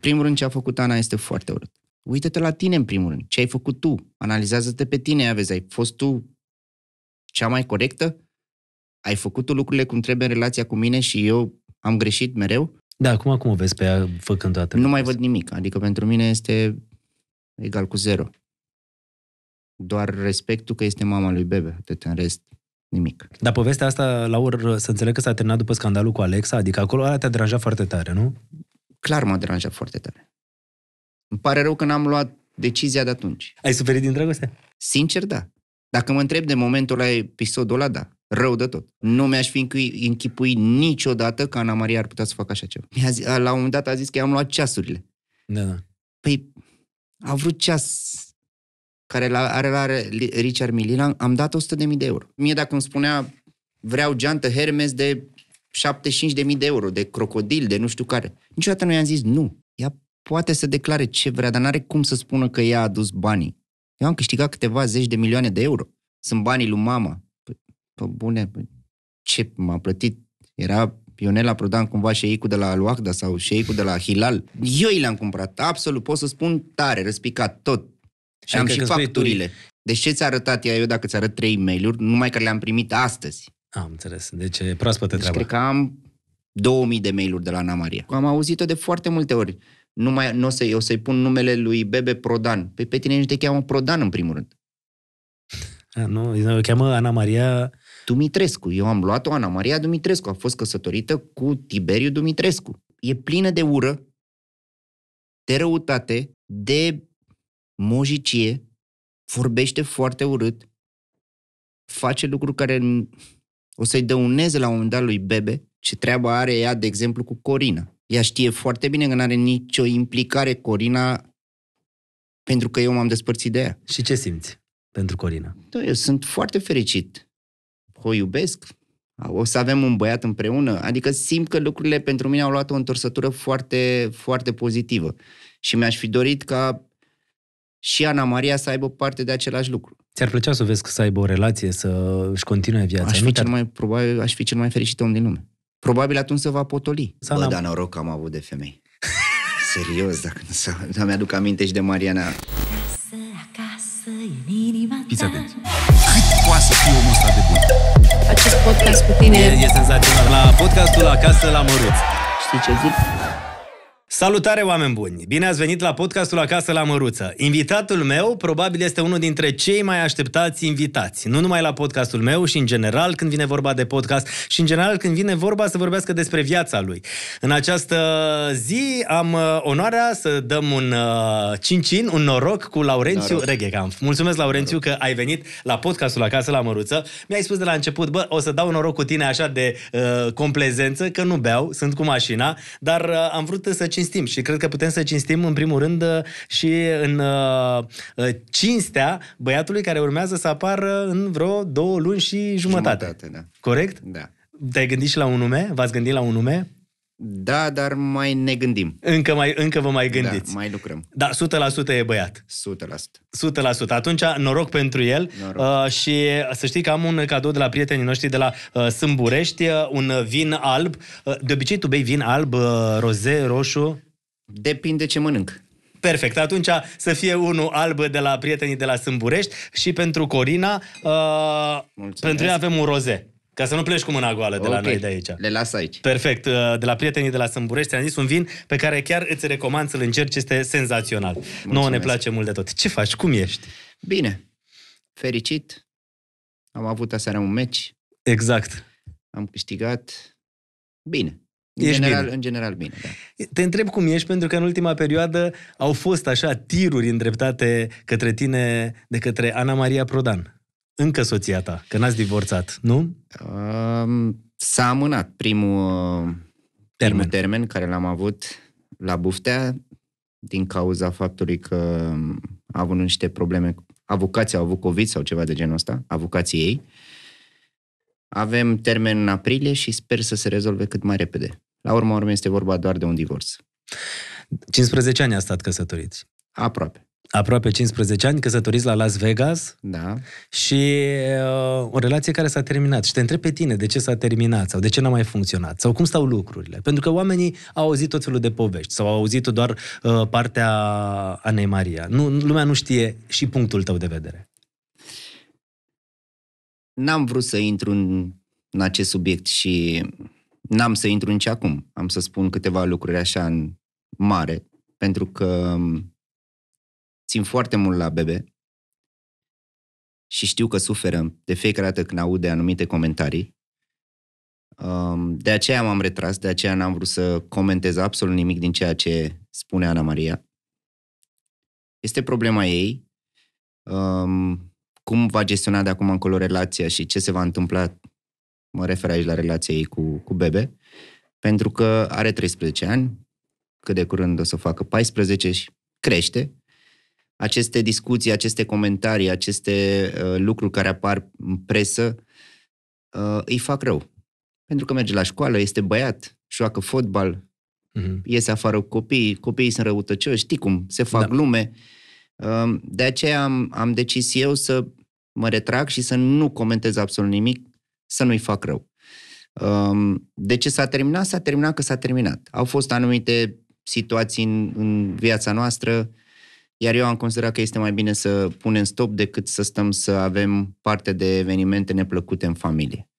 primul rând ce a făcut Ana este foarte urât. Uită-te la tine în primul rând, ce ai făcut tu, analizează-te pe tine, ia vezi, ai fost tu cea mai corectă? Ai făcut tu lucrurile cum trebuie în relația cu mine și eu am greșit mereu? Da, acum cum o vezi pe ea făcând toate? Nu mai văd nimic, adică pentru mine este egal cu zero. Doar respectul că este mama lui Bebe, atât în rest nimic. Dar povestea asta, Laur, să înțeleg că s-a terminat după scandalul cu Alexa, adică acolo aia te-a deranjat foarte tare, nu? clar m-a deranjat foarte tare. Îmi pare rău că n-am luat decizia de atunci. Ai suferit din dragoste? Sincer, da. Dacă mă întreb de momentul la episodul ăla, da. Rău de tot. Nu mi-aș fi închipuit niciodată că Ana Maria ar putea să facă așa ceva. Mi-a zis, la un moment dat a zis că i-am luat ceasurile. Da, da. Păi, a vrut ceas care la, are la Richard Milila, am dat 100.000 de euro. Mie dacă îmi spunea vreau geantă Hermes de 75.000 de euro, de crocodil, de nu știu care. Niciodată nu i-am zis nu. Ea poate să declare ce vrea, dar n-are cum să spună că ea a adus banii. Eu am câștigat câteva zeci de milioane de euro. Sunt banii lui mama. pă, bune, pă, ce m-a plătit? Era Ionela Prodan cumva șeicul de la Aluagda sau șeicul de la Hilal. Eu i le-am cumpărat, absolut, pot să spun tare, răspicat, tot. Și adică am și facturile. Tu... Deci ce ți-a arătat ea eu dacă ți arăt trei e-mail-uri, numai că le-am primit astăzi. Am înțeles. Deci e proaspătă deci, treaba. cred că am 2000 de mail-uri de la Ana Maria. Am auzit-o de foarte multe ori. Nu mai, n-o să, eu să-i pun numele lui Bebe Prodan. Pe, păi pe tine nici te cheamă Prodan în primul rând. A, ah, nu, o cheamă Ana Maria... Dumitrescu. Eu am luat-o Ana Maria Dumitrescu. A fost căsătorită cu Tiberiu Dumitrescu. E plină de ură, de răutate, de mojicie, vorbește foarte urât, face lucruri care o să-i dăuneze la un moment dat lui Bebe ce treabă are ea, de exemplu, cu Corina. Ea știe foarte bine că nu are nicio implicare Corina pentru că eu m-am despărțit de ea. Și ce simți pentru Corina? Da, eu sunt foarte fericit. O iubesc. O să avem un băiat împreună. Adică simt că lucrurile pentru mine au luat o întorsătură foarte, foarte pozitivă. Și mi-aș fi dorit ca și Ana Maria să aibă parte de același lucru. Ți-ar plăcea să vezi că să aibă o relație, să-și continue viața? Aș fi, cel mai, probabil, aș fi cel mai fericit om din lume. Probabil atunci se va potoli. Bă, n-am... dar noroc că am avut de femei. Serios, dacă nu să... da, mi-aduc aminte și de Mariana. Fiți atenți. Cât poate să fie omul ăsta de bun? Acest podcast cu tine... E, e senzațional. La podcastul Acasă la Măruț. Știi ce zic? Salutare, oameni buni! Bine ați venit la podcastul Acasă la Măruță. Invitatul meu probabil este unul dintre cei mai așteptați invitați, nu numai la podcastul meu și în general când vine vorba de podcast și în general când vine vorba să vorbească despre viața lui. În această zi am uh, onoarea să dăm un uh, cincin, un noroc cu Laurențiu noroc. Reghecamp. Mulțumesc, Laurențiu, noroc. că ai venit la podcastul Acasă la Măruță. Mi-ai spus de la început, bă, o să dau noroc cu tine așa de uh, complezență, că nu beau, sunt cu mașina, dar uh, am vrut să cinstim și cred că putem să cinstim în primul rând uh, și în uh, uh, cinstea băiatului care urmează să apară în vreo două luni și jumătate. jumătate da. Corect? Da. Te-ai gândit și la un nume? V-ați gândit la un nume? Da, dar mai ne gândim. Încă, mai, încă vă mai da, gândiți. Da, mai lucrăm. Da, 100% e băiat. 100%. 100%. Atunci, noroc pentru el. Noroc. Uh, și să știi că am un cadou de la prietenii noștri de la uh, Sâmburești, uh, un vin alb. Uh, de obicei tu bei vin alb, uh, roze, roșu? Depinde ce mănânc. Perfect. Atunci să fie unul alb de la prietenii de la Sâmburești și pentru Corina, uh, pentru ea avem un roze. Ca să nu pleci cu mâna goală de okay. la noi de aici. Le las aici. Perfect. Uh, de la prietenii de la Sâmburești am zis un vin pe care chiar îți recomand să-l încerci. Este senzațional. Mulțumesc. Nouă ne place mult de tot. Ce faci? Cum ești? Bine. Fericit. Am avut aseară un meci. Exact. Am câștigat. Bine. În ești general, bine. În general bine, da. Te întreb cum ești, pentru că în ultima perioadă au fost așa tiruri îndreptate către tine de către Ana Maria Prodan încă soția ta, că n-ați divorțat, nu? s-a amânat primul termen, primul termen care l-am avut la buftea din cauza faptului că a avut niște probleme. Avocații au avut COVID sau ceva de genul ăsta, avocații ei. Avem termen în aprilie și sper să se rezolve cât mai repede. La urma urmei este vorba doar de un divorț. 15 ani a stat căsătoriți. Aproape aproape 15 ani, căsătoriți la Las Vegas da. și uh, o relație care s-a terminat. Și te întreb pe tine de ce s-a terminat sau de ce n-a mai funcționat sau cum stau lucrurile. Pentru că oamenii au auzit tot felul de povești sau au auzit doar uh, partea Anei Maria. Nu, lumea nu știe și punctul tău de vedere. N-am vrut să intru în, în acest subiect și n-am să intru nici acum. Am să spun câteva lucruri așa în mare, pentru că um, țin foarte mult la bebe și știu că suferă de fiecare dată când aude anumite comentarii. De aceea m-am retras, de aceea n-am vrut să comentez absolut nimic din ceea ce spune Ana Maria. Este problema ei, cum va gestiona de acum încolo relația și ce se va întâmpla, mă refer aici la relația ei cu, cu Bebe, pentru că are 13 ani, cât de curând o să facă 14 și crește, aceste discuții, aceste comentarii, aceste uh, lucruri care apar în presă, uh, îi fac rău. Pentru că merge la școală, este băiat, joacă fotbal, mm-hmm. iese afară cu copiii, copiii sunt răutăcioși, știi cum, se fac da. glume. Uh, de aceea am, am decis eu să mă retrag și să nu comentez absolut nimic, să nu-i fac rău. Um, de ce s-a terminat? S-a terminat că s-a terminat. Au fost anumite situații în, în viața noastră iar eu am considerat că este mai bine să punem stop decât să stăm să avem parte de evenimente neplăcute în familie.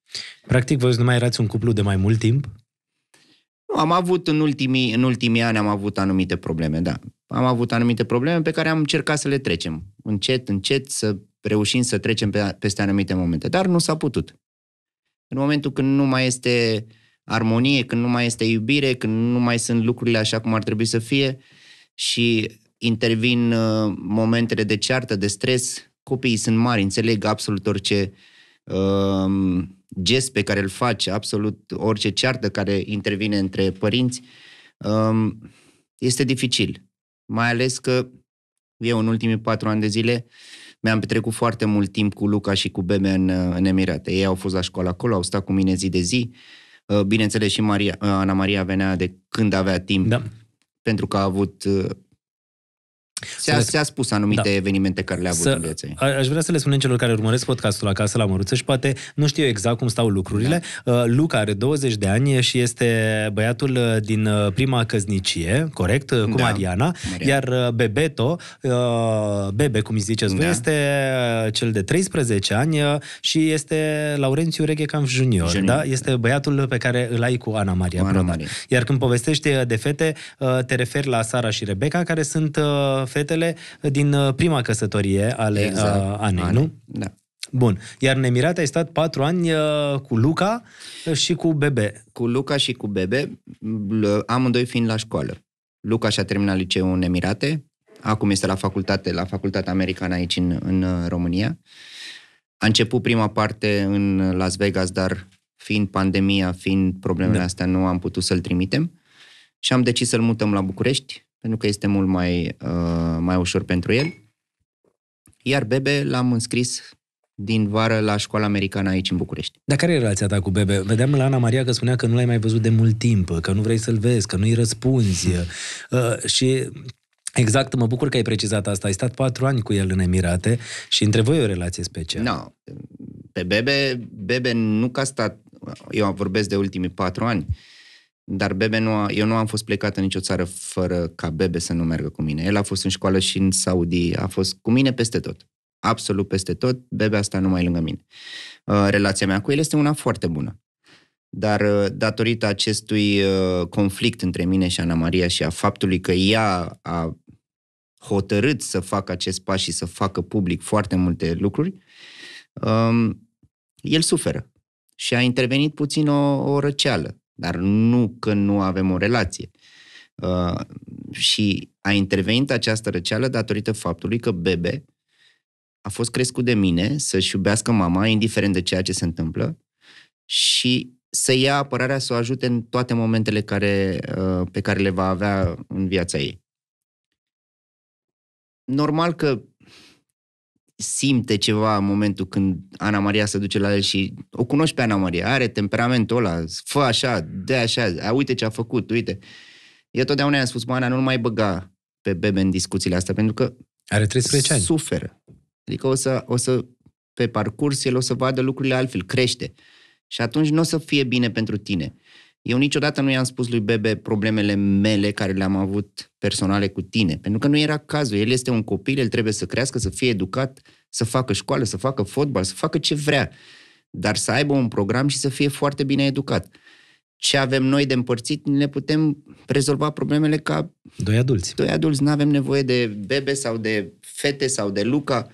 Practic, voi nu mai erați un cuplu de mai mult timp? Nu, am avut în ultimii, în ultimii ani am avut anumite probleme, da. Am avut anumite probleme pe care am încercat să le trecem. Încet, încet, să reușim să trecem pe, peste anumite momente. Dar nu s-a putut. În momentul când nu mai este armonie, când nu mai este iubire, când nu mai sunt lucrurile așa cum ar trebui să fie și intervin uh, momentele de ceartă, de stres, copiii sunt mari, înțeleg absolut orice um, gest pe care îl face, absolut orice ceartă care intervine între părinți, um, este dificil. Mai ales că eu în ultimii patru ani de zile mi-am petrecut foarte mult timp cu Luca și cu Bebe în, uh, în Emirate. Ei au fost la școală acolo, au stat cu mine zi de zi. Uh, bineînțeles și Maria, Ana Maria venea de când avea timp, da. pentru că a avut se-a, se-a spus anumite da. evenimente care le-a avut să, în viață. Aș vrea să le spunem celor care urmăresc podcastul acasă la Măruță și poate nu știu exact cum stau lucrurile. Da. Uh, Luca are 20 de ani și este băiatul uh, din uh, prima căznicie, corect, cu da. Mariana, Maria. iar Bebeto, Bebe, cum îi ziceți da. voi, este cel de 13 ani și este Laurențiu Reghecamp Junior, Junior, da? da? Este băiatul pe care îl ai cu Ana Maria. Cu Ana Maria. Iar când povestești de fete, te referi la Sara și Rebecca, care sunt fetele din uh, prima căsătorie ale uh, exact. Anei, Ane. nu? Da. Bun. Iar în Emirate ai stat patru ani uh, cu Luca și cu Bebe. Cu Luca și cu Bebe, amândoi fiind la școală. Luca și-a terminat liceul în Emirate, acum este la facultate, la facultatea americană aici în, în România. A început prima parte în Las Vegas, dar fiind pandemia, fiind problemele da. astea, nu am putut să-l trimitem și am decis să-l mutăm la București pentru că este mult mai, uh, mai ușor pentru el. Iar Bebe l-am înscris din vară la școala americană aici în București. Dar care e relația ta cu Bebe? Vedeam la Ana Maria că spunea că nu l-ai mai văzut de mult timp, că nu vrei să-l vezi, că nu-i răspunzi. Uh, și Exact, mă bucur că ai precizat asta. Ai stat patru ani cu el în Emirate și între voi o relație specială. Nu, no, pe Bebe, Bebe nu că a stat, eu vorbesc de ultimii patru ani, uh, dar Bebe nu a, eu nu am fost plecat în nicio țară fără ca Bebe să nu meargă cu mine. El a fost în școală și în Saudi, a fost cu mine peste tot. Absolut peste tot, Bebe asta numai lângă mine. Uh, relația mea cu el este una foarte bună. Dar uh, datorită acestui uh, conflict între mine și Ana Maria și a faptului că ea a hotărât să facă acest pas și să facă public foarte multe lucruri, um, el suferă. Și a intervenit puțin o, o răceală dar nu că nu avem o relație. Uh, și a intervenit această răceală datorită faptului că bebe a fost crescut de mine să-și iubească mama, indiferent de ceea ce se întâmplă, și să ia apărarea să o ajute în toate momentele care, uh, pe care le va avea în viața ei. Normal că simte ceva în momentul când Ana Maria se duce la el și o cunoști pe Ana Maria, are temperamentul ăla, fă așa, de așa, a, uite ce a făcut, uite. Eu totdeauna i-am spus, Ana, nu mai băga pe bebe în discuțiile astea, pentru că are 13 ani. Suferă. Adică o să, o să, pe parcurs, el o să vadă lucrurile altfel, crește. Și atunci nu o să fie bine pentru tine. Eu niciodată nu i-am spus lui Bebe problemele mele care le-am avut personale cu tine, pentru că nu era cazul. El este un copil, el trebuie să crească, să fie educat, să facă școală, să facă fotbal, să facă ce vrea, dar să aibă un program și să fie foarte bine educat. Ce avem noi de împărțit, ne putem rezolva problemele ca doi adulți. Doi adulți, nu avem nevoie de bebe sau de fete sau de Luca.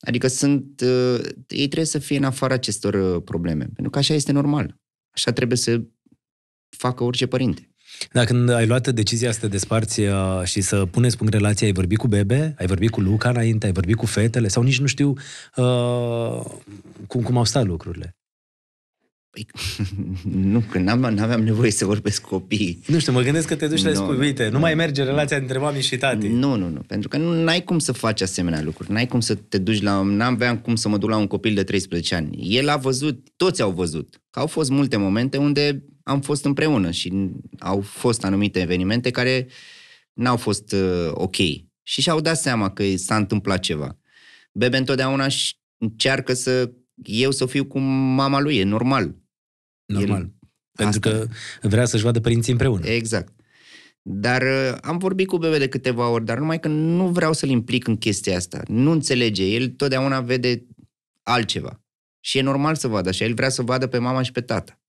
Adică sunt, uh, ei trebuie să fie în afara acestor uh, probleme, pentru că așa este normal. Așa trebuie să facă orice părinte. Da, când ai luat decizia să te desparți uh, și să puneți punct relația, ai vorbit cu Bebe, ai vorbit cu Luca înainte, ai vorbit cu fetele sau nici nu știu uh, cum, cum au stat lucrurile? Păi, nu, că n-am, n-aveam nevoie să vorbesc cu copiii. Nu știu, mă gândesc că te duci la spui, uite, nu, nu mai merge relația dintre mami și tati. Nu, nu, nu, pentru că nu ai cum să faci asemenea lucruri, n-ai cum să te duci la... N-aveam cum să mă duc la un copil de 13 ani. El a văzut, toți au văzut, că au fost multe momente unde am fost împreună și au fost anumite evenimente care n-au fost uh, ok. Și și-au dat seama că s-a întâmplat ceva. Bebe întotdeauna încearcă să eu să fiu cu mama lui, e normal. Normal. El, pentru asta... că vrea să-și vadă părinții împreună. Exact. Dar uh, am vorbit cu bebe de câteva ori, dar numai că nu vreau să-l implic în chestia asta. Nu înțelege. El totdeauna vede altceva. Și e normal să vadă așa. El vrea să vadă pe mama și pe tata.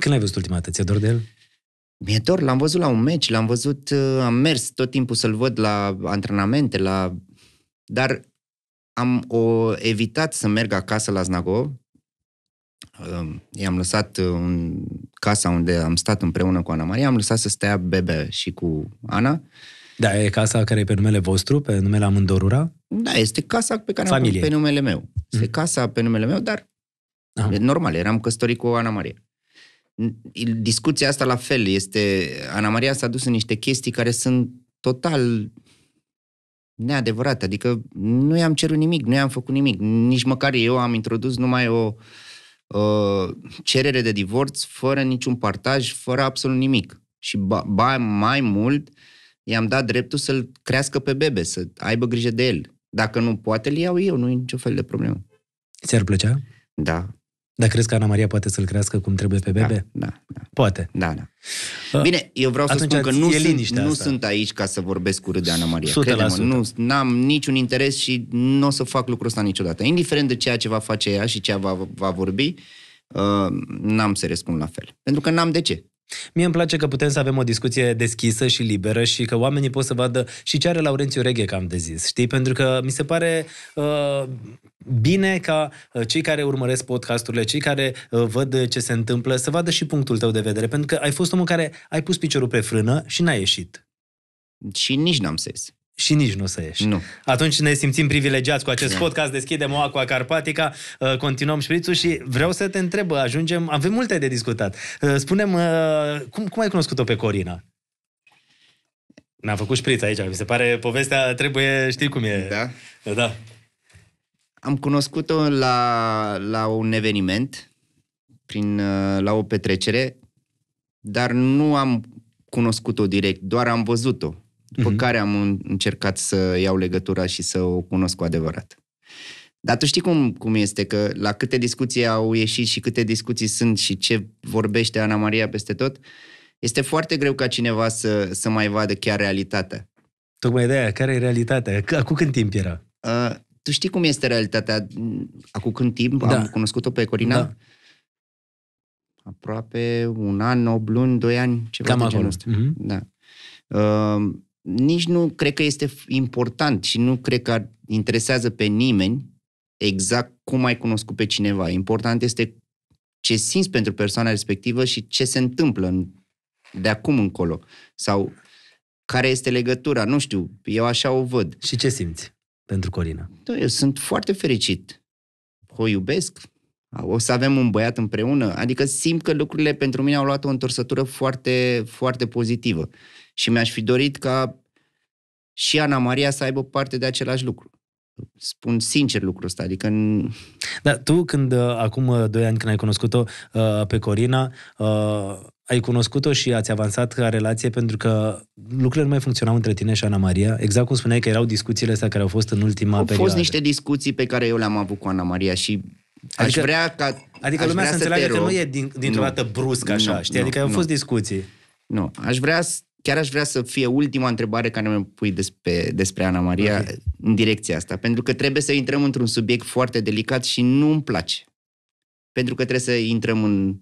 Când l-ai văzut ultima dată? Ți-e dor de el? Mi-e dor, l-am văzut la un meci, l-am văzut, uh, am mers tot timpul să-l văd la antrenamente, la... dar am o evitat să merg acasă la Znagov. Um, i-am lăsat în uh, casa unde am stat împreună cu Ana Maria, am lăsat să stea Bebe și cu Ana. Da, e casa care e pe numele vostru, pe numele amândorura? Da, este casa pe care Familie. am pe numele meu. Este mm casa pe numele meu, dar Aha. normal, eram căsătorit cu Ana Maria discuția asta la fel este... Ana Maria s-a dus în niște chestii care sunt total neadevărate. Adică nu i-am cerut nimic, nu i-am făcut nimic. Nici măcar eu am introdus numai o o cerere de divorț fără niciun partaj, fără absolut nimic. Și ba, ba mai mult, i-am dat dreptul să-l crească pe bebe, să aibă grijă de el. Dacă nu poate, îl iau eu, nu e nicio fel de problemă. Ți-ar plăcea? Da, dar crezi că Ana Maria poate să-l crească cum trebuie pe da, bebe? Da, da. da. Poate. Da, da. Bine, eu vreau să spun că nu, sunt, nu sunt aici ca să vorbesc cu de Ana Maria. crede nu, nu am niciun interes și nu o să fac lucrul ăsta niciodată. Indiferent de ceea ce va face ea și ce va, va vorbi, uh, n-am să răspund la fel. Pentru că n-am de ce. Mie îmi place că putem să avem o discuție deschisă și liberă și că oamenii pot să vadă și ce are Laurențiu Reghe, că am de zis, știi? Pentru că mi se pare uh, bine ca uh, cei care urmăresc podcasturile, cei care uh, văd ce se întâmplă, să vadă și punctul tău de vedere, pentru că ai fost omul care ai pus piciorul pe frână și n-ai ieșit. Și nici n-am sens și nici nu o să ieși. Nu. Atunci ne simțim privilegiați cu acest podcast, deschidem o Aqua Carpatica, uh, continuăm șprițul și vreau să te întreb, uh, ajungem, avem multe de discutat. Uh, spunem, cum, cum ai cunoscut-o pe Corina? Ne-am făcut șpriț aici, mi se pare povestea trebuie, știi cum e. Da. Da. Am cunoscut-o la, la un eveniment, prin, la o petrecere, dar nu am cunoscut-o direct, doar am văzut-o uh-huh. care am încercat să iau legătura și să o cunosc cu adevărat. Dar tu știi cum, cum este, că la câte discuții au ieșit și câte discuții sunt și ce vorbește Ana Maria peste tot, este foarte greu ca cineva să, să mai vadă chiar realitatea. Tocmai de aia, care e realitatea? cu când timp era? Uh, tu știi cum este realitatea? Acum când timp da. am cunoscut-o pe Corina? Da. Aproape un an, 8 luni, 2 ani, ceva Cam de genul ăsta. Mm-hmm. Da. Uh, nici nu cred că este important și nu cred că interesează pe nimeni exact cum ai cunoscut pe cineva. Important este ce simți pentru persoana respectivă și ce se întâmplă în, de acum încolo. Sau care este legătura, nu știu, eu așa o văd. Și ce simți pentru Corina? Da, eu sunt foarte fericit. O iubesc. O să avem un băiat împreună. Adică simt că lucrurile pentru mine au luat o întorsătură foarte, foarte pozitivă. Uh, și mi-aș fi dorit ca și Ana Maria să aibă parte de același lucru. Spun sincer lucrul ăsta, adică... În... Da, tu când, uh, acum uh, doi ani când ai cunoscut-o uh, pe Corina, ai cunoscut-o și ați avansat ca relație pentru că lucrurile nu mai funcționau între tine și Ana Maria, exact cum spuneai că erau discuțiile astea care au fost în ultima au perioadă. Au fost niște discuții pe care eu le-am avut cu Ana Maria și adică, aș vrea ca... Adică lumea să înțeleagă că nu e din, dintr-o dată brusc așa, nu, știi? Adică au fost nu. discuții. Nu, aș vrea să chiar aș vrea să fie ultima întrebare care mi pui despre, despre Ana Maria okay. în direcția asta, pentru că trebuie să intrăm într-un subiect foarte delicat și nu îmi place. Pentru că trebuie să intrăm în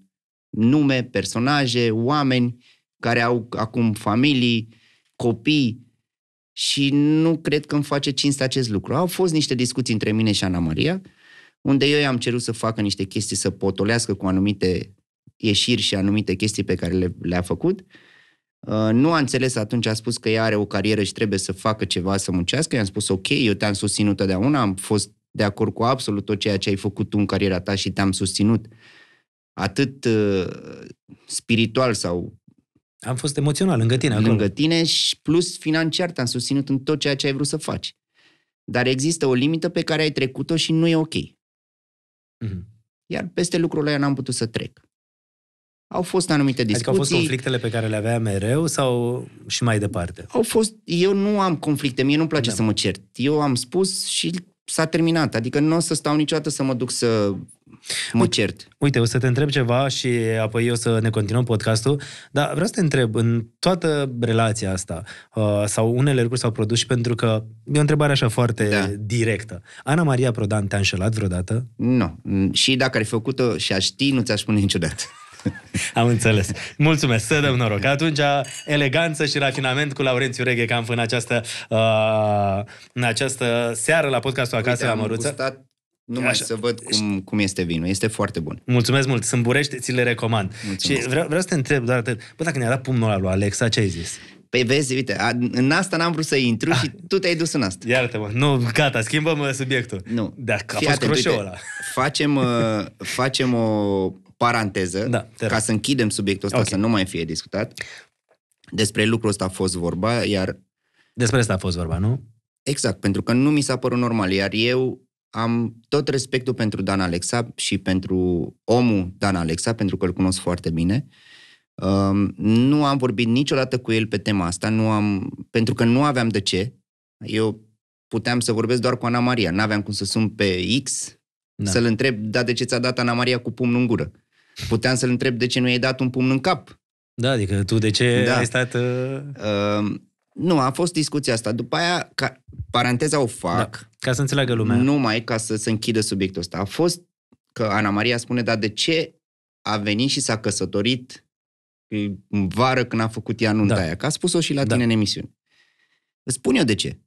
nume, personaje, oameni care au acum familii, copii și nu cred că îmi face cinste acest lucru. Au fost niște discuții între mine și Ana Maria, unde eu i-am cerut să facă niște chestii, să potolească cu anumite ieșiri și anumite chestii pe care le, le-a făcut. Uh, Uh, nu a înțeles atunci, a spus că ea are o carieră și trebuie să facă ceva, să muncească. I-am spus, ok, eu te-am susținut totdeauna, am fost de acord cu absolut tot ceea ce ai făcut tu în cariera ta și te-am susținut. Atât uh, spiritual sau... Am fost emoțional lângă tine. Acolo. Lângă tine și plus financiar te-am susținut în tot ceea ce ai vrut să faci. Dar există o limită pe care ai trecut-o și nu e ok. Mm-hmm. Iar peste lucrurile ăla n-am putut să trec. Au fost anumite discuții. Adică au fost conflictele pe care le avea mereu sau și mai departe? Au fost, eu nu am conflicte, mie nu-mi place da. să mă cert. Eu am spus și s-a terminat. Adică nu o să stau niciodată să mă duc să mă uite, cert. Uite, o să te întreb ceva și apoi eu să ne continuăm podcastul, dar vreau să te întreb, în toată relația asta, uh, sau unele lucruri s-au produs și pentru că e o întrebare așa foarte da. directă. Ana Maria Prodan te-a înșelat vreodată? Nu. Și dacă ai făcut-o și aș ști, nu ți-aș spune niciodată. Am înțeles. Mulțumesc, să dăm noroc. Atunci, eleganță și rafinament cu Laurențiu Reghe Camp în această, uh, în această seară la podcastul Acasă Uite, la Măruță. gustat Nu mai să văd cum, cum este vinul. Este foarte bun. Mulțumesc mult. Sunt burești, ți le recomand. Mulțumesc. Și vreau, vreau să te întreb doar atât. Bă, dacă ne-a dat pumnul ăla lui Alexa, ce ai zis? Păi vezi, uite, a, în asta n-am vrut să intru ah. și tu te-ai dus în asta. Iartă-mă, nu, gata, schimbăm uh, subiectul. Nu. Da, a fost atent, uite, ăla. Facem, uh, facem o, paranteză, da, ca să închidem subiectul ăsta, okay. să nu mai fie discutat. Despre lucrul ăsta a fost vorba, iar... Despre asta a fost vorba, nu? Exact, pentru că nu mi s-a părut normal, iar eu am tot respectul pentru Dan Alexa și pentru omul Dan Alexa, pentru că îl cunosc foarte bine. Um, nu am vorbit niciodată cu el pe tema asta, nu am, pentru că nu aveam de ce. Eu puteam să vorbesc doar cu Ana Maria, n-aveam cum să sun pe X, da. să-l întreb, da, de ce ți-a dat Ana Maria cu pumnul în gură? Puteam să-l întreb de ce nu i-ai dat un pumn în cap. Da, adică tu de ce da. ai stat... Uh... Uh, nu, a fost discuția asta. După aia, ca, paranteza o fac. Da, ca să înțeleagă lumea. Numai ca să se închidă subiectul ăsta. A fost că Ana Maria spune, dar de ce a venit și s-a căsătorit în vară când a făcut ea nunta da. aia? Că a spus-o și la da. tine în emisiune. Îți spun eu de ce.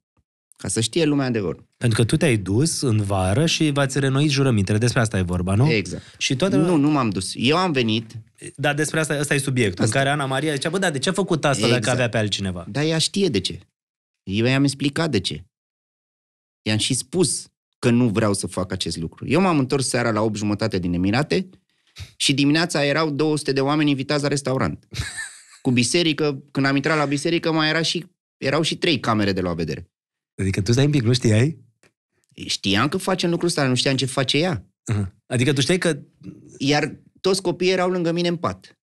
Ca să știe lumea adevărul. Pentru că tu te-ai dus în vară și v-ați renoit jurămintele. Despre asta e vorba, nu? Exact. Și toată... Nu, nu m-am dus. Eu am venit... Dar despre asta, ăsta e subiectul. Asta. În care Ana Maria zicea, bă, da, de ce a făcut asta exact. dacă avea pe altcineva? Dar ea știe de ce. Eu i-am explicat de ce. I-am și spus că nu vreau să fac acest lucru. Eu m-am întors seara la 8 jumătate din Emirate și dimineața erau 200 de oameni invitați la restaurant. Cu biserică, când am intrat la biserică, mai era și, erau și trei camere de la vedere. Adică tu stai în pic, nu știai? Știam că facem lucrul ăsta, nu știam ce face ea. Uh-huh. Adică tu știai că... Iar toți copiii erau lângă mine în pat.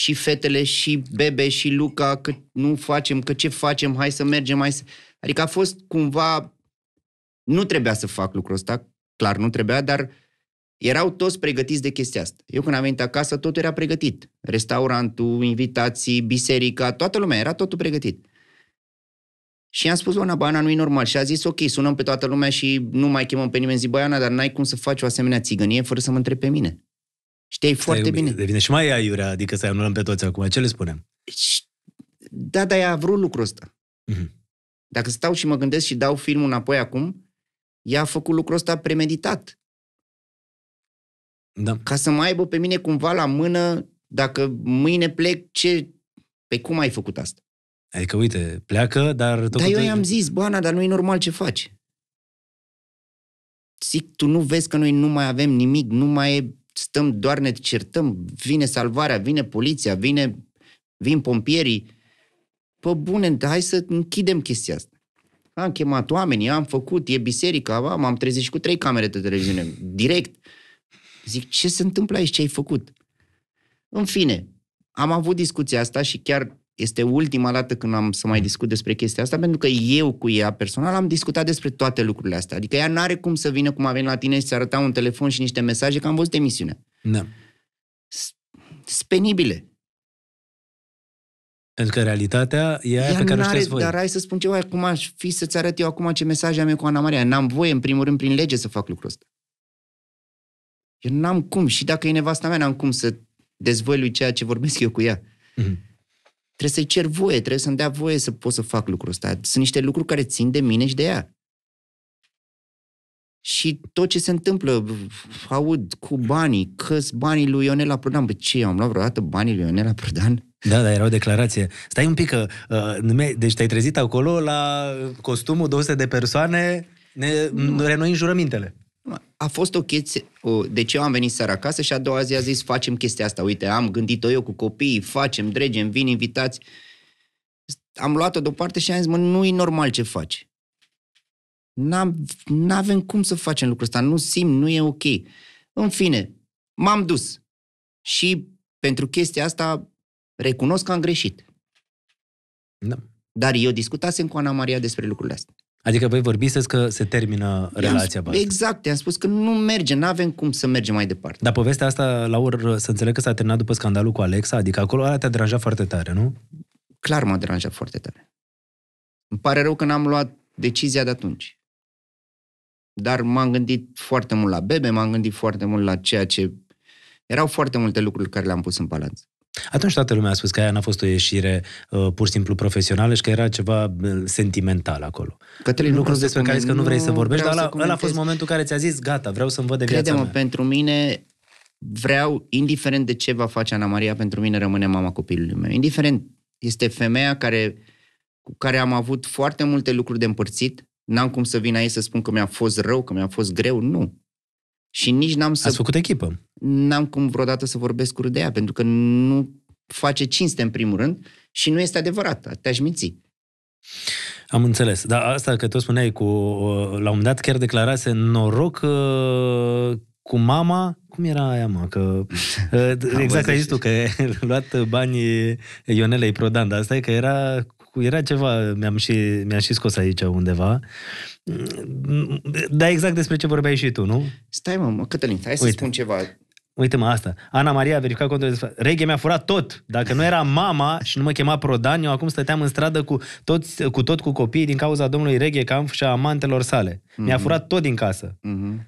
Și fetele, și Bebe, și Luca, că nu facem, că ce facem, hai să mergem, hai să... Adică a fost cumva... Nu trebuia să fac lucrul ăsta, clar nu trebuia, dar erau toți pregătiți de chestia asta. Eu când am venit acasă, tot era pregătit. Restaurantul, invitații, biserica, toată lumea, era totul pregătit. Și i-am spus, Oana, Baiana nu e normal. Și a zis, ok, sunăm pe toată lumea și nu mai chemăm pe nimeni, Zic, Baiana, dar n-ai cum să faci o asemenea țigănie fără să mă întrebi pe mine. Știi foarte bine. Devine și mai iurea, adică să-i anulăm pe toți acum. Ce le spunem? Da, dar ea a vrut lucrul ăsta. Mm-hmm. Dacă stau și mă gândesc și dau filmul înapoi acum, ea a făcut lucrul ăsta premeditat. Da. Ca să mă aibă pe mine cumva la mână, dacă mâine plec, ce... Pe cum ai făcut asta? Adică, uite, pleacă, dar... Dar eu i-am zis, Bana, dar nu e normal ce faci. Zic, tu nu vezi că noi nu mai avem nimic, nu mai stăm, doar ne certăm, vine salvarea, vine poliția, vine, vin pompierii. Pă bune, hai să închidem chestia asta. Am chemat oamenii, am făcut, e biserica, m-am trezit și cu trei camere de televiziune, direct. Zic, ce se întâmplă aici, ce ai făcut? În fine, am avut discuția asta și chiar este ultima dată când am să mai mm. discut despre chestia asta, pentru că eu cu ea personal am discutat despre toate lucrurile astea. Adică ea nu are cum să vină cum a venit la tine și să arăta un telefon și niște mesaje că am văzut emisiunea. Da. Spenibile. Pentru că realitatea e aia ea pe care are o voi. Dar hai să spun ceva, cum aș fi să-ți arăt eu acum ce mesaje am eu cu Ana Maria. N-am voie, în primul rând, prin lege să fac lucrul ăsta. Eu n-am cum, și dacă e nevasta mea, n-am cum să dezvălui ceea ce vorbesc eu cu ea. Mm-hmm. Trebuie să-i cer voie, trebuie să-mi dea voie să pot să fac lucrul ăsta. Sunt niște lucruri care țin de mine și de ea. Și tot ce se întâmplă, aud cu banii, căs banii lui Ionela Prodan. Bă, ce, am luat vreodată banii lui Ionela Prodan? Da, da, era o declarație. Stai un pic, că, uh, deci te-ai trezit acolo la costumul 200 de persoane, ne, nu. renoi jurămintele. A fost o chestie, o, de ce am venit seara acasă și a doua zi a zis facem chestia asta, uite, am gândit-o eu cu copiii, facem, dregem, vin invitați. Am luat-o deoparte și am zis, mă, nu e normal ce faci. Nu avem cum să facem lucrul ăsta, nu simt, nu e ok. În fine, m-am dus. Și pentru chestia asta recunosc că am greșit. Da. Dar eu discutasem cu Ana Maria despre lucrurile astea. Adică voi vorbiți că se termină relația voastră. Exact, am spus că nu merge, nu avem cum să mergem mai departe. Dar povestea asta, la să înțeleg că s-a terminat după scandalul cu Alexa, adică acolo aia te-a deranjat foarte tare, nu? Clar m-a deranjat foarte tare. Îmi pare rău că n-am luat decizia de atunci. Dar m-am gândit foarte mult la bebe, m-am gândit foarte mult la ceea ce... Erau foarte multe lucruri care le-am pus în balanță. Atunci toată lumea a spus că aia n-a fost o ieșire uh, pur și simplu profesională și că era ceva uh, sentimental acolo. Cătălin, lucruri despre care că nu vrei să vorbești, dar ăla, ăla a fost momentul în care ți-a zis, gata, vreau să-mi văd de Crede-mă, viața mea. pentru mine vreau, indiferent de ce va face Ana Maria, pentru mine rămâne mama copilului meu. Indiferent, este femeia care, cu care am avut foarte multe lucruri de împărțit, n-am cum să vin aici să spun că mi-a fost rău, că mi-a fost greu, nu. Și nici n-am să... Ați făcut echipă. N-am cum vreodată să vorbesc cu de ea, pentru că nu face cinste în primul rând și nu este adevărat. Te-aș minți. Am înțeles. Dar asta că tu spuneai cu... La un moment dat chiar declarase noroc uh, cu mama cum era aia, mă? Că, uh, exact ai zis tu, că ai luat banii Ionelei Prodan, dar asta e că era cu... Era ceva, mi-am și, mi-am și scos aici undeva. Da, exact despre ce vorbeai și tu, nu? Stai, mă, Cătălin, hai să Uite. spun ceva. Uite mă asta. Ana Maria a verificat contul de Reghe mi-a furat tot. Dacă nu era mama și nu mă chema Prodan, eu acum stăteam în stradă cu, toți, cu tot cu copiii din cauza domnului Reghe Camp și a amantelor sale. Mm-hmm. Mi-a mhm. furat tot din casă. Mm-hmm.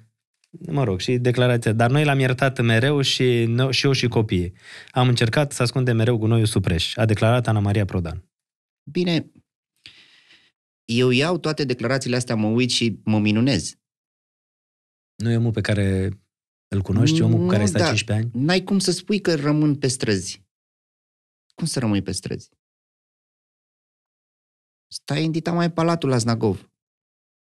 Mă rog, și declarația. Dar noi l-am iertat mereu și, și eu și copiii. Am încercat să ascundem mereu gunoiul supreș, a declarat Ana Maria Prodan. Bine, eu iau toate declarațiile astea, mă uit și mă minunez. Nu e omul pe care îl cunoști, nu, omul cu care stai da, 15 ani? N-ai cum să spui că rămân pe străzi. Cum să rămâi pe străzi? Stai în dita mai palatul la Znagov.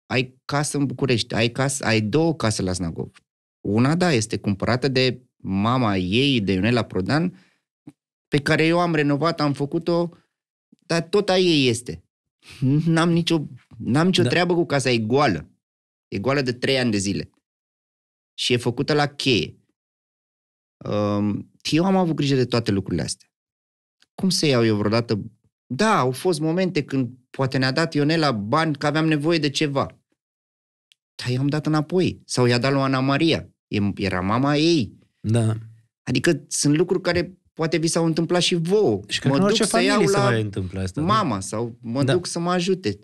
Ai casă în București, ai, casă, ai două case la Znagov. Una, da, este cumpărată de mama ei, de Ionela Prodan, pe care eu am renovat, am făcut-o dar tot a ei este. N-am nicio, n-am nicio da. treabă cu casa, e goală. E goală de trei ani de zile. Și e făcută la cheie. Um, eu am avut grijă de toate lucrurile astea. Cum să iau eu vreodată? Da, au fost momente când poate ne-a dat Ionela bani că aveam nevoie de ceva. Dar i-am dat înapoi. Sau i-a dat lui Ana Maria. Era mama ei. Da. Adică sunt lucruri care poate vi s-au întâmplat și vouă. Și mă duc să iau la se mai întâmplă asta, mama sau mă da. duc să mă ajute.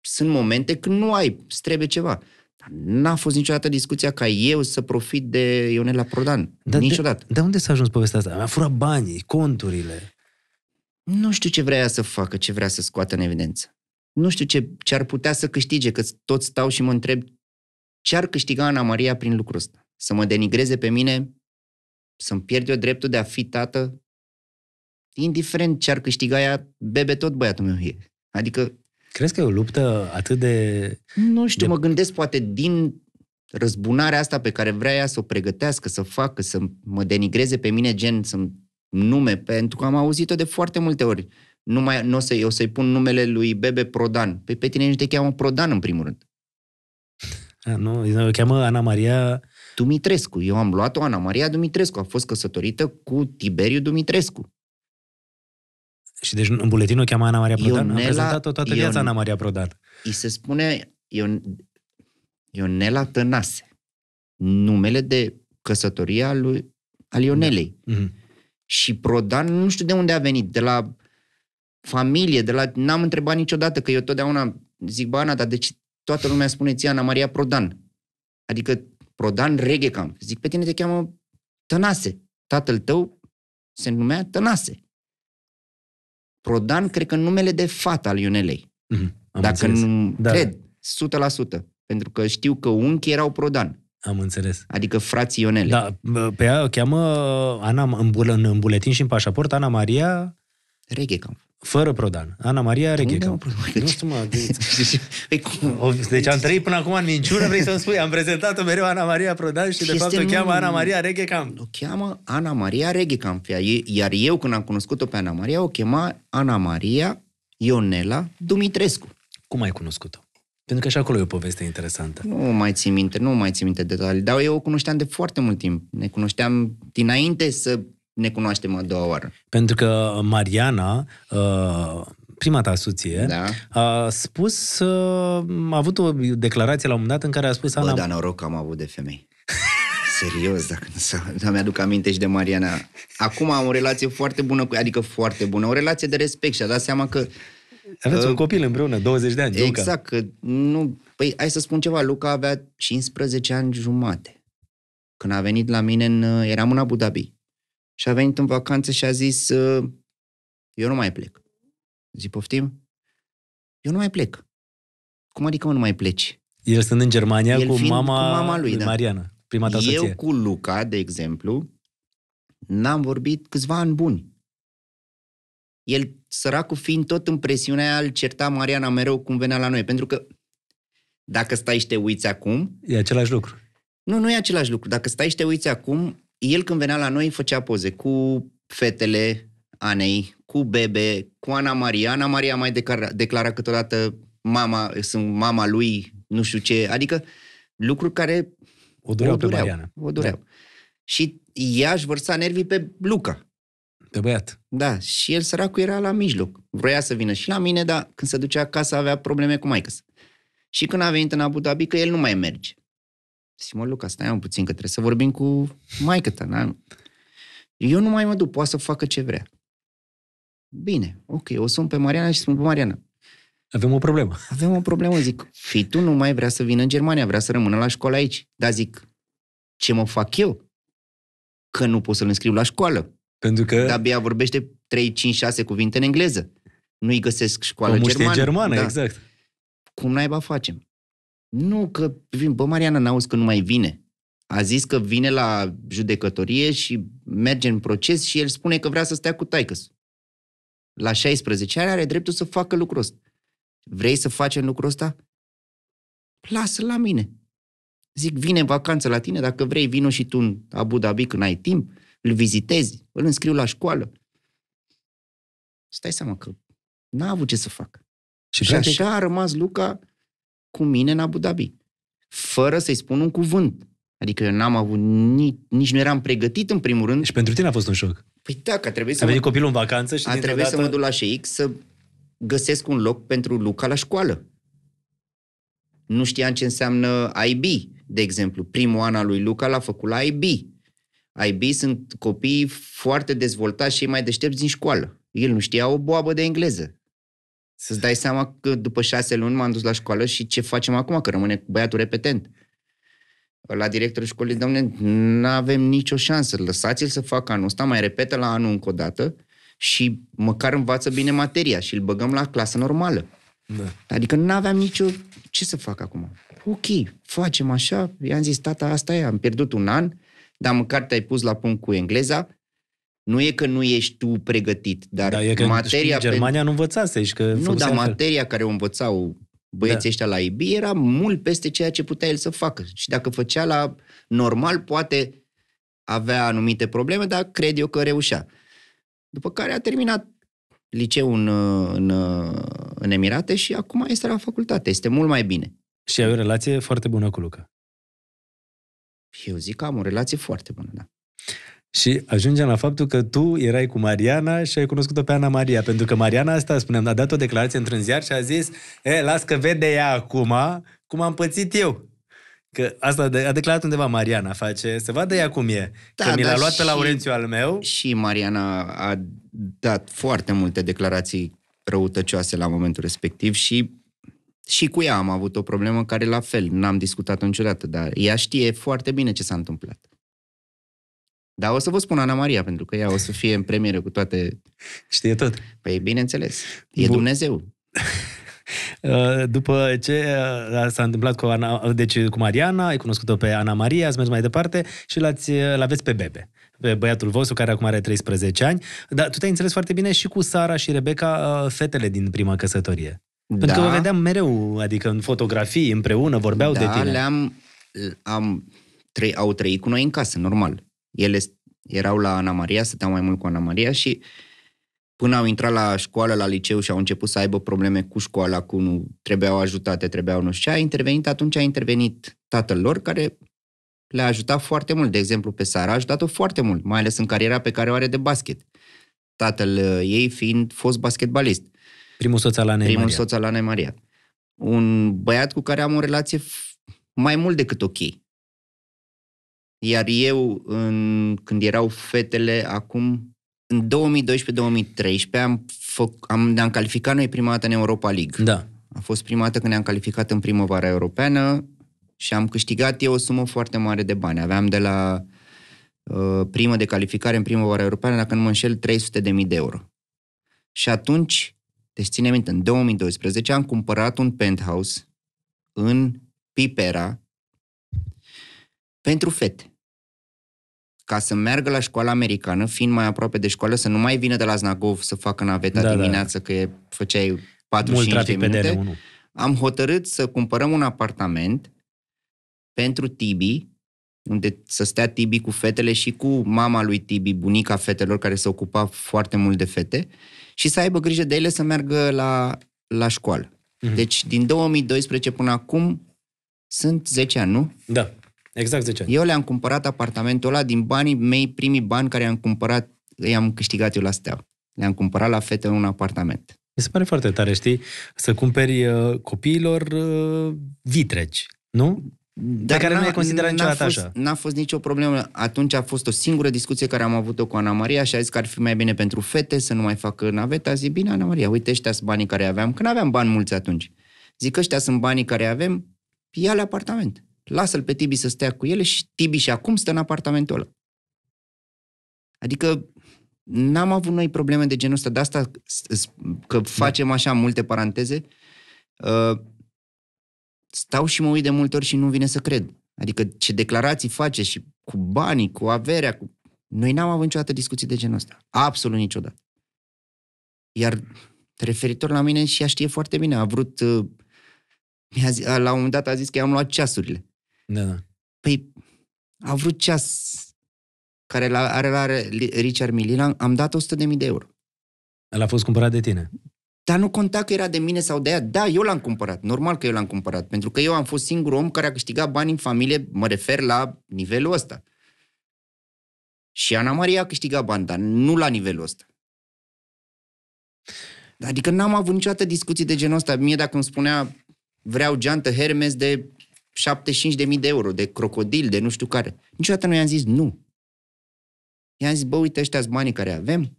Sunt momente când nu ai, trebuie ceva. Dar n-a fost niciodată discuția ca eu să profit de Ionela Prodan. Dar niciodată. De, de unde s-a ajuns povestea asta? Mi-a furat banii, conturile. Nu știu ce vrea să facă, ce vrea să scoată în evidență. Nu știu ce, ce ar putea să câștige, că tot stau și mă întreb ce ar câștiga Ana Maria prin lucrul ăsta. Să mă denigreze pe mine să-mi pierd eu dreptul de a fi tată, indiferent ce ar câștiga ea, bebe tot băiatul meu e. Adică... Crezi că e o luptă atât de... Nu știu, de... mă gândesc poate din răzbunarea asta pe care vrea ea să o pregătească, să facă, să mă denigreze pe mine gen, să nume, pentru că am auzit-o de foarte multe ori. Nu mai, n-o să, eu să-i pun numele lui Bebe Prodan. Păi pe tine nici te cheamă Prodan în primul rând. A, nu, o cheamă Ana Maria Dumitrescu. Eu am luat-o, Ana Maria Dumitrescu a fost căsătorită cu Tiberiu Dumitrescu. Și deci în buletin o cheamă Ana Maria Prodan? Ionela, am prezentat-o toată Ion... viața Ana Maria Prodan. I se spune Ion... Ionela Tănase. Numele de căsătorie al, lui, al Ionelei. Da. Mm-hmm. Și Prodan nu știu de unde a venit, de la familie, de la... N-am întrebat niciodată, că eu totdeauna zic, bă, Ana, dar de ce toată lumea spune ție Ana Maria Prodan? Adică Prodan Reghecam. Zic, pe tine te cheamă Tănase. Tatăl tău se numea Tănase. Prodan, cred că numele de fată al Ionelei. Mm-hmm. Am Dacă înțeles. nu da. cred, 100%. Pentru că știu că unchi erau Prodan. Am înțeles. Adică frații Ionele. Da, pe ea o cheamă Ana, în, bul- în buletin și în pașaport Ana Maria... Reghecam. Fără prodan. Ana Maria are păi ghecă. Da, păi nu știu, mă. Deci, păi deci am deci- trăit până acum în minciună, vrei să-mi spui. Am prezentat-o mereu Ana Maria Prodan și, de fapt o cheamă Ana Maria Regheca. O cheamă Ana Maria Regheca, Iar eu, când am cunoscut-o pe Ana Maria, o chema Ana Maria Ionela Dumitrescu. Cum ai cunoscut-o? Pentru că și acolo e o poveste interesantă. Nu mai țin minte, nu mai țin minte detalii, dar eu o cunoșteam de foarte mult timp. Ne cunoșteam dinainte să ne cunoaștem a doua oară. Pentru că Mariana, uh, prima ta soție, da. a spus, uh, a avut o declarație la un moment dat în care a spus... Bă, Ana... dar noroc că am avut de femei. Serios, dacă nu să da, mi-aduc aminte și de Mariana. Acum am o relație foarte bună, cu, adică foarte bună, o relație de respect și a dat seama că... Aveți uh, un copil împreună, 20 de ani, Exact, Luca. că nu... Păi, hai să spun ceva, Luca avea 15 ani jumate. Când a venit la mine, în, uh, eram în Abu Dhabi și a venit în vacanță și a zis, uh, eu nu mai plec. Zic, poftim? Eu nu mai plec. Cum adică mă, nu mai pleci? El sunt în Germania El cu, mama, cu mama lui, da. Mariana, prima ta Eu cu Luca, de exemplu, n-am vorbit câțiva ani buni. El, săracul fiind tot în presiunea aia, îl certa Mariana mereu cum venea la noi. Pentru că dacă stai și te uiți acum... E același lucru. Nu, nu e același lucru. Dacă stai și te uiți acum, el când venea la noi făcea poze cu fetele Anei, cu Bebe, cu Ana Maria. Ana Maria mai declara, declara câteodată mama, sunt mama lui, nu știu ce, adică lucruri care o dureau, o dureau pe O dureau. Da. Și ea își vărsa nervii pe Luca. Pe băiat. Da, și el săracul era la mijloc. Vroia să vină și la mine, dar când se ducea acasă avea probleme cu maică Și când a venit în Abu Dhabi, că el nu mai merge. Și mă, Luca, stai un puțin, că trebuie să vorbim cu maică ta, na? Eu nu mai mă duc, poate să facă ce vrea. Bine, ok, o sun pe Mariana și spun, Mariana, avem o problemă. Avem o problemă, zic. Fi tu nu mai vrea să vină în Germania, vrea să rămână la școală aici. Dar zic, ce mă fac eu? Că nu pot să-l înscriu la școală. Pentru că... Dar bea vorbește 3, 5, 6 cuvinte în engleză. Nu-i găsesc școală germană. germană, da. exact. Cum naiba facem? Nu, că, bă, Mariana, n-auzi că nu mai vine. A zis că vine la judecătorie și merge în proces și el spune că vrea să stea cu taicăs. La 16 ani are dreptul să facă lucrul ăsta. Vrei să facem lucrul ăsta? Lasă la mine. Zic, vine în vacanță la tine, dacă vrei, vino și tu în Abu Dhabi când ai timp, îl vizitezi, îl înscriu la școală. Stai seama că n-a avut ce să facă. Și, și așa a rămas Luca cu mine în Abu Dhabi, fără să-i spun un cuvânt. Adică eu n-am avut, nici, nici nu eram pregătit în primul rând. Și pentru tine a fost un șoc. Păi da, că trebuie să... A venit mă... copilul în vacanță și A trebuit dată... să mă duc la Sheik să găsesc un loc pentru Luca la școală. Nu știam ce înseamnă IB, de exemplu. Primul an al lui Luca l-a făcut la IB. IB sunt copii foarte dezvoltați și mai deștepți din școală. El nu știa o boabă de engleză. Să-ți dai seama că după șase luni m-am dus la școală și ce facem acum, că rămâne băiatul repetent. La directorul școlii, domne, nu avem nicio șansă, lăsați-l să facă anul ăsta, mai repetă la anul încă o dată și măcar învață bine materia și îl băgăm la clasă normală. Da. Adică nu aveam nicio... Ce să fac acum? Ok, facem așa. I-am zis, tata, asta e, am pierdut un an, dar măcar te-ai pus la punct cu engleza, nu e că nu ești tu pregătit, dar da, e că materia... Știi, Germania pe... nu învățase și că... Nu, dar materia care o învățau băieții da. ăștia la IB era mult peste ceea ce putea el să facă. Și dacă făcea la normal, poate avea anumite probleme, dar cred eu că reușea. După care a terminat liceu în, în, în Emirate și acum este la facultate. Este mult mai bine. Și ai o relație foarte bună cu Luca. Eu zic că am o relație foarte bună, da. Și ajungem la faptul că tu erai cu Mariana și ai cunoscut-o pe Ana Maria, pentru că Mariana asta, spuneam, a dat o declarație într-un ziar și a zis, e, las că vede ea acum cum am pățit eu. Că asta a declarat undeva Mariana, face, să vadă ea cum e. Da, că mi l-a luat și, pe Laurențiu al meu. Și Mariana a dat foarte multe declarații răutăcioase la momentul respectiv și și cu ea am avut o problemă care la fel, n-am discutat-o niciodată, dar ea știe foarte bine ce s-a întâmplat. Dar o să vă spun Ana Maria, pentru că ea o să fie în premieră cu toate... Știe tot. Păi bineînțeles, e Bun. Dumnezeu. Uh, după ce uh, s-a întâmplat cu, Ana, uh, deci cu Mariana, ai cunoscut-o pe Ana Maria, ați mers mai departe și l-ați, l-aveți pe Bebe, pe băiatul vostru care acum are 13 ani. Dar tu te-ai înțeles foarte bine și cu Sara și Rebecca, fetele din prima căsătorie. Da. Pentru că da. vă vedeam mereu, adică în fotografii, împreună, vorbeau da, de tine. Da, le-am... Am, trei, au trăit cu noi în casă, normal ele erau la Ana Maria, stăteau mai mult cu Ana Maria și până au intrat la școală, la liceu și au început să aibă probleme cu școala, cu nu, trebuiau ajutate, trebuiau nu știu a intervenit, atunci a intervenit tatăl lor, care le-a ajutat foarte mult. De exemplu, pe Sara a ajutat-o foarte mult, mai ales în cariera pe care o are de basket. Tatăl uh, ei fiind fost basketbalist. Primul soț al Anei Primul Maria. soț al Anei Maria. Un băiat cu care am o relație mai mult decât ok. Iar eu, în, când erau fetele, acum, în 2012-2013, am, făc, am, ne-am calificat noi prima dată în Europa League. Da. A fost prima dată când ne-am calificat în primăvara europeană și am câștigat eu o sumă foarte mare de bani. Aveam de la uh, primă de calificare în primăvara europeană, dacă nu mă înșel, 300.000 de euro. Și atunci, deci ține minte, în 2012 am cumpărat un penthouse în Pipera, pentru fete. Ca să meargă la școala americană, fiind mai aproape de școală, să nu mai vină de la Znagov să facă naveta da, da. dimineață, da. că e, făceai 45 de minute. Pe Am hotărât să cumpărăm un apartament pentru Tibi, unde să stea Tibi cu fetele și cu mama lui Tibi, bunica fetelor, care se ocupa foarte mult de fete, și să aibă grijă de ele să meargă la, la școală. Mm-hmm. Deci, din 2012 până acum, sunt 10 ani, nu? Da. Exact 10 ani. Eu le-am cumpărat apartamentul ăla din banii mei, primii bani care i-am cumpărat, i-am câștigat eu la Steaua. Le-am cumpărat la fete un apartament. Mi se pare foarte tare, știi, să cumperi uh, copiilor uh, vitregi, nu? Dar care nu ai considerat niciodată fost, așa. N-a fost nicio problemă. Atunci a fost o singură discuție care am avut-o cu Ana Maria și a zis că ar fi mai bine pentru fete să nu mai facă naveta. zis, bine, Ana Maria, uite ăștia sunt banii care aveam, că n-aveam bani mulți atunci. Zic, ăștia sunt banii care avem, ia le apartament lasă-l pe Tibi să stea cu ele și Tibi și acum stă în apartamentul ăla. Adică n-am avut noi probleme de genul ăsta, de asta că da. facem așa multe paranteze, uh, stau și mă uit de multe ori și nu vine să cred. Adică ce declarații face și cu banii, cu averea, cu... Noi n-am avut niciodată discuții de genul ăsta. Absolut niciodată. Iar referitor la mine și ea știe foarte bine. A vrut... Uh, mi-a zis, la un moment dat a zis că i-am luat ceasurile. Da, da. Păi, a vrut ceas care la, are la Richard Milian, am dat 100.000 de euro. El a fost cumpărat de tine. Dar nu conta că era de mine sau de ea. Da, eu l-am cumpărat. Normal că eu l-am cumpărat. Pentru că eu am fost singurul om care a câștigat bani în familie, mă refer la nivelul ăsta. Și Ana Maria a câștigat bani, dar nu la nivelul ăsta. Adică n-am avut niciodată discuții de genul ăsta. Mie dacă îmi spunea vreau geantă Hermes de 75.000 de euro, de crocodil, de nu știu care. Niciodată nu i-am zis nu. I-am zis, bă, uite, ăștia banii care avem.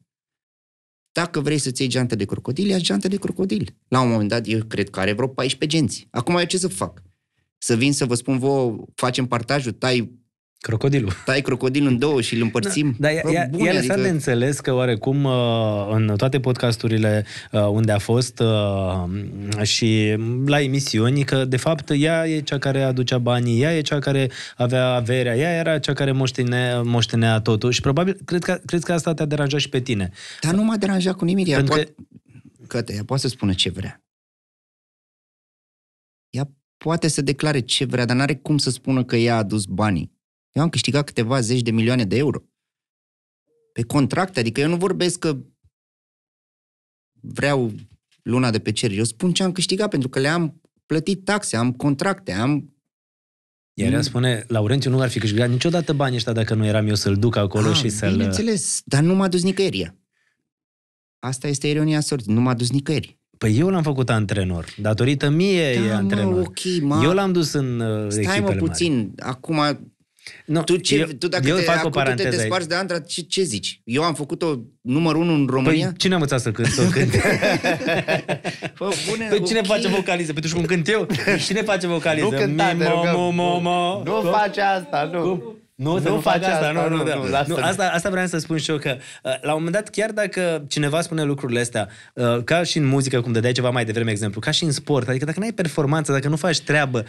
Dacă vrei să-ți iei geantă de crocodil, ia geantă de crocodil. La un moment dat, eu cred că are vreo 14 genți. Acum eu ce să fac? Să vin să vă spun, vă facem partajul, tai Crocodilul. Tai crocodilul în două și îl împărțim. Da, da e, bune, e adică... de înțeles că oarecum uh, în toate podcasturile uh, unde a fost uh, și la emisiuni, că de fapt ea e cea care aducea banii, ea e cea care avea averea, ea era cea care moștenea, moștenea totul și probabil, cred că, cred că asta te-a deranjat și pe tine. Dar nu m-a deranjat cu nimic. Ea Pentru poate... că... Căte, ea poate să spună ce vrea. Ea poate să declare ce vrea, dar n-are cum să spună că ea a adus banii eu am câștigat câteva zeci de milioane de euro. Pe contract, adică eu nu vorbesc că vreau luna de pe cer. Eu spun ce am câștigat, pentru că le-am plătit taxe, am contracte, am... Iar ea mm. spune, Laurențiu nu ar fi câștigat niciodată banii ăștia dacă nu eram eu să-l duc acolo A, ah, și să-l... Bineînțeles, dar nu m-a dus nicăieri. Asta este ironia sorții, nu m-a dus nicăieri. Păi eu l-am făcut antrenor. Datorită mie da, e antrenor. Mă, okay, mă. Eu l-am dus în uh, Stai mă puțin. Mare. Acum No, tu, ce, eu, tu dacă eu te, fac o paranteză te desparți de Andra, ce, ce zici? Eu am făcut-o numărul unu în păi, România? Păi, cine a învățat să cânt? Să cânt? Bă, bune, păi cine okay. face vocaliză? Pentru păi, că cum cânt eu? Păi, cine face vocaliză? Nu cânta, Mi, mo, mo, mo, mo. Nu, nu face asta, nu. Cum? Nu, nu, nu faci asta, nu, nu, nu, da. nu, nu, nu asta, asta vreau să spun și eu, că uh, la un moment dat, chiar dacă cineva spune lucrurile astea, uh, ca și în muzică, cum dădeai ceva mai devreme, exemplu, ca și în sport, adică dacă n-ai performanță, dacă nu faci treabă,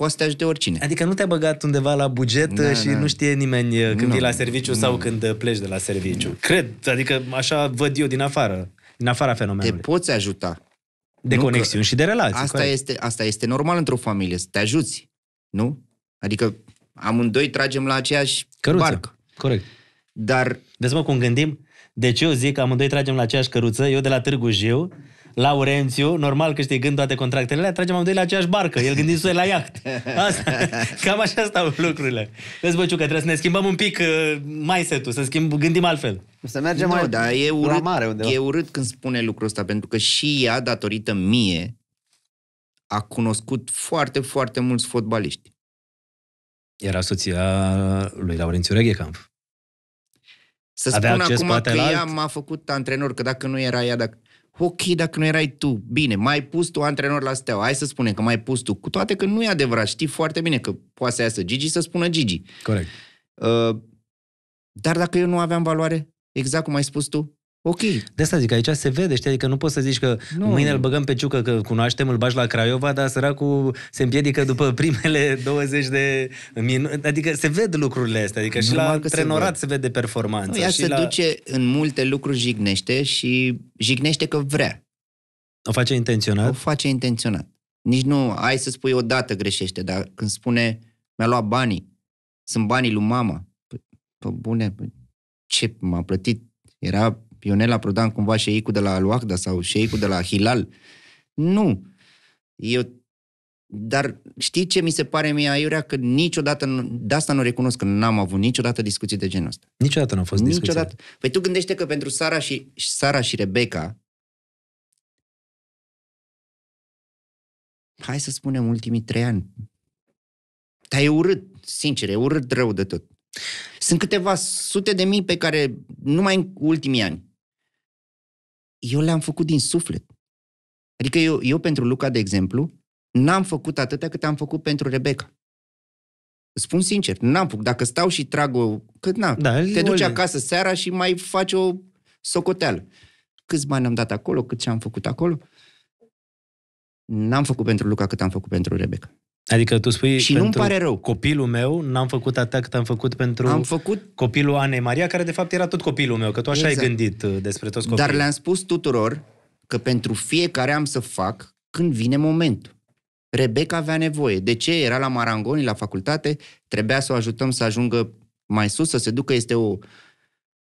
poți să te ajute oricine. Adică nu te-ai băgat undeva la buget da, și da. nu știe nimeni uh, când vii no, e la serviciu nu. sau când uh, pleci de la serviciu. Nu. Cred, adică așa văd eu din afară, din afara fenomenului. Te poți ajuta. De nu conexiuni și de relații. Asta este, asta este normal într-o familie, să te ajuți, nu? Adică amândoi tragem la aceeași Căruță. barcă. Corect. Dar... Vezi mă cum gândim? De Deci eu zic, amândoi tragem la aceeași căruță, eu de la Târgu Jiu, Laurențiu, normal că știi, gând toate contractele le atragem amândoi la aceeași barcă, el gândit să la iaht. Asta, cam așa stau lucrurile. Vezi, Băciu, că trebuie să ne schimbăm un pic uh, mai setul, să schimb, gândim altfel. Să mergem no, mai da, e urât, la mare undeva. E urât când spune lucrul ăsta, pentru că și ea, datorită mie, a cunoscut foarte, foarte mulți fotbaliști. Era soția lui Laurențiu Reghecamp. Să Avea spun acum că alt... ea m-a făcut antrenor, că dacă nu era ea, dacă ok, dacă nu erai tu, bine, mai pus tu antrenor la Steaua, hai să spunem că mai pus tu, cu toate că nu e adevărat, știi foarte bine că poate să iasă Gigi să spună Gigi. Corect. Uh, dar dacă eu nu aveam valoare, exact cum ai spus tu, Ok. De asta zic, aici se vede, știi, adică nu poți să zici că nu. mâine îl băgăm pe ciucă, că cunoaștem, îl bagi la Craiova, dar săracul se împiedică după primele 20 de minute. Adică se ved lucrurile astea, adică și și la trenorat se, se vede performanța. Nu, ea și se la... duce în multe lucruri jignește și jignește că vrea. O face intenționat? O face intenționat. Nici nu, ai să spui o dată greșește, dar când spune mi-a luat banii, sunt banii lui mama, pă, pă bune, pă, ce m-a plătit? Era Ionela Prodan cumva șeicul de la Aluagda sau șeicul de la Hilal. Nu. Eu dar știi ce mi se pare mie aiurea? Că niciodată, de asta nu recunosc că n-am avut niciodată discuții de genul ăsta. Niciodată nu au fost discuții. Niciodată. Păi tu gândește că pentru Sara și, Sara și Rebecca, hai să spunem ultimii trei ani, dar e urât, sincer, e urât rău de tot. Sunt câteva sute de mii pe care numai în ultimii ani eu le-am făcut din suflet. Adică eu, eu pentru Luca, de exemplu, n-am făcut atâtea cât am făcut pentru Rebecca. Spun sincer, n-am făcut. Dacă stau și trag o... Cât n-am. Da, Te duci acasă seara și mai faci o socoteală. Câți bani am dat acolo, cât ce am făcut acolo. N-am făcut pentru Luca cât am făcut pentru Rebecca. Adică tu spui și nu-mi pare rău. copilul meu, n-am făcut atât, cât am făcut pentru am făcut... copilul Anei Maria, care de fapt era tot copilul meu, că tu așa exact. ai gândit uh, despre toți copiii. Dar le-am spus tuturor că pentru fiecare am să fac când vine momentul. Rebecca avea nevoie. De ce? Era la Marangoni, la facultate, trebuia să o ajutăm să ajungă mai sus, să se ducă. Este o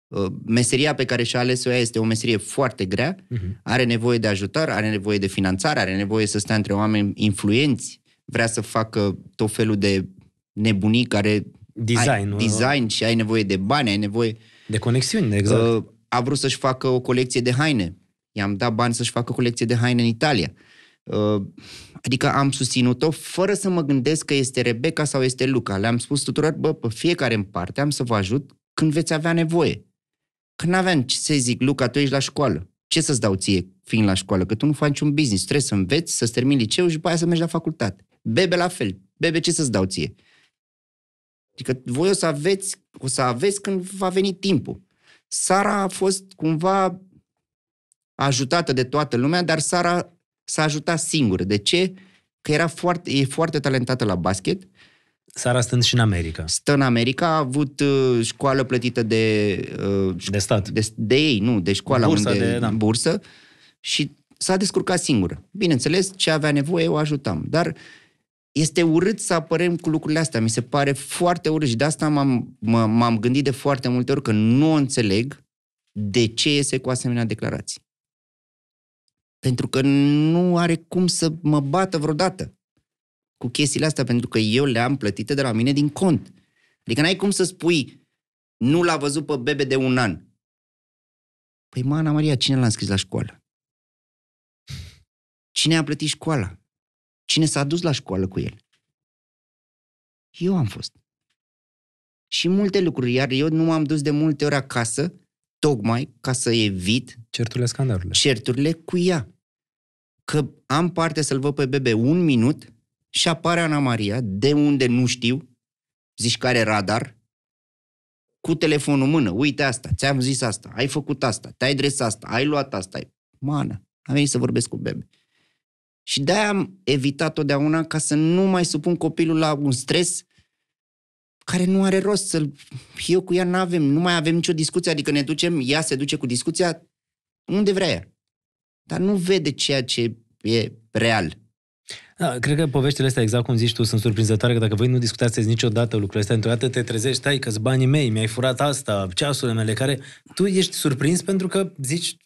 uh, meseria pe care și-a ales-o ea este o meserie foarte grea, uh-huh. are nevoie de ajutor, are nevoie de finanțare, are nevoie să stea între oameni influenți, vrea să facă tot felul de nebunii care... Design. Ai, da. design și ai nevoie de bani, ai nevoie... De conexiuni, exact. Uh, a vrut să-și facă o colecție de haine. I-am dat bani să-și facă colecție de haine în Italia. Uh, adică am susținut-o fără să mă gândesc că este Rebecca sau este Luca. Le-am spus tuturor, bă, pe fiecare în parte am să vă ajut când veți avea nevoie. Că n-aveam ce să zic, Luca, tu ești la școală. Ce să-ți dau ție fiind la școală? Că tu nu faci un business. Trebuie să înveți, să-ți termini liceul și după aia să mergi la facultate. Bebe la fel. Bebe, ce să-ți dau ție? Adică voi o să aveți, o să aveți când va veni timpul. Sara a fost cumva ajutată de toată lumea, dar Sara s-a ajutat singură. De ce? Că era foarte, e foarte talentată la basket. Sara stând și în America. Stă în America, a avut uh, școală plătită de... Uh, de stat. De, de ei, nu, de școala bursa unde... De, da. Bursă. Și s-a descurcat singură. Bineînțeles, ce avea nevoie o ajutam. Dar uh, este urât să apărăm cu lucrurile astea. Mi se pare foarte urât și de asta m-am, m-am gândit de foarte multe ori că nu înțeleg de ce iese cu asemenea declarații. Pentru că nu are cum să mă bată vreodată cu chestiile astea, pentru că eu le-am plătite de la mine din cont. Adică n-ai cum să spui, nu l-a văzut pe bebe de un an. Păi, mana Maria, cine l-a scris la școală? Cine a plătit școala? Cine s-a dus la școală cu el? Eu am fost. Și multe lucruri, iar eu nu m-am dus de multe ori acasă, tocmai ca să evit certurile, scandalurile. certurile cu ea. Că am parte să-l văd pe bebe un minut și apare Ana Maria, de unde nu știu, zici care radar, cu telefonul în mână, uite asta, ți-am zis asta, ai făcut asta, te-ai dresat asta, ai luat asta, ai... mană, am venit să vorbesc cu bebe. Și de-aia am evitat totdeauna ca să nu mai supun copilul la un stres care nu are rost să-l... Eu cu ea nu avem, nu mai avem nicio discuție, adică ne ducem, ea se duce cu discuția unde vrea ea. Dar nu vede ceea ce e real. Da, cred că poveștile astea, exact cum zici tu, sunt surprinzătoare, că dacă voi nu discutați niciodată lucrurile astea, întotdeauna te trezești, stai că banii mei, mi-ai furat asta, ceasurile mele, care tu ești surprins pentru că zici,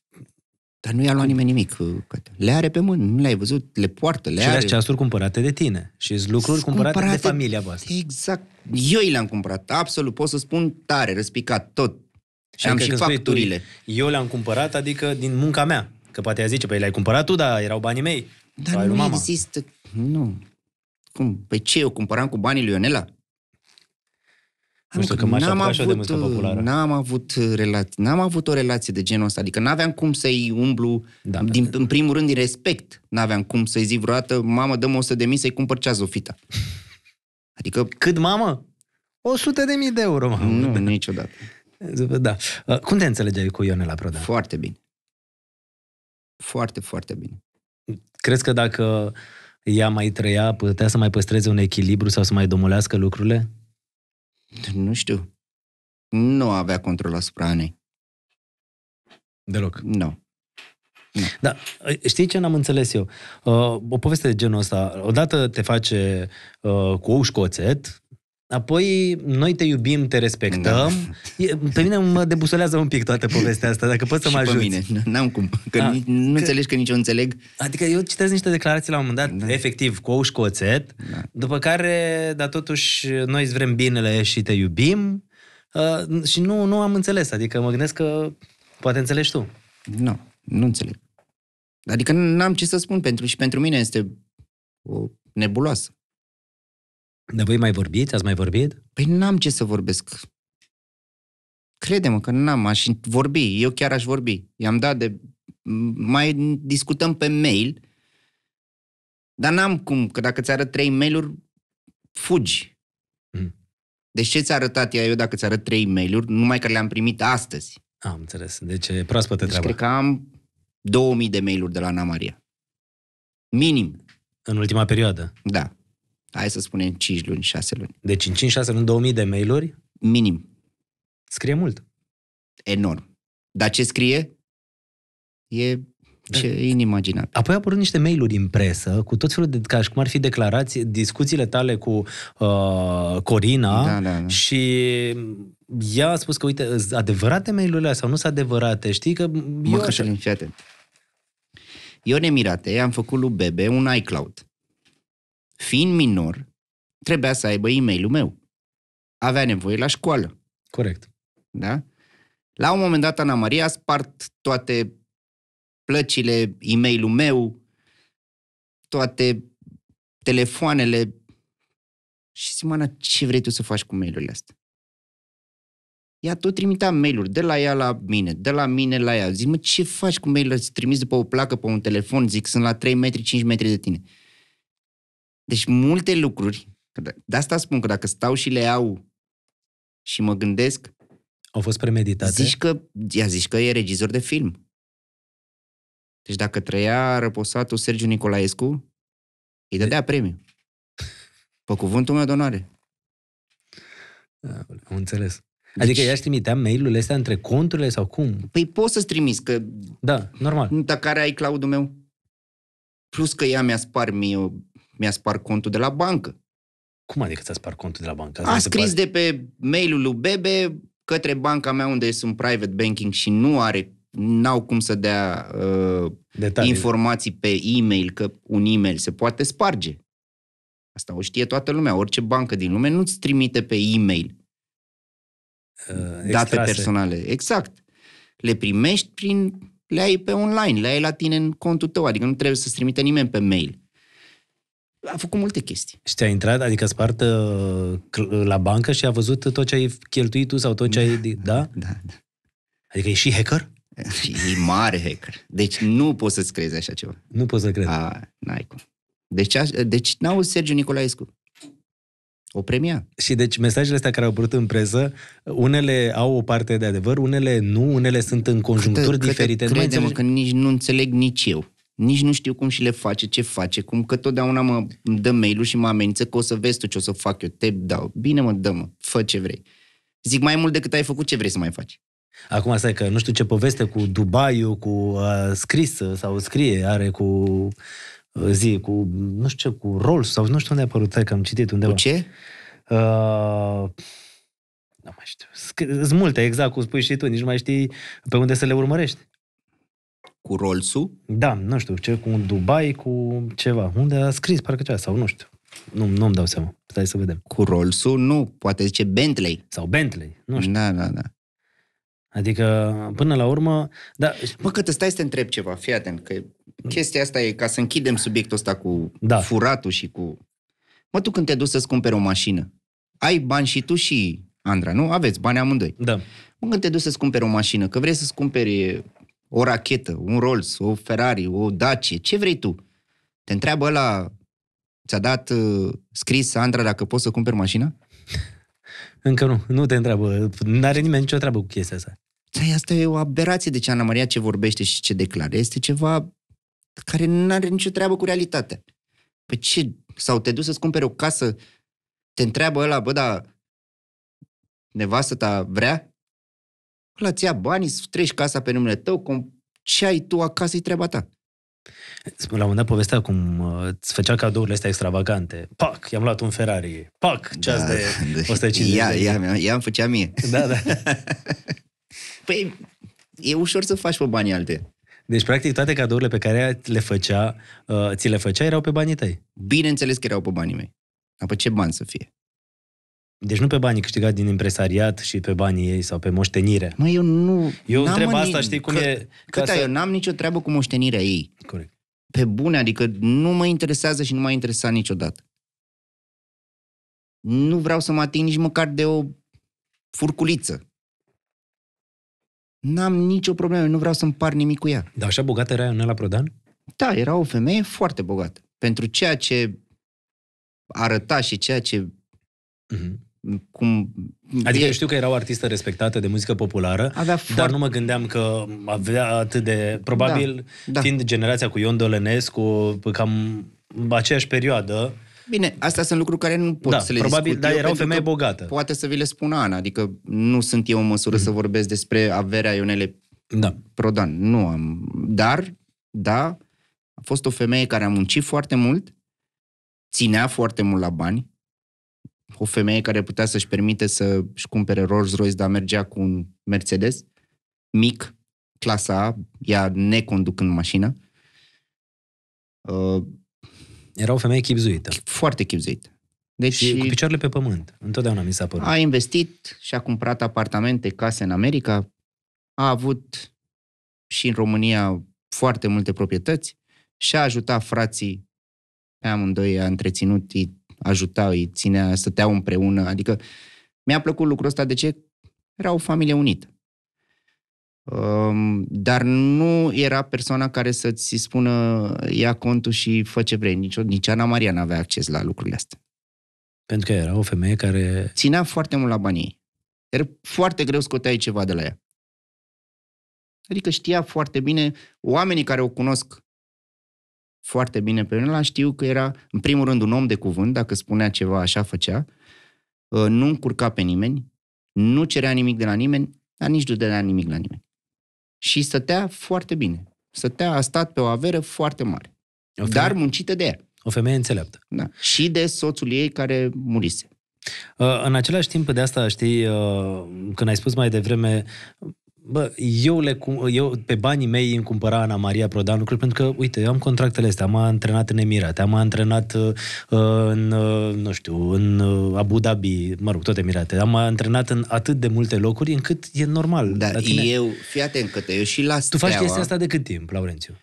dar nu i-a luat nimeni nimic. Uh, le are pe mână, nu le-ai văzut, le poartă, le și are. Și ceasuri cumpărate de tine. Și lucruri cumpărate, cumpărate de familia voastră. Exact. Eu i le-am cumpărat, absolut. Pot să spun tare, răspicat, tot. Și adică am și facturile. Tu, eu le-am cumpărat, adică din munca mea. Că poate ea zice, păi le-ai cumpărat tu, dar erau banii mei. Dar nu mama. există... Nu. Cum? Păi ce, eu cumpăram cu banii lui Ionela? Nu știu că m-aș n-am avut, așa de muzică populară. N-am avut, uh, rela- n-am avut o relație de genul ăsta. Adică n-aveam cum să-i umblu, da, din, da, da. în primul rând, din respect. N-aveam cum să-i zic vreodată, mamă, dăm 100 de mii să-i cumpăr ceazofita. Adică... Cât, mamă? 100 de mii de euro, mamă. Nu, da. niciodată. Uh, da. Cum te înțelegeai cu Ionela la Prodan? Foarte bine. Foarte, foarte bine. Crezi că dacă ea mai trăia, putea să mai păstreze un echilibru sau să mai domolească lucrurile? Nu știu. Nu avea control asupra Anei. Deloc. Nu. No. Da, știi ce n-am înțeles eu? Uh, o poveste de genul ăsta. Odată te face uh, cu ou și cu oțet, Apoi, noi te iubim, te respectăm. Da. Pe mine mă debusolează un pic toată povestea asta, dacă poți să mă ajuți. Nu mine, n-am cum, că da. nu că... înțelegi că nici eu înțeleg. Adică eu citesc niște declarații la un moment dat, da. efectiv, cu ouș, cu oțet, da. după care, dar totuși, noi îți vrem binele și te iubim. Uh, și nu, nu am înțeles, adică mă gândesc că poate înțelegi tu. Nu, nu înțeleg. Adică n-am ce să spun, pentru și pentru mine este o nebuloasă. Dar voi mai vorbiți? Ați mai vorbit? Păi n-am ce să vorbesc. Crede-mă că n-am, aș vorbi, eu chiar aș vorbi. I-am dat de... Mai discutăm pe mail, dar n-am cum, că dacă ți arăt trei mail-uri, fugi. Mm. Deci ce ți-a arătat ea eu dacă ți arăt trei mail-uri, numai că le-am primit astăzi? Am înțeles. Deci e proaspătă deci treaba. cred că am 2000 de mail-uri de la Ana Maria. Minim. În ultima perioadă? Da hai să spunem 5 luni, 6 luni. Deci în 5-6 luni 2000 de mail-uri? Minim. Scrie mult. Enorm. Dar ce scrie? E ce da. inimaginat. Apoi au apărut niște mail-uri în presă cu tot felul de, ca și cum ar fi declarații, discuțiile tale cu uh, Corina da, da, da. și ea a spus că, uite, adevărate mail-urile sau nu sunt adevărate, știi că... Mă, eu așa... fii atent. Eu, nemirate, am făcut lui Bebe un iCloud fiind minor, trebuia să aibă e mail meu. Avea nevoie la școală. Corect. Da? La un moment dat, Ana Maria a spart toate plăcile, e mail meu, toate telefoanele. Și Simona, ce vrei tu să faci cu mail-urile astea? Ea tot trimitea mail-uri, de la ea la mine, de la mine la ea. Zic, mă, ce faci cu mail-urile? Îți trimiți după o placă, pe un telefon, zic, sunt la 3 metri, 5 metri de tine. Deci multe lucruri, de asta spun că dacă stau și le iau și mă gândesc... Au fost premeditate? Zici că, ia, zici că e regizor de film. Deci dacă trăia răposatul Sergiu Nicolaescu, îi dădea de... premiu. Pe cuvântul meu de onoare. Am înțeles. Adică deci... Adică ea își trimitea mail-urile astea între conturile sau cum? Păi poți să-ți trimiți, că... Da, normal. Dacă are ai cloud meu? Plus că ea mi-a spart mie mi-a spart contul de la bancă. Cum adică ți-a spart contul de la bancă? Asta a scris de pe mailul lui Bebe către banca mea unde sunt private banking și nu are n-au cum să dea uh, informații pe e-mail, că un e-mail se poate sparge. Asta o știe toată lumea. Orice bancă din lume nu-ți trimite pe e-mail uh, date extrase. personale. Exact. Le primești prin... le ai pe online, le ai la tine în contul tău, adică nu trebuie să-ți trimite nimeni pe mail a făcut multe chestii. Și te-a intrat, adică a spart la bancă și a văzut tot ce ai cheltuit tu sau tot ce da, ai... Da? Da, da. Adică e și hacker? E mare hacker. Deci nu poți să-ți crezi așa ceva. Nu poți să crezi. A, n-ai cum. Deci, deci n-au Sergiu Nicolaescu o premia. Și deci mesajele astea care au apărut în preză, unele au o parte de adevăr, unele nu, unele sunt în conjuncturi diferite. Câtă, crede-mă că nici nu înțeleg nici eu nici nu știu cum și le face, ce face, cum că totdeauna mă dă mail și mă amenință că o să vezi tu ce o să fac eu, te dau. Bine mă, dă-mă, fă ce vrei. Zic mai mult decât ai făcut, ce vrei să mai faci? Acum e că nu știu ce poveste cu Dubaiu, cu uh, scris uh, sau scrie, are cu uh, zi, cu nu știu ce, cu Rolls sau nu știu unde a apărut, că am citit undeva. Cu ce? Uh, nu mai știu. Sunt multe, exact, cum spui și tu, nici nu mai știi pe unde să le urmărești cu Rolsu. Da, nu știu, ce cu un Dubai, cu ceva. Unde a scris, parcă ceva, sau nu știu. Nu, nu-mi dau seama. Stai să vedem. Cu Rolsu, nu. Poate zice Bentley. Sau Bentley, nu știu. Da, da, da. Adică, până la urmă... Da. Mă, că te stai să te întreb ceva, fii atent, că chestia asta e ca să închidem subiectul ăsta cu da. furatul și cu... Mă, tu când te duci să-ți cumperi o mașină, ai bani și tu și Andra, nu? Aveți bani amândoi. Da. Mă, când te duci să-ți cumperi o mașină, că vrei să-ți cumperi o rachetă, un Rolls, o Ferrari, o Dacia, ce vrei tu. Te întreabă la ți-a dat uh, scris, Andra, dacă poți să cumperi mașina? Încă nu, nu te întreabă, n-are nimeni nicio treabă cu chestia asta. Da, asta e o aberație de ce Ana Maria ce vorbește și ce declară. Este ceva care nu are nicio treabă cu realitatea. Păi ce? Sau te duci să-ți cumperi o casă, te întreabă ăla, bă, da, nevastă ta vrea? La ți banii, să treci casa pe numele tău, cum ce ai tu acasă e treaba ta. La un moment dat povestea cum uh, îți făcea cadourile astea extravagante. Pac, i-am luat un Ferrari. Pac, ceas da, de 150 da. ia, de ia, ia, îmi făcea mie. Da, da. păi, e ușor să faci pe banii alte. Deci, practic, toate cadourile pe care le făcea, uh, ți le făcea, erau pe banii tăi. Bineînțeles că erau pe banii mei. Apoi ce bani să fie? Deci nu pe banii câștigați din impresariat și pe banii ei sau pe moștenire. Mă, eu nu... Eu întreb asta, știi cum că, e... Cât ai eu n-am nicio treabă cu moștenirea ei. Corect. Pe bune, adică nu mă interesează și nu m-a interesat niciodată. Nu vreau să mă ating nici măcar de o furculiță. N-am nicio problemă, nu vreau să par nimic cu ea. Dar așa bogată era Ionela Prodan? Da, era o femeie foarte bogată. Pentru ceea ce arăta și ceea ce mhm cum... Adică știu că era o artistă respectată de muzică populară, avea foarte... dar nu mă gândeam că avea atât de... Probabil, da, da. fiind generația cu Ion Dolănescu, cam aceeași perioadă, Bine, astea sunt lucruri care nu pot da, să le probabil, discut. Dar era o femeie bogată. Poate să vi le spună Ana, adică nu sunt eu în măsură mm. să vorbesc despre averea Ionele da. Prodan. Nu am. Dar, da, a fost o femeie care a muncit foarte mult, ținea foarte mult la bani, o femeie care putea să-și permite să-și cumpere Rolls-Royce, dar mergea cu un Mercedes mic, clasa A, ea neconducând mașina. Uh, Era o femeie chipzuită. Foarte chipzuită. Deci, și cu picioarele pe pământ. Întotdeauna mi s-a părut. A investit și a cumpărat apartamente, case în America. A avut și în România foarte multe proprietăți și a ajutat frații pe amândoi, a întreținut, ajuta, îi ținea, stăteau împreună. Adică mi-a plăcut lucrul ăsta. De ce? Era o familie unită. Um, dar nu era persoana care să-ți spună ia contul și fă ce vrei. Nici, nici Ana Maria nu avea acces la lucrurile astea. Pentru că era o femeie care... Ținea foarte mult la banii Era foarte greu scoteai ceva de la ea. Adică știa foarte bine, oamenii care o cunosc foarte bine pe el, știu că era, în primul rând, un om de cuvânt, dacă spunea ceva, așa făcea, uh, nu încurca pe nimeni, nu cerea nimic de la nimeni, dar nici nu dădea nimic la nimeni. Și stătea foarte bine. Stătea, a stat pe o averă foarte mare. femeie, dar muncită de ea. O femeie înțeleaptă. Da. Și de soțul ei care murise. Uh, în același timp, de asta știi, uh, când ai spus mai devreme, bă, eu, le eu pe banii mei îmi cumpăra Ana Maria Prodan lucruri, pentru că, uite, eu am contractele astea, am antrenat în Emirate, am antrenat uh, în, uh, nu știu, în uh, Abu Dhabi, mă rog, tot Emirate, am antrenat în atât de multe locuri încât e normal. Da, la tine. eu, fii atent că te, eu și la steaua... Tu faci chestia asta de cât timp, Laurențiu?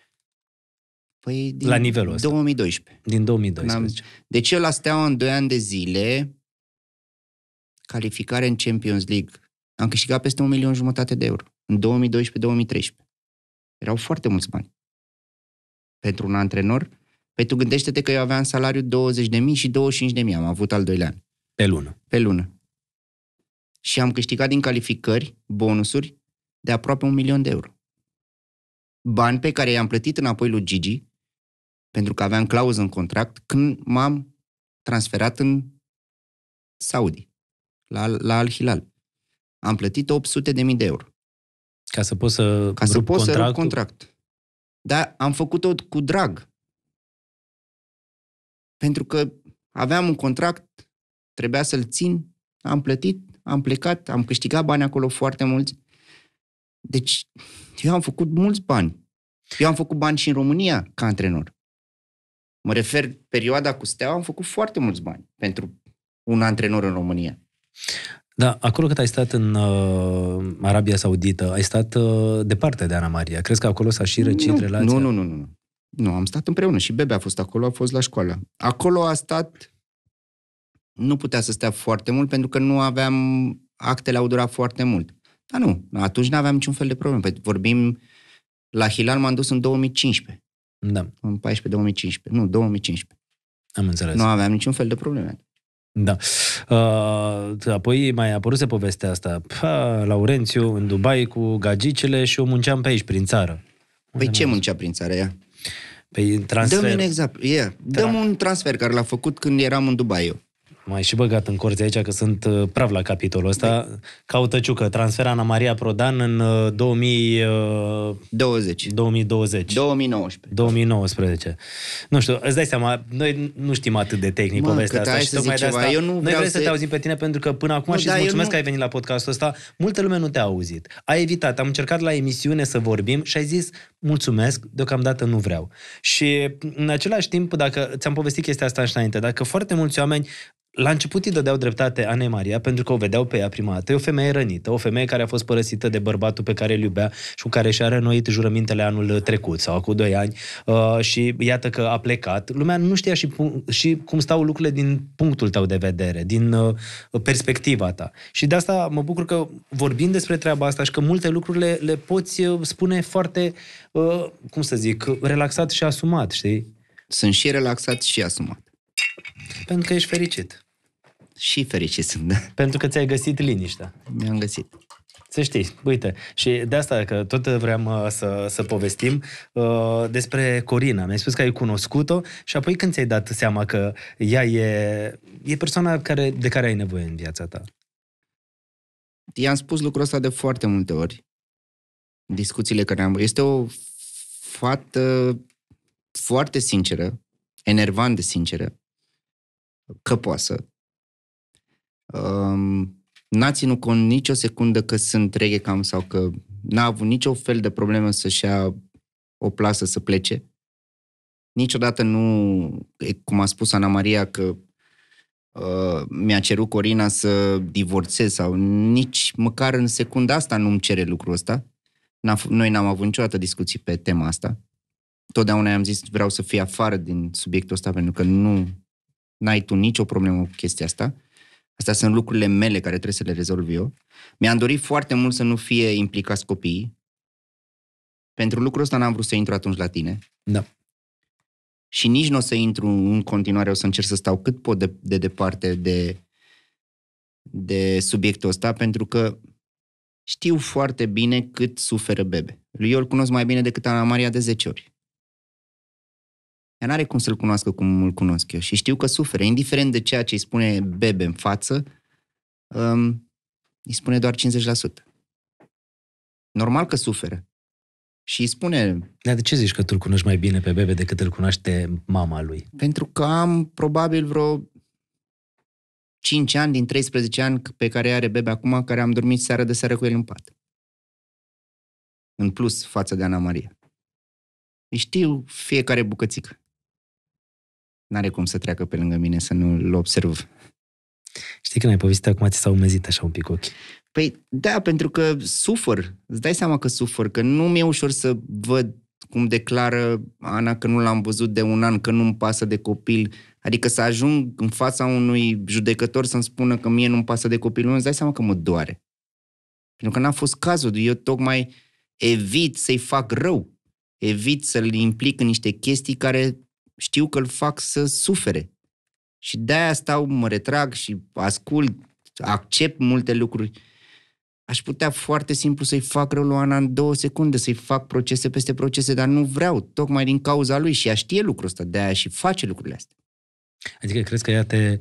Păi din la nivelul ăsta. 2012. Din 2012. Am, deci eu la Steaua în 2 ani de zile, calificare în Champions League, am câștigat peste un milion jumătate de euro în 2012-2013. Erau foarte mulți bani. Pentru un antrenor, Păi tu gândește-te că eu aveam salariu 20.000 și 25.000 am avut al doilea an. Pe lună. Pe lună. Și am câștigat din calificări, bonusuri, de aproape un milion de euro. Bani pe care i-am plătit înapoi lui Gigi, pentru că aveam clauză în contract, când m-am transferat în Saudi, la, la Al Hilal. Am plătit 800.000 de euro. Ca să poți să Ca să poți să rup contract. Dar am făcut-o cu drag. Pentru că aveam un contract, trebuia să-l țin, am plătit, am plecat, am câștigat bani acolo foarte mulți. Deci eu am făcut mulți bani. Eu am făcut bani și în România ca antrenor. Mă refer, perioada cu Steaua am făcut foarte mulți bani pentru un antrenor în România. Da, acolo cât ai stat în uh, Arabia Saudită, ai stat uh, departe de Ana Maria. Crezi că acolo s-a și răcit nu, relația? Nu, nu, nu, nu. Nu, am stat împreună și Bebe a fost acolo, a fost la școală. Acolo a stat, nu putea să stea foarte mult pentru că nu aveam, actele au durat foarte mult. Dar nu, atunci nu aveam niciun fel de problemă. Păi vorbim, la Hilal m-am dus în 2015. Da. În 14-2015, nu, 2015. Am înțeles. Nu aveam niciun fel de probleme. Da. Uh, apoi mai a apărut povestea asta. Pă, Laurențiu în Dubai cu gagicele și eu munceam pe aici, prin țară. Păi ce muncea prin țară ea? Păi transfer. Dă-mi un, exact, yeah. Dăm un transfer care l-a făcut când eram în Dubai eu mai și băgat în corți aici, că sunt uh, praf la capitolul ăsta. De. Caută ciucă, transfer Ana Maria Prodan în 2000, 20. 2020. 2019. 2019. Nu știu, îți dai seama, noi nu știm atât de tehnic Mă, povestea asta și tocmai de asta. Eu nu noi vrem să... să te auzim pe tine pentru că până acum nu, și da, îți mulțumesc nu... că ai venit la podcastul ăsta. Multă lume nu te-a auzit. Ai evitat, am încercat la emisiune să vorbim și ai zis mulțumesc, deocamdată nu vreau. Și în același timp, dacă ți-am povestit chestia asta înainte, dacă foarte mulți oameni la început îi dădeau dreptate Anei Maria pentru că o vedeau pe ea prima dată. E o femeie rănită, o femeie care a fost părăsită de bărbatul pe care îl iubea și cu care și-a renoit jurămintele anul trecut sau acum doi ani uh, și iată că a plecat. Lumea nu știa și, și cum stau lucrurile din punctul tău de vedere, din uh, perspectiva ta. Și de asta mă bucur că vorbim despre treaba asta și că multe lucruri le, le poți uh, spune foarte, uh, cum să zic, relaxat și asumat, știi? Sunt și relaxat și asumat. Pentru că ești fericit și fericit sunt. Pentru că ți-ai găsit liniștea. Mi-am găsit. Să știi, uite, și de asta că tot vreau să, să povestim uh, despre Corina. Mi-ai spus că ai cunoscut-o și apoi când ți-ai dat seama că ea e, e persoana care, de care ai nevoie în viața ta? I-am spus lucrul ăsta de foarte multe ori. Discuțiile care am... Este o fată foarte sinceră, enervant de sinceră, căpoasă, Um, n-a ținut cu nicio secundă că sunt reghecam sau că n-a avut nicio fel de problemă să-și ia o plasă să plece. Niciodată nu, cum a spus Ana Maria, că Uh, mi-a cerut Corina să divorțez sau nici măcar în secunda asta nu-mi cere lucrul ăsta. N-a, noi n-am avut niciodată discuții pe tema asta. Totdeauna i-am zis vreau să fii afară din subiectul ăsta pentru că nu ai tu nicio problemă cu chestia asta. Astea sunt lucrurile mele care trebuie să le rezolv eu. Mi-am dorit foarte mult să nu fie implicați copiii. Pentru lucrul ăsta n-am vrut să intru atunci la tine. Da. Și nici nu o să intru în continuare, o să încerc să stau cât pot de, de departe de, de subiectul ăsta, pentru că știu foarte bine cât suferă bebe. Eu îl cunosc mai bine decât Ana Maria de 10 ori. Ea n-are cum să-l cunoască cum îl cunosc eu și știu că suferă, indiferent de ceea ce îi spune bebe în față, um, îi spune doar 50%. Normal că suferă. Și îi spune... Dar de ce zici că tu îl cunoști mai bine pe bebe decât îl cunoaște mama lui? Pentru că am probabil vreo 5 ani din 13 ani pe care are bebe acum, care am dormit seara de seară cu el în pat. În plus față de Ana Maria. Știu fiecare bucățică. N-are cum să treacă pe lângă mine să nu-l observ. Știi când ai povestit acum ți s-au umezit așa un pic ochii. Păi da, pentru că sufăr. Îți dai seama că sufăr, că nu mi-e ușor să văd cum declară Ana că nu l-am văzut de un an, că nu-mi pasă de copil. Adică să ajung în fața unui judecător să-mi spună că mie nu-mi pasă de copil, îți dai seama că mă doare. Pentru că n-a fost cazul. Eu tocmai evit să-i fac rău. Evit să-l implic în niște chestii care știu că îl fac să sufere. Și de-aia stau, mă retrag și ascult, accept multe lucruri. Aș putea foarte simplu să-i fac rău lui Ana în două secunde, să-i fac procese peste procese, dar nu vreau, tocmai din cauza lui și ea știe lucrul ăsta, de-aia și face lucrurile astea. Adică crezi că ea te,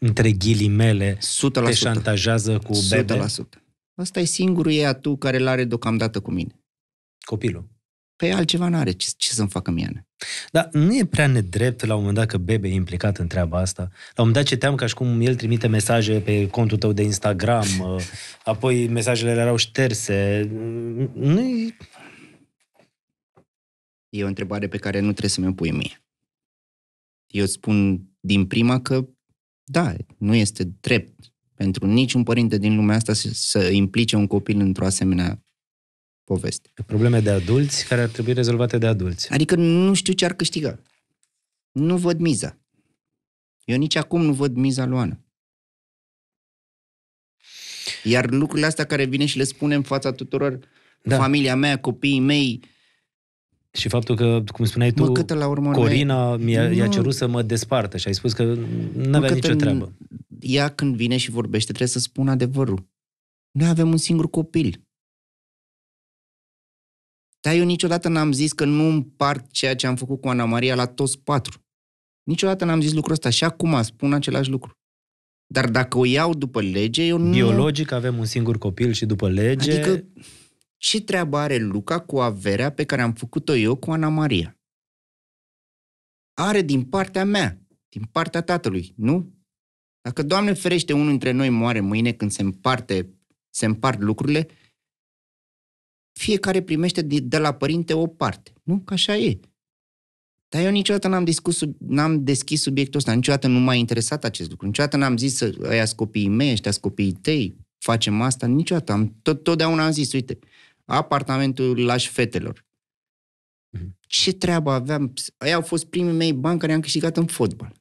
între ghilimele, 100%. te șantajează cu bebe? 100%. Ăsta e singurul ea tu care l-are deocamdată cu mine. Copilul. Pe păi altceva nu are ce, ce să-mi facă mie. Dar nu e prea nedrept la un moment dat că Bebe e implicat în treaba asta? La un moment dat citeam ca și cum el trimite mesaje pe contul tău de Instagram, uh, apoi mesajele erau șterse. Mm, nu e... e o întrebare pe care nu trebuie să mi-o pui mie. Eu spun din prima că da, nu este drept pentru niciun părinte din lumea asta să, să implice un copil într-o asemenea poveste. Probleme de adulți care ar trebui rezolvate de adulți. Adică nu știu ce ar câștiga. Nu văd miza. Eu nici acum nu văd miza luană. Iar lucrurile astea care vine și le spune în fața tuturor, da. familia mea, copiii mei, și faptul că, cum spuneai tu, mă, la urmă Corina mi-a, nu. i-a cerut să mă despartă și ai spus că nu avea nicio treabă. Ea când vine și vorbește trebuie să spună adevărul. Noi avem un singur copil. Dar eu niciodată n-am zis că nu împart ceea ce am făcut cu Ana Maria la toți patru. Niciodată n-am zis lucrul ăsta și acum spun același lucru. Dar dacă o iau după lege, eu nu... Biologic avem un singur copil și după lege... Adică ce treabă are Luca cu averea pe care am făcut-o eu cu Ana Maria? Are din partea mea, din partea tatălui, nu? Dacă, Doamne ferește, unul dintre noi moare mâine când se împarte, se împart lucrurile, fiecare primește de, de la părinte o parte. Nu? Că așa e. Dar eu niciodată n-am, discus, n-am deschis subiectul ăsta, niciodată nu m-a interesat acest lucru, niciodată n-am zis să ăia copiii mei, ăștia copiii tăi, facem asta, niciodată. Am, tot, totdeauna am zis, uite, apartamentul laș fetelor. Mhm. Ce treabă aveam? Aia au fost primii mei bani care am câștigat în fotbal.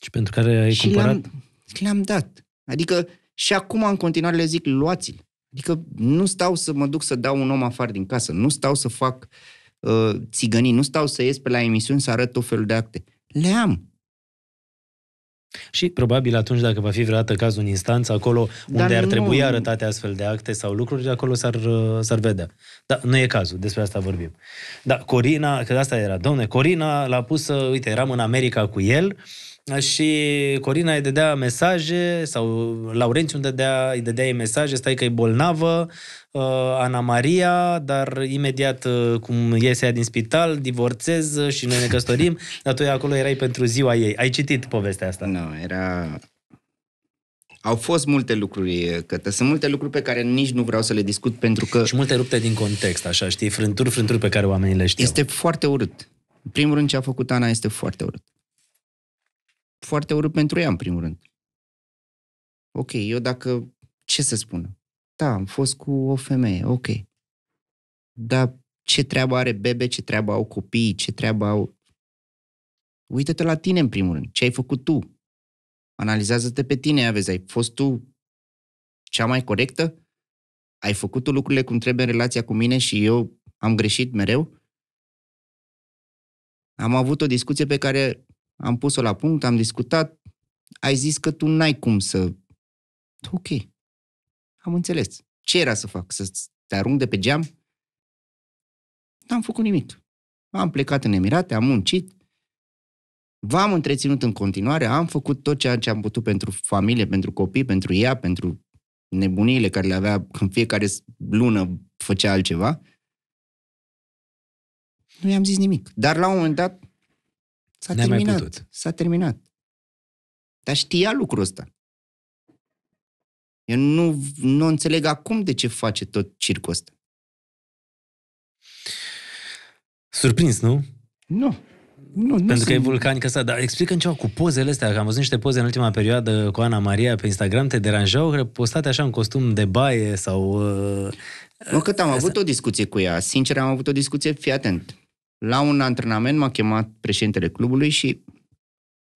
Și pentru care ai și cumpărat? Le-am, le-am dat. Adică și acum în continuare le zic, luați-l. Adică nu stau să mă duc să dau un om afară din casă, nu stau să fac uh, țigănii, nu stau să ies pe la emisiuni să arăt tot felul de acte. Le am. Și probabil atunci dacă va fi vreodată cazul în instanță, acolo unde Dar ar nu... trebui arătate astfel de acte sau lucruri, acolo s-ar, uh, s-ar vedea. Dar nu e cazul, despre asta vorbim. Dar Corina, că asta era, domne, Corina l-a pus, uh, uite, eram în America cu el, uh, și Corina îi dădea mesaje sau Laurențiu îi dădea, îi dădea ei mesaje, stai că e bolnavă, uh, Ana Maria, dar imediat uh, cum iese ea din spital, divorțez și noi ne căsătorim, dar tu acolo erai pentru ziua ei. Ai citit povestea asta? Nu, no, era... Au fost multe lucruri, uh, Cătă. Sunt multe lucruri pe care nici nu vreau să le discut pentru că... Și multe rupte din context, așa, știi? Frânturi, frânturi pe care oamenii le știu. Este foarte urât. În primul rând ce a făcut Ana este foarte urât foarte urât pentru ea, în primul rând. Ok, eu dacă... Ce să spun? Da, am fost cu o femeie, ok. Dar ce treabă are bebe, ce treabă au copiii, ce treabă au... Uită-te la tine, în primul rând. Ce ai făcut tu? Analizează-te pe tine, aveți, ai fost tu cea mai corectă? Ai făcut tu lucrurile cum trebuie în relația cu mine și eu am greșit mereu? Am avut o discuție pe care am pus-o la punct, am discutat, ai zis că tu n-ai cum să... Ok, am înțeles. Ce era să fac? Să te arunc de pe geam? N-am făcut nimic. Am plecat în Emirate, am muncit, v-am întreținut în continuare, am făcut tot ceea ce am putut pentru familie, pentru copii, pentru ea, pentru nebuniile care le avea în fiecare lună făcea altceva. Nu i-am zis nimic. Dar la un moment dat S-a N-ai terminat. Mai putut. S-a terminat. Dar știa lucrul ăsta. Eu nu, nu înțeleg acum de ce face tot circul ăsta. Surprins, nu? Nu. Nu, nu Pentru că e vulcanic ăsta. Dar explică ceva cu pozele astea, că am văzut niște poze în ultima perioadă cu Ana Maria pe Instagram, te deranjau postate așa în costum de baie sau... Uh, nu, cât am asta. avut o discuție cu ea. Sincer, am avut o discuție, fii atent la un antrenament m-a chemat președintele clubului și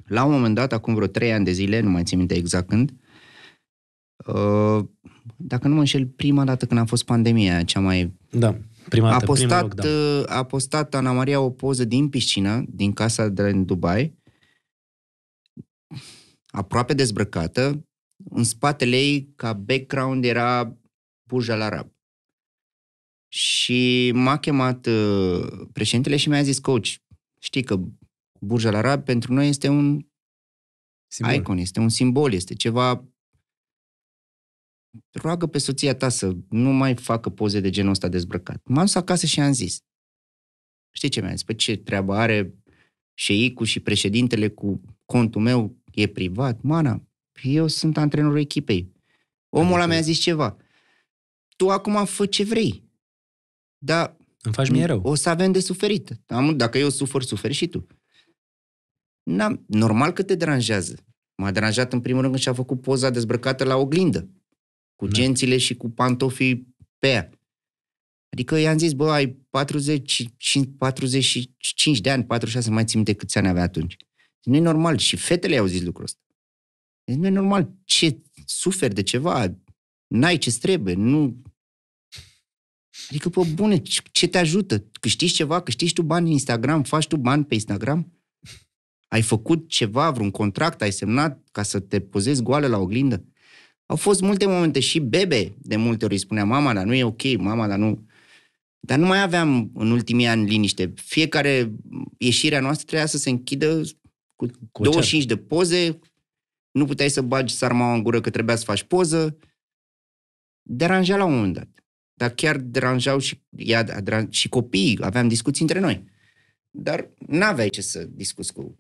la un moment dat, acum vreo trei ani de zile, nu mai țin minte exact când, uh, dacă nu mă înșel, prima dată când a fost pandemia, cea mai... Da, prima dată, a postat, loc, da. Uh, a postat Ana Maria o poză din piscină, din casa de la Dubai, aproape dezbrăcată, în spatele ei, ca background, era Burj Al Arab. Și m-a chemat uh, președintele și mi-a zis, coach, știi că Burj Al Arab pentru noi este un simbol. icon, este un simbol, este ceva... Roagă pe soția ta să nu mai facă poze de genul ăsta dezbrăcat. M-am să acasă și am zis. Știi ce mi-a zis? Păi ce treabă are șeicul și președintele cu contul meu? E privat? Mana, eu sunt antrenorul echipei. Omul ăla mi-a zis ceva. Tu acum fă ce vrei dar îmi faci mie rău. O să avem de suferit. Am, dacă eu sufăr, suferi și tu. N-am, normal că te deranjează. M-a deranjat în primul rând când și-a făcut poza dezbrăcată la oglindă, cu da. gențile și cu pantofii pe ea. Adică i-am zis, bă, ai 40, 45 de ani, 46, mai țin de câți ani avea atunci. Nu e normal. Și fetele au zis lucrul ăsta. Deci nu e normal. Ce suferi de ceva? N-ai ce trebuie. Nu, Adică, pe bune, ce te ajută? Câștigi ceva? Câștigi tu bani în Instagram? Faci tu bani pe Instagram? Ai făcut ceva, vreun contract ai semnat ca să te pozezi goală la oglindă? Au fost multe momente și bebe, de multe ori spunea mama, dar nu e ok, mama, dar nu... Dar nu mai aveam în ultimii ani liniște. Fiecare ieșirea noastră trebuia să se închidă cu, cu 25 de poze, nu puteai să bagi sarmaua în gură că trebuia să faci poză. Deranja la un moment dat dar chiar deranjau și, ea, și copiii, aveam discuții între noi. Dar n-aveai ce să discuți cu...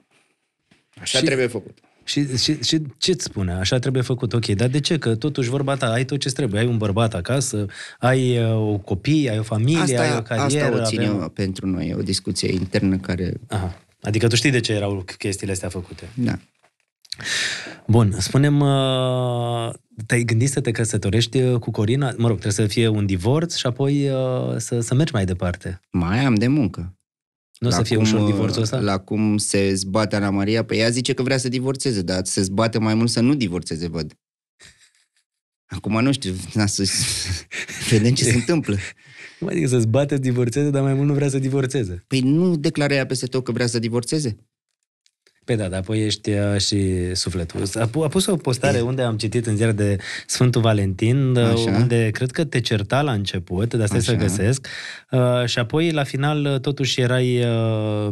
Așa și, trebuie făcut. Și, și, și ce îți spune? Așa trebuie făcut. Ok, dar de ce? Că totuși vorba ta, ai tot ce trebuie. Ai un bărbat acasă, ai uh, o copii, ai o familie, asta, ai o carieră. Asta o ține avem... pentru noi, o discuție internă care... Aha. Adică tu știi de ce erau chestiile astea făcute. Da. Bun, spunem, uh, te-ai gândit să te căsătorești uh, cu Corina? Mă rog, trebuie să fie un divorț și apoi uh, să, să mergi mai departe. Mai am de muncă. Nu o să fie cum, ușor divorțul ăsta? La cum se zbate Ana Maria, pe păi ea zice că vrea să divorțeze, dar se zbate mai mult să nu divorțeze, văd. Acum nu știu, na, să vedem ce se întâmplă. Mai adică să-ți bate, divorțeze, dar mai mult nu vrea să divorțeze. Păi nu declara ea peste tot că vrea să divorțeze? Păi da, dar apoi ești uh, și sufletul. A pus o postare unde am citit în ziar de Sfântul Valentin, uh, Așa. unde cred că te certa la început, dar stai Așa. să găsesc, uh, și apoi la final totuși erai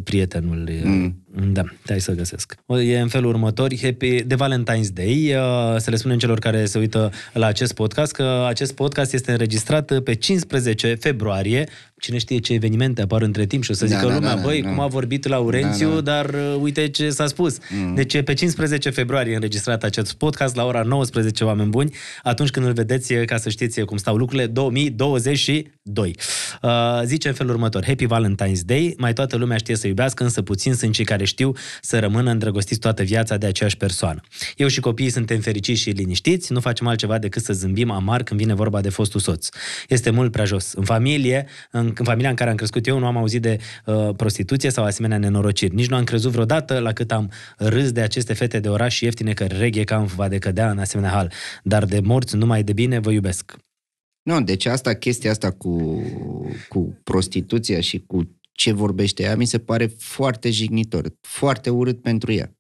prietenul. Mm. Da, hai să găsesc. E în felul următor, happy de Valentine's Day, să le spunem celor care se uită la acest podcast că acest podcast este înregistrat pe 15 februarie, cine știe ce evenimente apar între timp și o să da, zică da, da lumea, da, da, băi, da. cum a vorbit da, Laurențiu, da, da. dar uh, uite ce s-a spus. Mm. Deci pe 15 februarie înregistrat acest podcast la ora 19, oameni buni, atunci când îl vedeți, ca să știți cum stau lucrurile, 2022. Uh, zice în felul următor, Happy Valentine's Day, mai toată lumea știe să iubească, însă puțin sunt cei care știu să rămână îndrăgostiți toată viața de aceeași persoană. Eu și copiii suntem fericiți și liniștiți, nu facem altceva decât să zâmbim amar când vine vorba de fostul soț. Este mult prea jos. În familie, în în familia în care am crescut eu nu am auzit de uh, prostituție sau asemenea nenorociri. Nici nu am crezut vreodată la cât am râs de aceste fete de oraș și ieftine că reghe cam va decădea în asemenea hal. Dar de morți numai de bine vă iubesc. Nu, deci asta, chestia asta cu, cu prostituția și cu ce vorbește ea, mi se pare foarte jignitor, foarte urât pentru ea.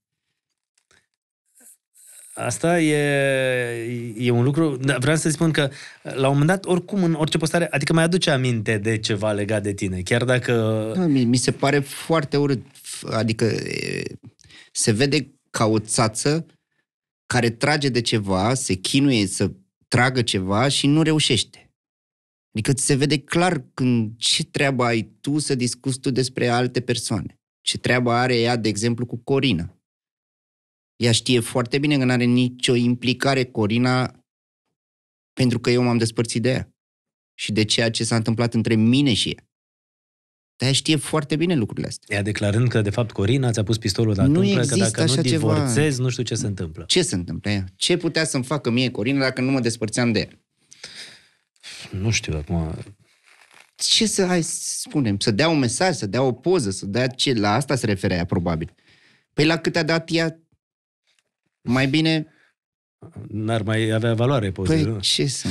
Asta e, e un lucru, Da, vreau să spun că la un moment dat, oricum, în orice postare, adică mai aduce aminte de ceva legat de tine, chiar dacă... Da, mi, mi se pare foarte urât, adică se vede ca o țață care trage de ceva, se chinuie să tragă ceva și nu reușește. Adică se vede clar când ce treabă ai tu să discuți tu despre alte persoane. Ce treabă are ea, de exemplu, cu Corina ea știe foarte bine că nu are nicio implicare Corina pentru că eu m-am despărțit de ea și de ceea ce s-a întâmplat între mine și ea. Dar ea știe foarte bine lucrurile astea. Ea declarând că, de fapt, Corina ți-a pus pistolul la nu tâmplă, că dacă așa nu divorțezi, ceva. nu știu ce se întâmplă. Ce se întâmplă ea? Ce putea să-mi facă mie Corina dacă nu mă despărțeam de ea? Nu știu, acum... Ce să, hai să spunem, să dea un mesaj, să dea o poză, să dea ce, la asta se referea ea, probabil. Păi la cât a dat ea mai bine... N-ar mai avea valoare poze, păi, nu? ce să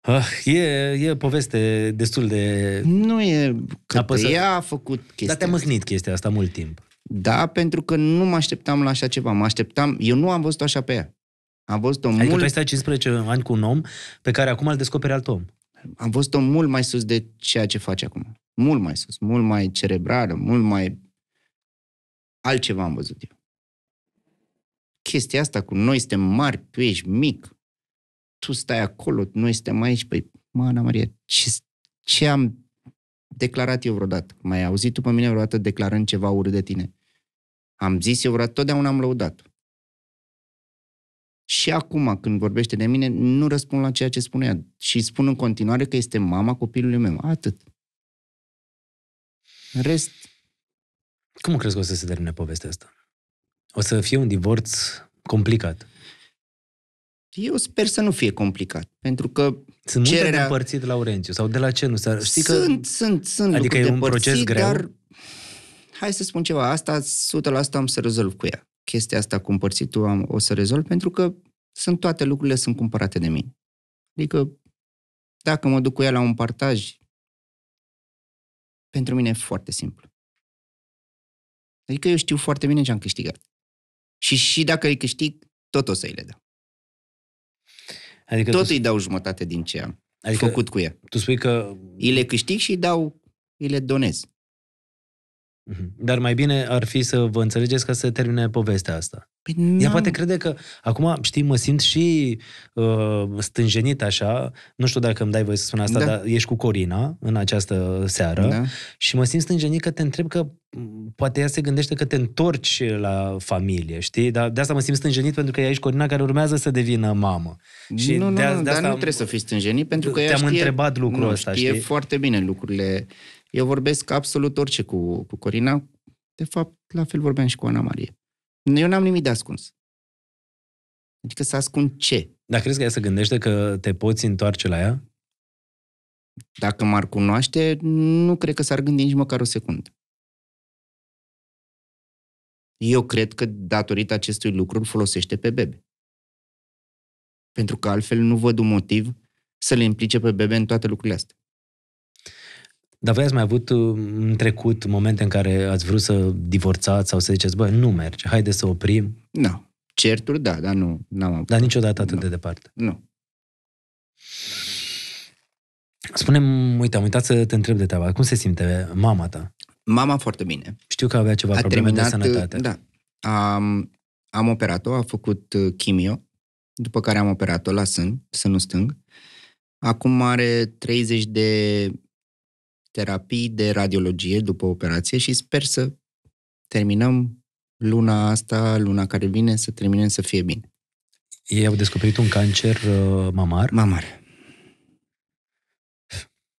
Ah, e, e poveste destul de... Nu e, că apăsă... ea a făcut chestia Dar te-a mâhnit chestia asta mult timp. Da, pentru că nu mă așteptam la așa ceva. Mă așteptam, eu nu am văzut așa pe ea. Am văzut-o adică mult... Adică 15 ani cu un om pe care acum îl descoperi alt om. Am văzut-o mult mai sus de ceea ce face acum. Mult mai sus, mult mai cerebrală, mult mai... Altceva am văzut eu chestia asta cu noi suntem mari, tu ești mic, tu stai acolo, noi suntem aici, păi, mana Maria, ce, ce am declarat eu vreodată? Mai ai auzit tu pe mine vreodată declarând ceva urât de tine? Am zis eu vreodată, totdeauna am lăudat. Și acum, când vorbește de mine, nu răspund la ceea ce spune ea. Și spun în continuare că este mama copilului meu. Atât. În rest... Cum crezi că o să se termine povestea asta? O să fie un divorț complicat. Eu sper să nu fie complicat, pentru că Sunt cererea... multe împărțit la Orențiu sau de la ce nu? Știi că... Sunt, sunt, sunt Adică e un proces greu? Dar hai să spun ceva, asta 100% am să rezolv cu ea. Chestia asta cu împărțitul am, o să rezolv pentru că sunt toate lucrurile sunt cumpărate de mine. Adică dacă mă duc cu ea la un partaj, pentru mine e foarte simplu. Adică eu știu foarte bine ce am câștigat. Și și dacă îi câștig, tot o să îi le dau. Adică tot îi dau jumătate din ce am adică făcut cu ea. Tu spui că... Îi le câștig și îi dau, îi le donez. Mhm. Dar mai bine ar fi să vă înțelegeți ca să termine povestea asta. Păi Ea poate crede că, acum, știi, mă simt și uh, stânjenit așa, nu știu dacă îmi dai voie să spun asta, da. dar ești cu Corina în această seară da. și mă simt stânjenit că te întreb că poate ea se gândește că te întorci la familie, știi? Dar de asta mă simt stânjenit pentru că ea ești Corina care urmează să devină mamă. Și nu, nu, de, nu, de asta dar nu trebuie să fii stânjenit pentru că ea Te-am știe, întrebat lucrul nu, ăsta, știe, știe foarte bine lucrurile eu vorbesc absolut orice cu, cu Corina. De fapt, la fel vorbeam și cu Ana Marie. Eu n-am nimic de ascuns. Adică să ascund ce? Dar crezi că ea se gândește că te poți întoarce la ea? Dacă m-ar cunoaște, nu cred că s-ar gândi nici măcar o secundă. Eu cred că datorită acestui lucru îl folosește pe bebe. Pentru că altfel nu văd un motiv să le implice pe bebe în toate lucrurile astea. Dar voi ați mai avut uh, în trecut momente în care ați vrut să divorțați sau să ziceți, bă, nu merge, haide să oprim? Nu. Certuri, da, dar nu. N-am Dar niciodată atât nu. de departe? Nu. Spune-mi, uite, am uitat să te întreb de treaba. Cum se simte mama ta? Mama foarte bine. Știu că avea ceva a probleme terminat, de sănătate. Da. Am, am operat-o, a făcut uh, chimio, după care am operat-o la sân, sânul stâng. Acum are 30 de terapii de radiologie după operație și sper să terminăm luna asta, luna care vine, să terminăm să fie bine. Ei au descoperit un cancer uh, mamar? Mamar.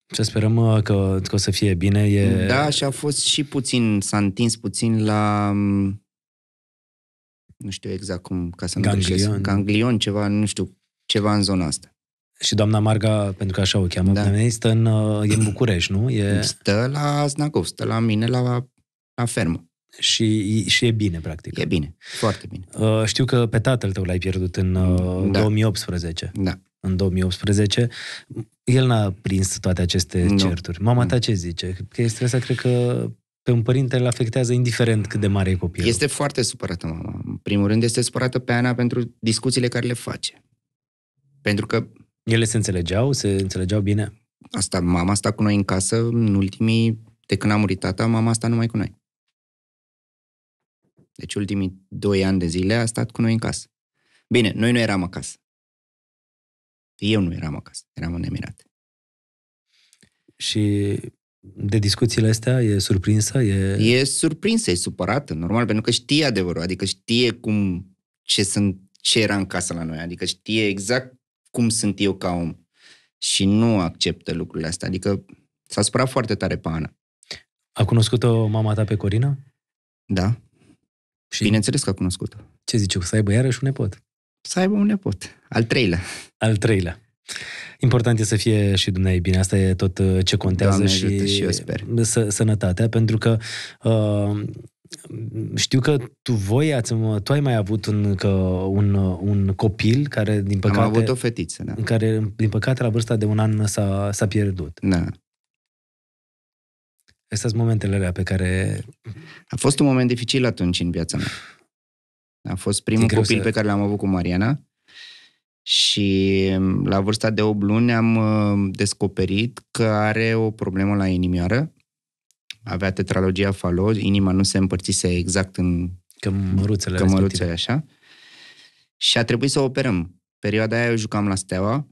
Să sperăm uh, că, că o să fie bine. E... Da, și a fost și puțin, s-a întins puțin la mm, nu știu exact cum, ca să nu Ganglion. ganglion, ceva, nu știu, ceva în zona asta. Și doamna Marga, pentru că așa o cheamă, da. mea, stă în, uh, e în București, nu? E... Stă la Znagov, stă la mine la, la fermă. Și, și e bine, practic. E bine, foarte bine. Uh, știu că pe tatăl tău l-ai pierdut în uh, da. 2018. Da. În 2018. El n-a prins toate aceste nu. certuri. Mama ta ce zice? Că este asta, cred că pe un părinte îl afectează indiferent cât de mare e copilul. Este foarte supărată mama. În primul rând este supărată pe Ana pentru discuțiile care le face. Pentru că ele se înțelegeau? Se înțelegeau bine? Asta, mama asta cu noi în casă în ultimii, de când a murit tata, mama asta numai cu noi. Deci ultimii doi ani de zile a stat cu noi în casă. Bine, noi nu eram acasă. Eu nu eram acasă, eram în Emirate. Și de discuțiile astea e surprinsă? E, e surprinsă, e supărată, normal, pentru că știe adevărul, adică știe cum, ce sunt, ce era în casă la noi, adică știe exact cum sunt eu ca om. Și nu acceptă lucrurile astea. Adică s-a supărat foarte tare pe Ana. A cunoscut-o mama ta pe Corina? Da. Și Bineînțeles că a cunoscut-o. Ce zice? Să aibă iarăși un nepot. Să aibă un nepot. Al treilea. Al treilea. Important e să fie și dumneai bine, asta e tot uh, ce contează Doamne, și, și eu sper. Să, sănătatea, pentru că uh, știu că tu voi ați, tu ai mai avut un, că, un, un copil care, din păcate... Am avut o fetiță, da. Care, din păcate, la vârsta de un an s-a, s-a pierdut. Da. Astea sunt momentele alea pe care... A fost un moment dificil atunci în viața mea. A fost primul copil să... pe care l-am avut cu Mariana și la vârsta de 8 luni am uh, descoperit că are o problemă la inimioară avea tetralogia Falot, inima nu se împărțise exact în cămăruțele, cămăruțele așa. Și a trebuit să o operăm. Perioada aia eu jucam la Steaua.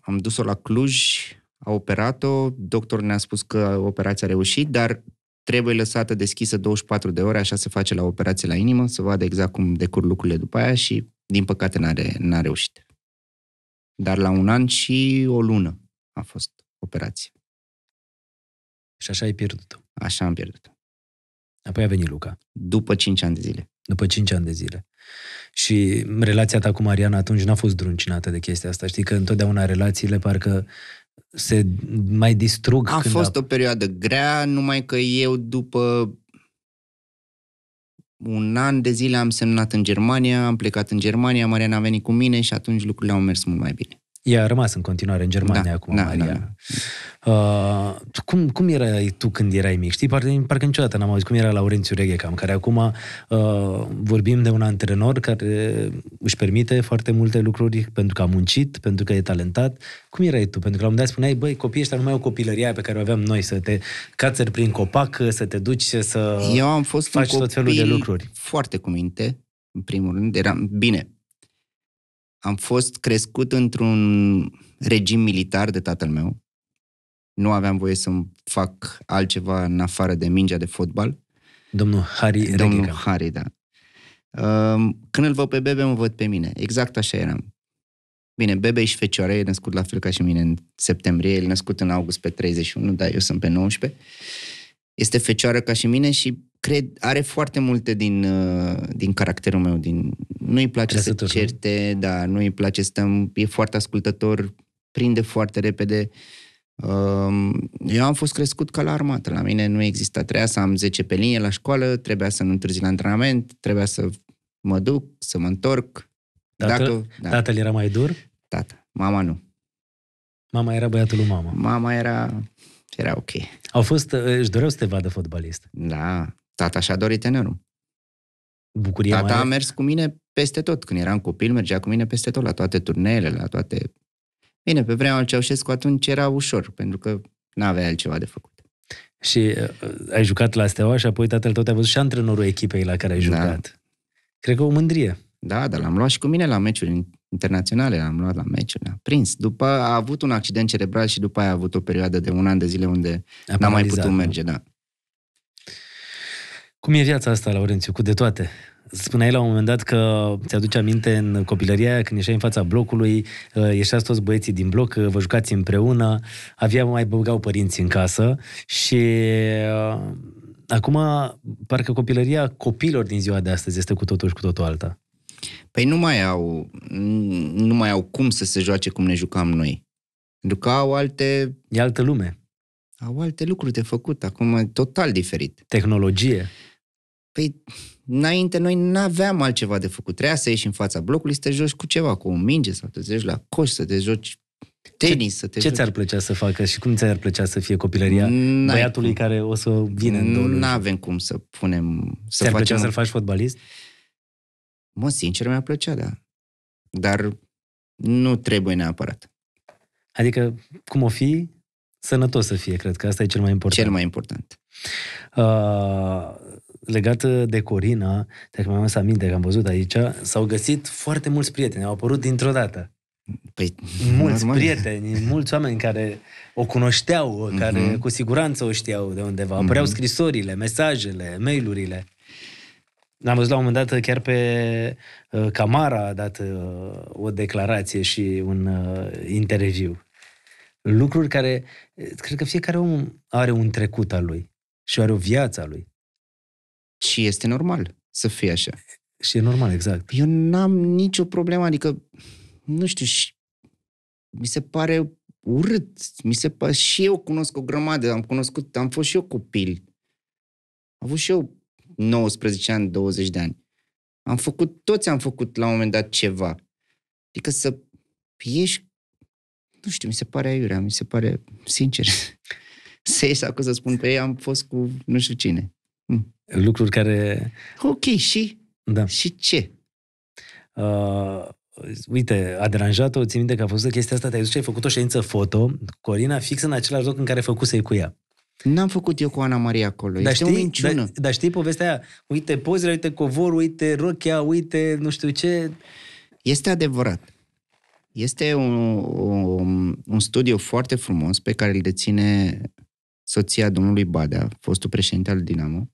Am dus-o la Cluj, a operat-o, doctorul ne-a spus că operația a reușit, dar trebuie lăsată deschisă 24 de ore, așa se face la operație la inimă, să vadă exact cum decur lucrurile după aia și, din păcate, n-a, re- n-a reușit. Dar la un an și o lună a fost operație. Și așa ai pierdut-o. Așa am pierdut Apoi a venit Luca. După 5 ani de zile. După 5 ani de zile. Și relația ta cu Mariana atunci n-a fost druncinată de chestia asta. Știi că întotdeauna relațiile parcă se mai distrug. A când fost a... o perioadă grea, numai că eu după un an de zile am semnat în Germania, am plecat în Germania, Mariana a venit cu mine și atunci lucrurile au mers mult mai bine. Ea a rămas în continuare în Germania da, acum, da, Maria. Da, da. Uh, cum, cum erai tu când erai mic? Știi, parcă, parcă niciodată n-am auzit cum era Laurențiu Reghecam, care acum uh, vorbim de un antrenor care își permite foarte multe lucruri pentru că a muncit, pentru că e talentat. Cum erai tu? Pentru că la un moment dat spuneai, băi, copiii ăștia nu mai au copilăria pe care o aveam noi, să te cațări prin copac, să te duci, să Eu am fost faci un copil tot felul de lucruri. foarte cu minte, în primul rând. Eram, bine, am fost crescut într-un regim militar de tatăl meu. Nu aveam voie să fac altceva în afară de mingea de fotbal. Domnul Harry Domnul Regica. Harry, da. Când îl văd pe Bebe, mă văd pe mine. Exact așa eram. Bine, Bebe și Fecioare e născut la fel ca și mine în septembrie, el născut în august pe 31, dar eu sunt pe 19. Este Fecioară ca și mine și cred, are foarte multe din, uh, din caracterul meu. Din, nu-i place să certe, da, nu-i place să e foarte ascultător, prinde foarte repede. Um, eu am fost crescut ca la armată. La mine nu exista. treia să am 10 pe linie la școală, trebuia să nu întârzi la antrenament, trebuia să mă duc, să mă întorc. Tatăl, Dacă, da. tatăl era mai dur? Tata. Mama nu. Mama era băiatul lui mama. Mama era, era ok. Au fost, uh, își doreau să te vadă fotbalist. Da, Tata și-a dorit Enerum. Bucuria Tata a mers cu mine peste tot. Când eram copil, mergea cu mine peste tot, la toate turneele, la toate... Bine, pe vremea lui Ceaușescu atunci era ușor, pentru că n-avea altceva de făcut. Și uh, uh, ai jucat la Steaua și apoi tatăl tău te-a văzut și antrenorul echipei la care ai da. jucat. Da. Cred că o mândrie. Da, dar l-am luat și cu mine la meciuri internaționale, l-am luat la meciuri, l-am prins. După a avut un accident cerebral și după aia a avut o perioadă de un an de zile unde a n-a mai putut merge, da. Cum e viața asta, Laurențiu, cu de toate? Spuneai la un moment dat că ți-aduce aminte în copilăria aia, când ieșai în fața blocului, uh, ieșeați toți băieții din bloc, uh, vă jucați împreună, aveam mai băgau părinții în casă și uh, acum parcă copilăria copilor din ziua de astăzi este cu totul și cu totul alta. Păi nu mai au, nu mai au cum să se joace cum ne jucam noi. Pentru că au alte... E altă lume. Au alte lucruri de făcut, acum total diferit. Tehnologie. Păi, înainte noi n-aveam altceva de făcut. Trebuia să ieși în fața blocului, să te joci cu ceva, cu o minge sau te joci la coș, să te joci tenis. Ce, să te ce joci. ți-ar plăcea să facă și cum ți-ar plăcea să fie copilăria n băiatului cum. care o să vină în două Nu avem cum să punem... Să ți-ar plăcea să-l faci fotbalist? Mă, sincer, mi-ar plăcea, da. Dar nu trebuie neapărat. Adică, cum o fi, sănătos să fie, cred că asta e cel mai important. Cel mai important. Uh, legată de Corina, dacă mi-am să aminte că am văzut aici, s-au găsit foarte mulți prieteni, au apărut dintr-o dată. Păi, mulți normal. prieteni, mulți oameni care o cunoșteau, mm-hmm. care mhm. cu siguranță o știau de undeva. Mhm. Apăreau mm-hmm. scrisorile, mesajele, mailurile. urile am văzut la un moment dat chiar pe uh, Camara a dat uh, o declarație și un uh, interviu. Lucruri care, cred că fiecare om are un trecut al lui și are o viață a lui. Și este normal să fie așa. Și e normal, exact. Eu n-am nicio problemă, adică, nu știu, și mi se pare urât. Mi se pare, și eu cunosc o grămadă, am cunoscut, am fost și eu copil. Am avut și eu 19 ani, 20 de ani. Am făcut, toți am făcut la un moment dat ceva. Adică să ieși, nu știu, mi se pare aiurea, mi se pare, sincer, să ieși acolo să spun pe ei, am fost cu nu știu cine. Hm lucruri care... Ok, și? Da. Și ce? Uh, uite, a deranjat-o, țin minte că a fost chestia asta, te-ai dus și ai făcut o ședință foto, Corina, fix în același loc în care făcuse cu ea. N-am făcut eu cu Ana Maria acolo, dar este știi, o Dar, dar știi povestea aia? Uite pozele, uite covorul, uite rochea, uite nu știu ce. Este adevărat. Este un, un, un studiu foarte frumos pe care îl deține soția domnului Badea, fostul președinte al Dinamo,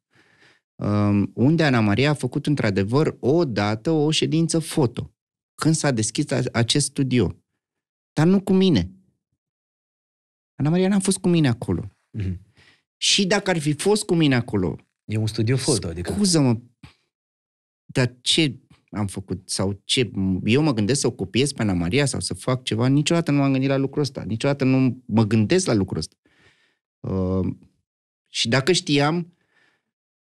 Um, unde Ana Maria a făcut într-adevăr o dată o ședință foto, când s-a deschis acest studio. Dar nu cu mine. Ana Maria n-a fost cu mine acolo. Mm-hmm. Și dacă ar fi fost cu mine acolo... E un studio foto, adică... Scuză-mă, dar ce am făcut? Sau ce... Eu mă gândesc să o copiez pe Ana Maria sau să fac ceva? Niciodată nu m-am gândit la lucrul ăsta. Niciodată nu mă gândesc la lucrul ăsta. Uh, și dacă știam,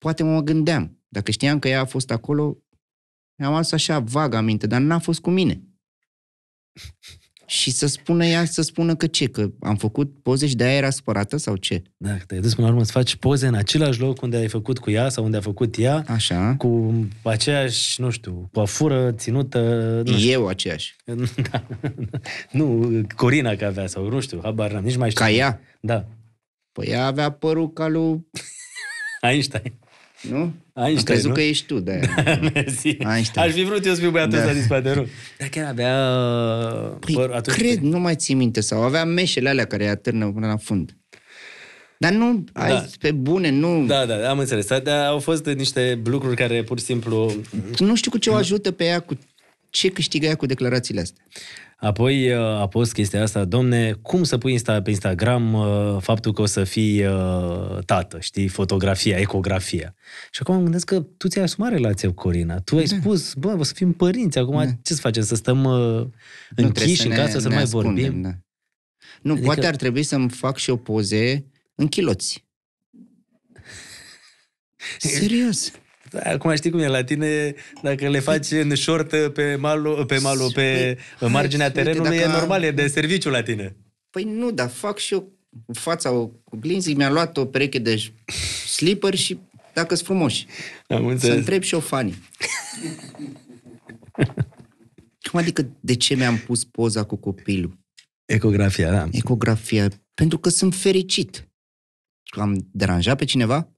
Poate mă gândeam. Dacă știam că ea a fost acolo, mi-am adus așa vag aminte, dar n-a fost cu mine. Și să spună ea, să spună că ce, că am făcut poze și de aia era supărată sau ce? Da, te-ai dus până la urmă să faci poze în același loc unde ai făcut cu ea sau unde a făcut ea. Așa. Cu aceeași, nu știu, cu coafură, ținută... Nu știu. Eu aceeași. da. nu, Corina că avea sau nu știu, habar n-am, nici mai știu. Ca ea? Da. Păi ea avea părul ca lui... Einstein. Nu? Einstein, Am crezut nu? că ești tu, de da, Aș fi vrut eu să fiu băiatul da. ăsta da. din spate, nu? Dar chiar avea... Păi, păr, cred, nu mai ții minte, sau avea meșele alea care atârnă până la fund. Dar nu, da. ai, pe bune, nu... Da, da, am înțeles. Dar au fost niște lucruri care pur și simplu... Nu știu cu ce o ajută pe ea, cu ce câștigai cu declarațiile astea? Apoi uh, a fost chestia asta, domne, cum să pui pe Instagram uh, faptul că o să fii uh, tată, știi, fotografia, ecografia. Și acum mă gândesc că tu ți-ai asumat relația cu Corina. Tu ai da. spus, bă, o să fim părinți, acum da. ce să facem, să stăm nu închiși în casă, ne, să ne mai vorbim? Da. Nu, adică... poate ar trebui să-mi fac și o poze în chiloți. Serios. Acum știi cum e la tine, dacă le faci în short pe malul, pe, malul, pe păi, marginea terenului, uite, dacă... e normal, e de serviciu la tine. Păi nu, dar fac și eu fața cu glinzii, mi-a luat o pereche de slipper și dacă sunt frumoși. Am Să întreb și o fanii. Cum adică de ce mi-am pus poza cu copilul? Ecografia, da. Ecografia. Pentru că sunt fericit. Am deranjat pe cineva?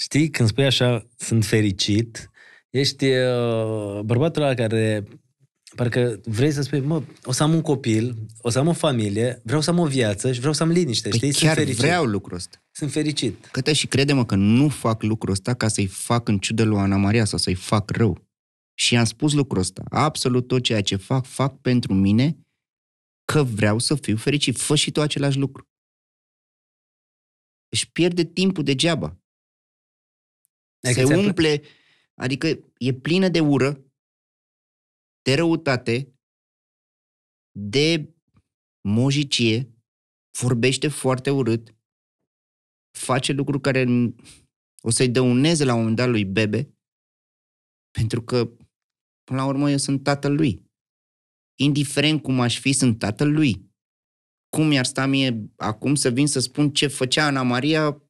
Știi, când spui așa, sunt fericit, ești uh, bărbatul ăla care parcă vrei să spui, mă, o să am un copil, o să am o familie, vreau să am o viață și vreau să am liniște, păi știi? Chiar sunt fericit. vreau lucrul ăsta. Sunt fericit. Câte și crede-mă că nu fac lucrul ăsta ca să-i fac în ciudă lui Ana Maria sau să-i fac rău. Și am spus lucrul ăsta. Absolut tot ceea ce fac, fac pentru mine că vreau să fiu fericit. Fă și tu același lucru. Își pierde timpul degeaba. Exact. Se umple, adică e plină de ură, de răutate, de mojicie, vorbește foarte urât, face lucruri care o să-i dăuneze la un moment dat lui Bebe, pentru că, până la urmă, eu sunt tatăl lui. Indiferent cum aș fi, sunt tatăl lui. Cum i ar sta mie acum să vin să spun ce făcea Ana Maria,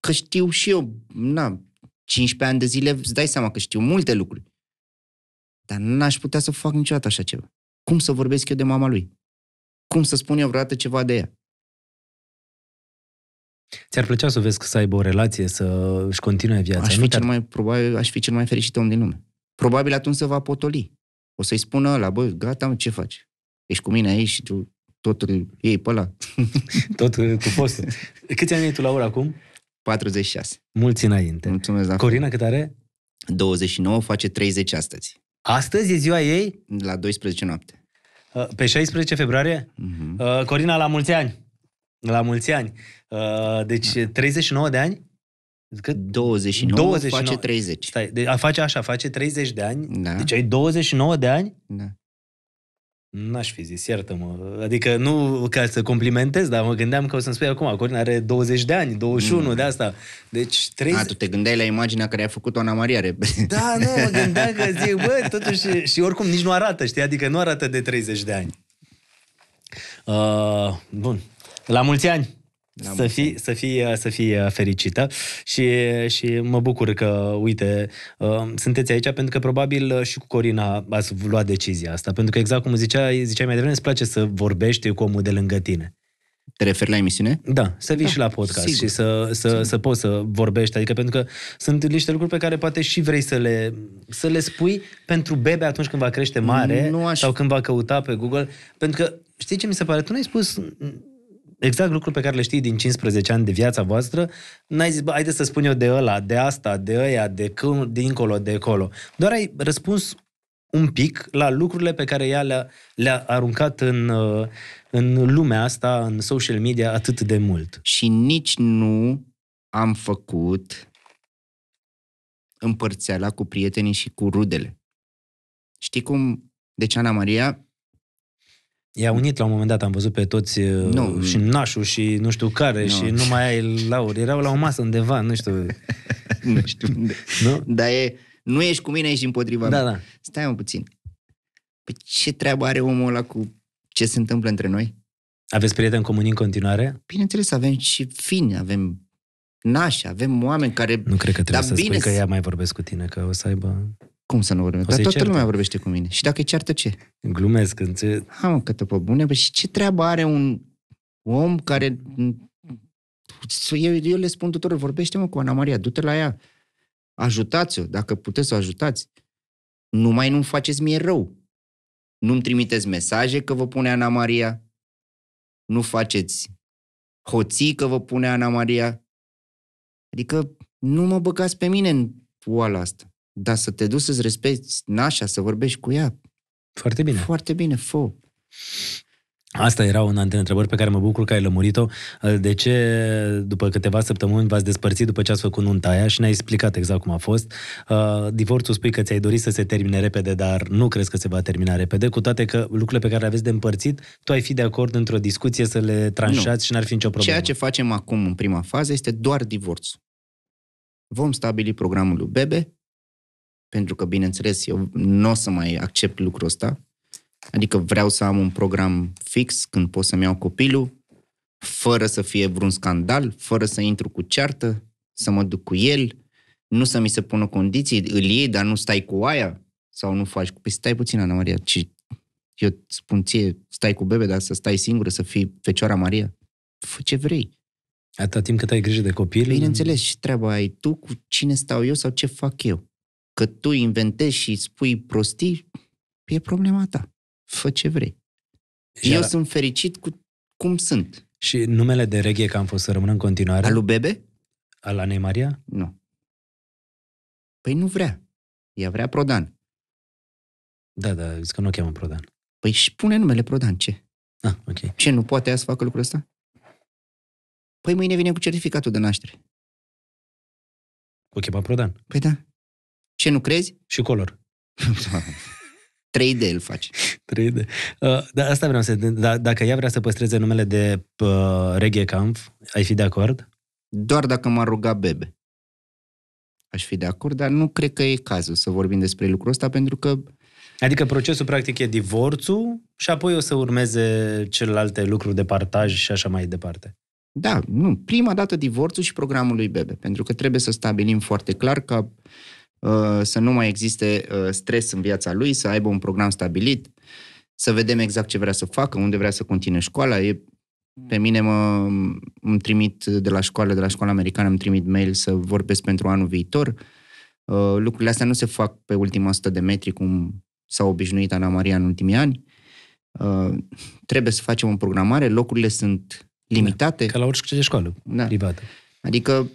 că știu și eu, na, 15 ani de zile îți dai seama că știu multe lucruri. Dar n-aș putea să fac niciodată așa ceva. Cum să vorbesc eu de mama lui? Cum să spun eu vreodată ceva de ea? Ți-ar plăcea să vezi că să aibă o relație, să își continue viața? Aș fi, cel mai, probabil, aș fi cel mai fericit om din lume. Probabil atunci se va potoli. O să-i spună la băi, gata, ce faci? Ești cu mine aici și tu totul ei pe ăla. Tot cu postul. Câți ani ai tu, la ora acum? 46. Mulți înainte. Mulțumesc, da. Corina cât are? 29, face 30 astăzi. Astăzi e ziua ei? La 12 noapte. Uh, pe 16 februarie? Uh-huh. Corina, la mulți ani! La mulți ani! Uh, deci, 39 da. de ani? Cât? 29, 29, face 30. Stai, de, a face așa, face 30 de ani. Da. Deci ai 29 de ani? Da. N-aș fi zis, iartă-mă. Adică nu ca să complimentez, dar mă gândeam că o să-mi spui acum, Corina are 20 de ani, 21 mm. de asta. Deci 30... A, tu te gândeai la imaginea care a făcut-o Ana Maria Da, nu, mă gândeam că zic, bă, totuși, și oricum nici nu arată, știi? Adică nu arată de 30 de ani. Uh, bun. La mulți ani! Să fii, să, fii, uh, să fii uh, fericită și, uh, și mă bucur că, uite, sunteți aici pentru că probabil și cu Corina ați luat decizia asta. Pentru că exact cum ziceai, ziceai mai devreme, îți place să vorbești cu omul de lângă tine. Te referi la emisiune? Da, să vii da, și la podcast sigur, și să, să, să poți să vorbești. Adică pentru că sunt niște lucruri pe care poate și vrei să le, să le spui pentru bebe atunci când va crește mare nu aș... sau când va căuta pe Google. Pentru că știi ce mi se pare? Tu n-ai spus exact lucruri pe care le știi din 15 ani de viața voastră, n-ai zis, bă, haide să spun eu de ăla, de asta, de ăia, de când, dincolo, de acolo. Doar ai răspuns un pic la lucrurile pe care ea le-a, le aruncat în, uh, în lumea asta, în social media, atât de mult. Și nici nu am făcut împărțeala cu prietenii și cu rudele. Știi cum? Deci Ana Maria I-a unit la un moment dat, am văzut pe toți uh, nu. și nașul și nu știu care nu. și nu mai ai lauri. Erau la o masă undeva, nu știu. nu știu unde. Nu? Dar e, nu ești cu mine, ești împotriva da, mea. Da. Stai un puțin. Păi ce treabă are omul ăla cu ce se întâmplă între noi? Aveți prieteni comuni în continuare? Bineînțeles, avem și fini, avem nași, avem oameni care... Nu cred că trebuie Dar să bine spui că ea mai vorbesc cu tine, că o să aibă cum să nu vorbim? Dar toată lumea vorbește cu mine. Și dacă e ceartă, ce? Glumesc. Înțe... Ha, mă, că te pe bune. Bă, și ce treabă are un om care... Eu, eu le spun tuturor, vorbește-mă cu Ana Maria, du-te la ea. Ajutați-o, dacă puteți să o ajutați. Numai nu-mi faceți mie rău. Nu-mi trimiteți mesaje că vă pune Ana Maria. Nu faceți hoții că vă pune Ana Maria. Adică nu mă băgați pe mine în oala asta. Dar să te duci să-ți respecti nașa, să vorbești cu ea. Foarte bine. Foarte bine, fo. Asta era una dintre întrebări pe care mă bucur că ai lămurit-o. De ce, după câteva săptămâni, v-ați despărțit după ce ați făcut nunta aia și ne-ai explicat exact cum a fost. Uh, divorțul spui că ți-ai dorit să se termine repede, dar nu crezi că se va termina repede, cu toate că lucrurile pe care le aveți de împărțit, tu ai fi de acord într-o discuție să le tranșați nu. și n-ar fi nicio problemă. Ceea ce facem acum în prima fază este doar divorț. Vom stabili programul lui Bebe, pentru că, bineînțeles, eu nu o să mai accept lucrul ăsta. Adică vreau să am un program fix când pot să-mi iau copilul, fără să fie vreun scandal, fără să intru cu ceartă, să mă duc cu el, nu să mi se pună condiții, îl iei, dar nu stai cu aia sau nu faci cu... Păi stai puțin, Ana Maria, ci eu spun ție, stai cu bebe, dar să stai singură, să fii Fecioara Maria. Fă ce vrei. Atâta timp cât ai grijă de copil? Bineînțeles, și treaba ai tu cu cine stau eu sau ce fac eu că tu inventezi și spui prostii, e problema ta. Fă ce vrei. Și Eu ala... sunt fericit cu cum sunt. Și numele de reghe, că am fost să rămână în continuare... Alu Bebe? Al Anei Maria? Nu. Păi nu vrea. Ea vrea Prodan. Da, da, zic că nu o cheamă Prodan. Păi și pune numele Prodan, ce? Ah, ok. Ce, nu poate ea să facă lucrul ăsta? Păi mâine vine cu certificatul de naștere. O chema Prodan. Păi da. Ce nu crezi? Și color. 3D îl faci. 3D. Uh, da, asta vreau să... Da, dacă ea vrea să păstreze numele de uh, Reggae Camp, ai fi de acord? Doar dacă m-ar ruga Bebe. Aș fi de acord, dar nu cred că e cazul să vorbim despre lucrul ăsta, pentru că... Adică procesul practic e divorțul și apoi o să urmeze celelalte lucruri de partaj și așa mai departe. Da, nu. Prima dată divorțul și programul lui Bebe, pentru că trebuie să stabilim foarte clar că Uh, să nu mai existe uh, stres în viața lui, să aibă un program stabilit, să vedem exact ce vrea să facă, unde vrea să continue școala. E, pe mine mă, îmi trimit de la școală, de la școala americană, îmi trimit mail să vorbesc pentru anul viitor. Uh, lucrurile astea nu se fac pe ultima 100 de metri, cum s-a obișnuit Ana Maria în ultimii ani. Trebuie să facem o programare, locurile sunt limitate. Da, ca la orice școală da. privată. Adică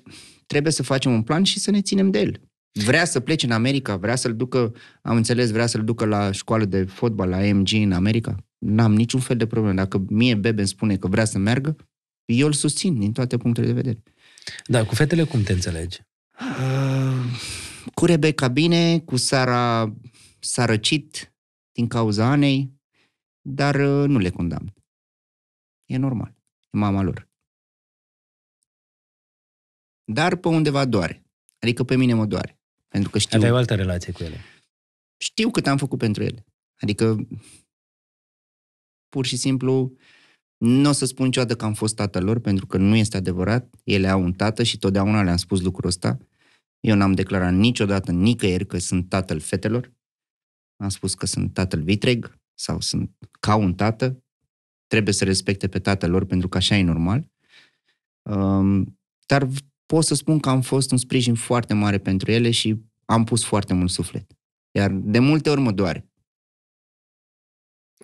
trebuie să facem un plan și să ne ținem de el. Vrea să plece în America, vrea să-l ducă, am înțeles, vrea să-l ducă la școală de fotbal, la AMG în America. N-am niciun fel de problemă. Dacă mie Bebe îmi spune că vrea să meargă, eu îl susțin din toate punctele de vedere. Da, cu fetele cum te înțelegi? Uh, cu Rebecca bine, cu Sara s-a răcit din cauza Anei, dar uh, nu le condamn. E normal. E mama lor. Dar pe undeva doare. Adică pe mine mă doare. Pentru că știu... Aveai o altă relație cu ele. Știu cât am făcut pentru ele. Adică, pur și simplu, nu o să spun niciodată că am fost tatăl lor, pentru că nu este adevărat. Ele au un tată și totdeauna le-am spus lucrul ăsta. Eu n-am declarat niciodată nicăieri că sunt tatăl fetelor. Am spus că sunt tatăl vitreg sau sunt ca un tată. Trebuie să respecte pe tatăl lor pentru că așa e normal. Um, dar pot să spun că am fost un sprijin foarte mare pentru ele și am pus foarte mult suflet. Iar de multe ori mă doare.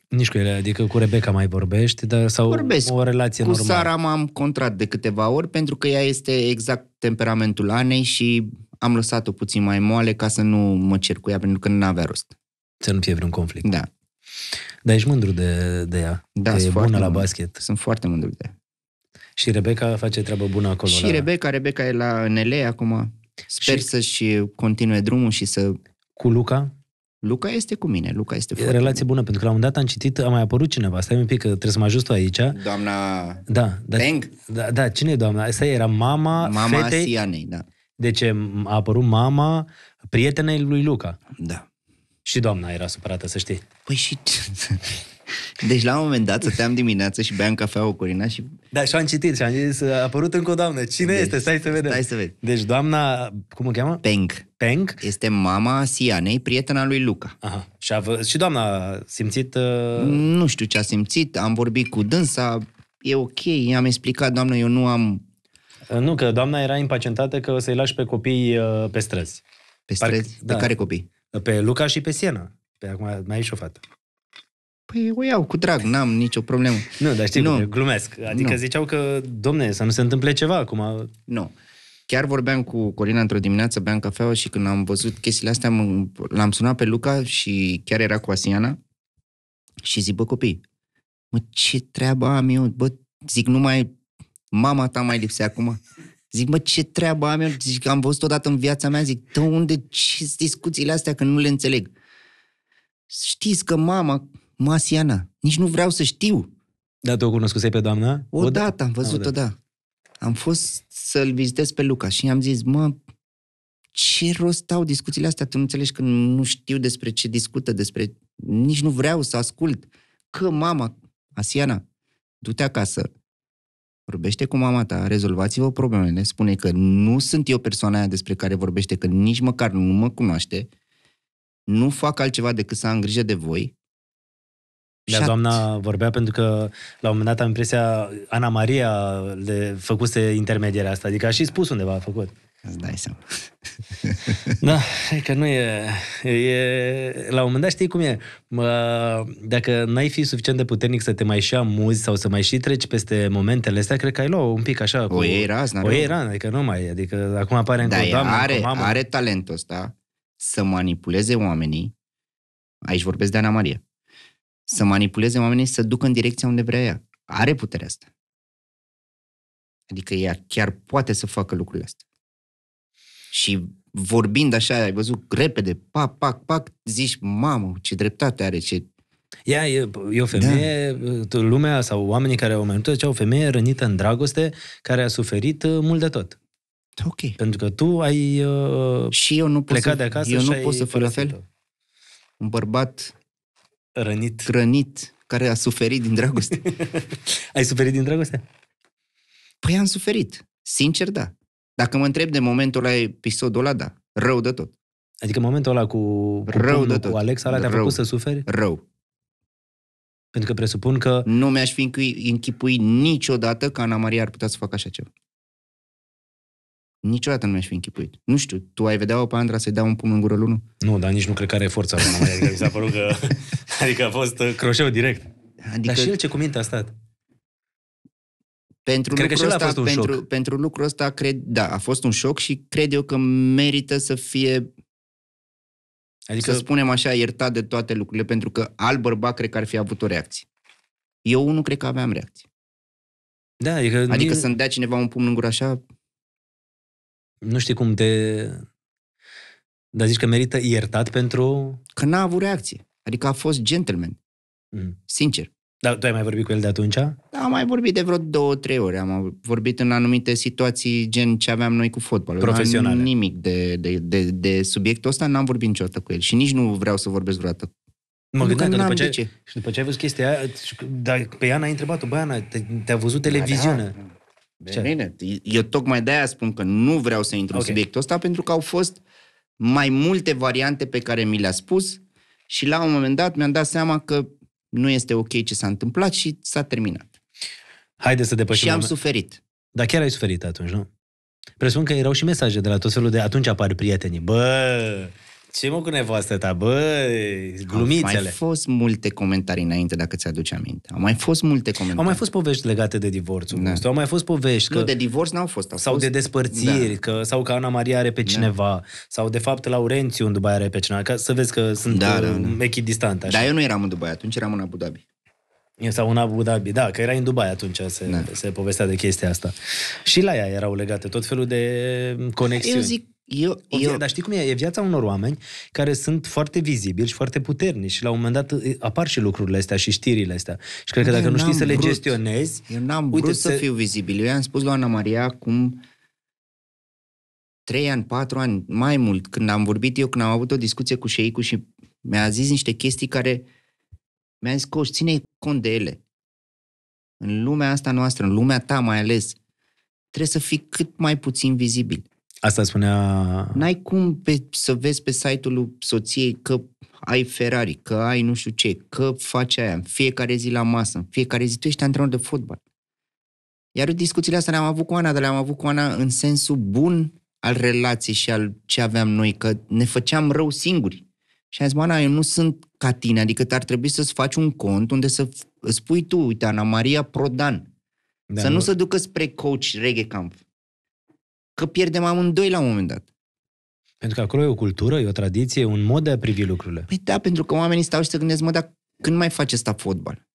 Nici cu ele, adică cu Rebecca mai vorbești, dar sau Vorbesc. o relație cu normală? Cu Sara m-am contrat de câteva ori pentru că ea este exact temperamentul Anei și am lăsat-o puțin mai moale ca să nu mă cer cu ea pentru că nu avea rost. Să nu fie vreun conflict. Da. Dar ești mândru de, de ea? Da, că sunt e bună la basket. Sunt foarte mândru de ea. Și Rebecca face treabă bună acolo. Și la... Rebecca, Rebecca e la NL acum. Sper și... să-și continue drumul și să... Cu Luca? Luca este cu mine, Luca este foarte Relație bună, pentru că la un dat am citit, a mai apărut cineva, stai un pic, că trebuie să mă ajut aici. Doamna da, da, Peng? Da, da, cine e doamna? Asta era mama, mama fetei. Sianei, da. Deci a apărut mama prietenei lui Luca. Da. Și doamna era supărată, să știi. Păi și... Deci la un moment dat stăteam dimineața și beam cafea cu Corina și... Da, și am citit și am zis, a apărut încă o doamnă. Cine deci, este? Stai să vedem. Stai să vezi. Deci doamna, cum o cheamă? Peng. Peng? Este mama Sianei, prietena lui Luca. Aha. Și, a, și doamna a simțit... Uh... Nu știu ce a simțit, am vorbit cu dânsa, e ok, i-am explicat, doamnă, eu nu am... Uh, nu, că doamna era impacientată că o să-i lași pe copii uh, pe străzi. Pe străzi? Parc... Pe da. care copii? Pe Luca și pe Siena. Pe acum mai e și o fată. Păi o iau cu drag, n-am nicio problemă. Nu, dar știi, nu. glumesc. Adică nu. ziceau că, domne, să nu se întâmple ceva acum. Nu. Chiar vorbeam cu Corina într-o dimineață, beam cafeaua și când am văzut chestiile astea, m- l-am sunat pe Luca și chiar era cu Asiana și zic, bă, copii, mă, ce treabă am eu? Bă, zic, numai mama ta mai lipsea acum. Zic, mă, ce treabă am eu? Zic, am văzut odată în viața mea, zic, de unde ce discuțiile astea că nu le înțeleg? Știți că mama, Masiana. Nici nu vreau să știu. Dar tu o cunoscusei pe doamna? Odată da, am văzut-o, da. Am fost să-l vizitez pe Luca și am zis, mă, ce rost au discuțiile astea? Tu nu înțelegi că nu știu despre ce discută, despre... Nici nu vreau să ascult. Că mama, Asiana, du-te acasă, vorbește cu mama ta, rezolvați-vă problemele, spune că nu sunt eu persoana aia despre care vorbește, că nici măcar nu mă cunoaște, nu fac altceva decât să am grijă de voi da, doamna vorbea pentru că la un moment dat am impresia Ana Maria le făcuse intermedierea asta, adică a și spus undeva a făcut. Îți dai seama. da, e că nu e, e... La un moment dat știi cum e. dacă n-ai fi suficient de puternic să te mai și amuzi sau să mai și treci peste momentele astea, cred că ai luat un pic așa. Cu, o iei razna. O iei raz, adică nu mai Adică acum apare încă da, o doamnă, are, mamă. are talentul ăsta să manipuleze oamenii. Aici vorbesc de Ana Maria să manipuleze oamenii să ducă în direcția unde vrea ea. Are puterea asta. Adică ea chiar poate să facă lucrurile astea. Și vorbind așa, ai văzut repede, pac, pac, pac, zici, mamă, ce dreptate are, ce... Ea e, e o da. femeie, da. lumea sau oamenii care au mai zicea o femeie rănită în dragoste, care a suferit uh, mult de tot. Ok. Pentru că tu ai uh, și eu nu plecat să, de acasă eu nu pot să fiu la fel. Un bărbat Rănit. Rănit, care a suferit din dragoste. Ai suferit din dragoste? Păi am suferit. Sincer, da. Dacă mă întreb de momentul la episodul ăla, da. Rău de tot. Adică momentul ăla cu, cu, de tot. cu Alex, ăla te-a făcut să suferi? Rău. Pentru că presupun că... Nu mi-aș fi închipui niciodată că Ana Maria ar putea să facă așa ceva. Niciodată nu mi-aș fi închipuit. Nu știu, tu ai vedea-o pe Andra să-i dea un pumn în gură lună? Nu, dar nici nu cred că are forța. Adică mi s-a părut că Adică a fost uh, croșeu direct. Adică... Dar și el ce cuminte a stat? Pentru cred lucrul, că ăsta, a fost un pentru, șoc. pentru lucrul ăsta, cred, da, a fost un șoc și cred eu că merită să fie, adică, să spunem așa, iertat de toate lucrurile, pentru că al bărbat cred că ar fi avut o reacție. Eu nu cred că aveam reacție. Da, adică... Adică mie... să-mi dea cineva un pumn în gură așa... Nu știi cum te... Dar zici că merită iertat pentru... Că n-a avut reacție. Adică a fost gentleman. Mm. Sincer. Dar tu ai mai vorbit cu el de atunci? Da, am mai vorbit de vreo două, trei ori. Am vorbit în anumite situații, gen ce aveam noi cu fotbalul. Profesional. Nimic de, de, de, de subiectul ăsta, n-am vorbit niciodată cu el. Și nici nu vreau să vorbesc vreodată Mă adică gândeam că după ce, ce. și după ce ai văzut chestia aia, dar pe Ana ai întrebat-o, băi Ana, te, te-a văzut televiziunea. Da, da. Bine, eu tocmai de-aia spun că nu vreau să intru okay. în subiectul ăsta, pentru că au fost mai multe variante pe care mi le-a spus, și la un moment dat mi-am dat seama că nu este ok ce s-a întâmplat și s-a terminat. Haide să depășim. Și am suferit. Dar chiar ai suferit atunci, nu? Presupun că erau și mesaje de la tot felul de atunci apar prietenii. Bă, ce mă cu nevastă ta, bă, glumițele. Au mai fost multe comentarii înainte, dacă ți-aduce aminte. Au mai fost multe comentarii. Au mai fost povești legate de divorțul da. Au mai fost povești că... Nu, de divorț n-au fost. Au sau fost... de despărțiri, da. că, sau că Ana Maria are pe da. cineva, da. sau de fapt Laurențiu în Dubai are pe cineva, ca să vezi că sunt da, uh, da, da. echidistant. Așa. Dar eu nu eram în Dubai, atunci eram în Abu Dhabi. Sau în Abu Dhabi, da, că era în Dubai atunci, se, da. se povestea de chestia asta. Și la ea erau legate tot felul de conexiuni. Eu zic eu, eu... Dar știi cum e? E viața unor oameni care sunt foarte vizibili și foarte puternici și la un moment dat apar și lucrurile astea și știrile astea. Și cred că dacă eu nu știi să le gestionezi... Eu n-am uite, vrut să, să fiu vizibil. Eu i-am spus la Ana Maria cum trei ani, patru ani, mai mult, când am vorbit eu, când am avut o discuție cu șeicul și mi-a zis niște chestii care mi-a zis, că ține cont de ele. În lumea asta noastră, în lumea ta mai ales, trebuie să fii cât mai puțin vizibil Asta spunea... N-ai cum pe, să vezi pe site-ul lui soției că ai Ferrari, că ai nu știu ce, că faci aia, în fiecare zi la masă, în fiecare zi tu ești antrenor de fotbal. Iar discuțiile astea le-am avut cu Ana, dar le-am avut cu Ana în sensul bun al relației și al ce aveam noi, că ne făceam rău singuri. Și am zis, Ana, eu nu sunt ca tine, adică ar trebui să-ți faci un cont unde să spui tu, uite, Ana Maria Prodan, da, să nu, nu se ducă spre coach Reghe Camp că pierdem amândoi la un moment dat. Pentru că acolo e o cultură, e o tradiție, un mod de a privi lucrurile. Păi da, pentru că oamenii stau și se gândesc, mă, dar când mai face asta fotbal?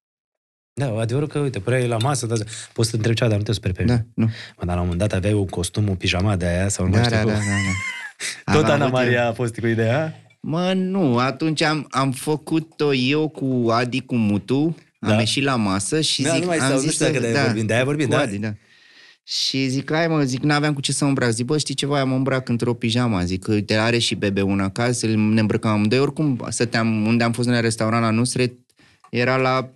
Da, adevărul că, uite, prea e la masă, dar poți să întrebi ceva, dar nu te superi pe da, nu. Mă, dar la un moment dat aveai un costum, o pijama de aia sau nu da, da, da, da, da. Tot Ana Maria a fost cu ideea? Mă, nu, atunci am, am făcut-o eu cu Adi, cu Mutu, da. am ieșit la masă și da, zic... Nu mai stau, am zis nu știu dacă da, vorbim, de aia vorbim, da. Adi, da. Și zic, hai mă, zic, n-aveam cu ce să îmbrac. Zic, bă, știi ceva, am îmbrac într-o pijama. Zic, te are și bebe una acasă, ne îmbrăcam amândoi. Oricum, stăteam unde am fost în restaurant la Nusret, era la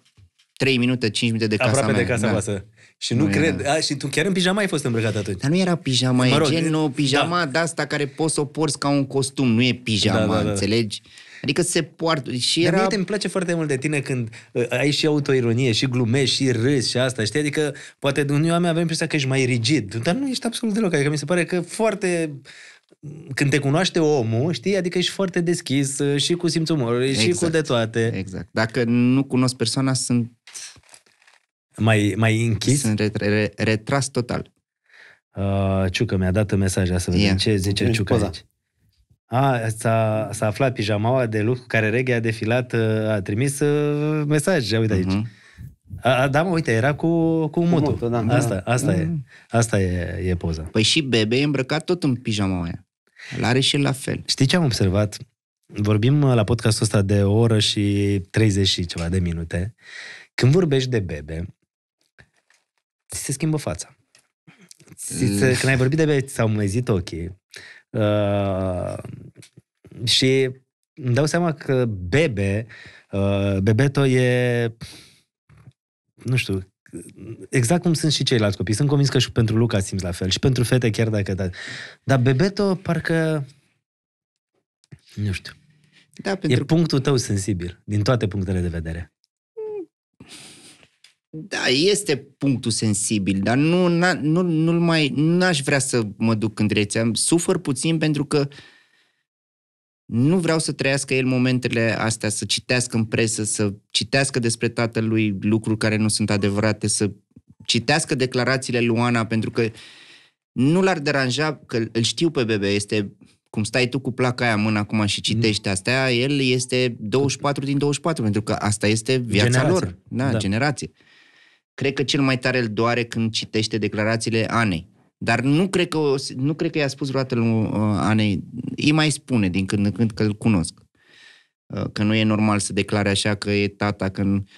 3 minute, 5 minute de casa Aproape mea. de casa da. voastră. Și nu, nu cred, a, și tu chiar în pijama ai fost îmbrăcat atunci. Dar nu era pijama, mă rog, e genul pijama da. de asta care poți să o porți ca un costum, nu e da, pijama, da, da, da. înțelegi? Da. Adică se poartă. Și deci era... Dar mie îmi place foarte mult de tine când uh, ai și autoironie, și glumești, și râzi, și asta, știi? Adică poate unii oameni avem impresia că ești mai rigid, dar nu ești absolut deloc. Adică mi se pare că foarte mm, când te cunoaște omul, știi, adică ești foarte deschis uh, și cu simțul umorului exact. și cu exact. de toate. Exact. Dacă nu cunosc persoana, sunt... Mai, mai închis? Sunt re- retras total. Uh, Ciucă mi-a dat un mesaj, să vedem yeah. ce zice Ciucă aici. A, s-a, s-a aflat pijamaua de lucru care Reghe a defilat, uh, a trimis uh, mesaj, uite Uh-huh. A, a, da, mă, uite, era cu, cu, cu mutul. da, asta, da. asta, mm. e, asta e, e poza. Păi și bebe e îmbrăcat tot în pijamaua. aia. l are și la fel. Știi ce am observat? Vorbim uh, la podcastul ăsta de o oră și 30 și ceva de minute. Când vorbești de bebe, ți se schimbă fața. Ți se, când ai vorbit de bebe, ți s-au zis ochii. Uh, și îmi dau seama că Bebe, uh, Bebeto e, nu știu, exact cum sunt și ceilalți copii. Sunt convins că și pentru Luca simți la fel și pentru fete chiar dacă da. Dar Bebeto parcă, nu știu, da, pentru... e punctul tău sensibil din toate punctele de vedere. Da, este punctul sensibil, dar nu, na, nu, nu-l mai, n-aș vrea să mă duc în direcția. Sufăr puțin pentru că nu vreau să trăiască el momentele astea, să citească în presă, să citească despre tatălui lucruri care nu sunt adevărate, să citească declarațiile lui Ana, pentru că nu l-ar deranja, că îl știu pe bebe, este cum stai tu cu placa aia în mână acum și mhm. citești astea, el este 24 din 24, pentru că asta este viața generație. lor, da, da. generație. Cred că cel mai tare îl doare când citește declarațiile Anei. Dar nu cred că, nu cred că i-a spus vreodată lui uh, Anei. Îi mai spune din când în când că îl cunosc. Uh, că nu e normal să declare așa, că e tata, Când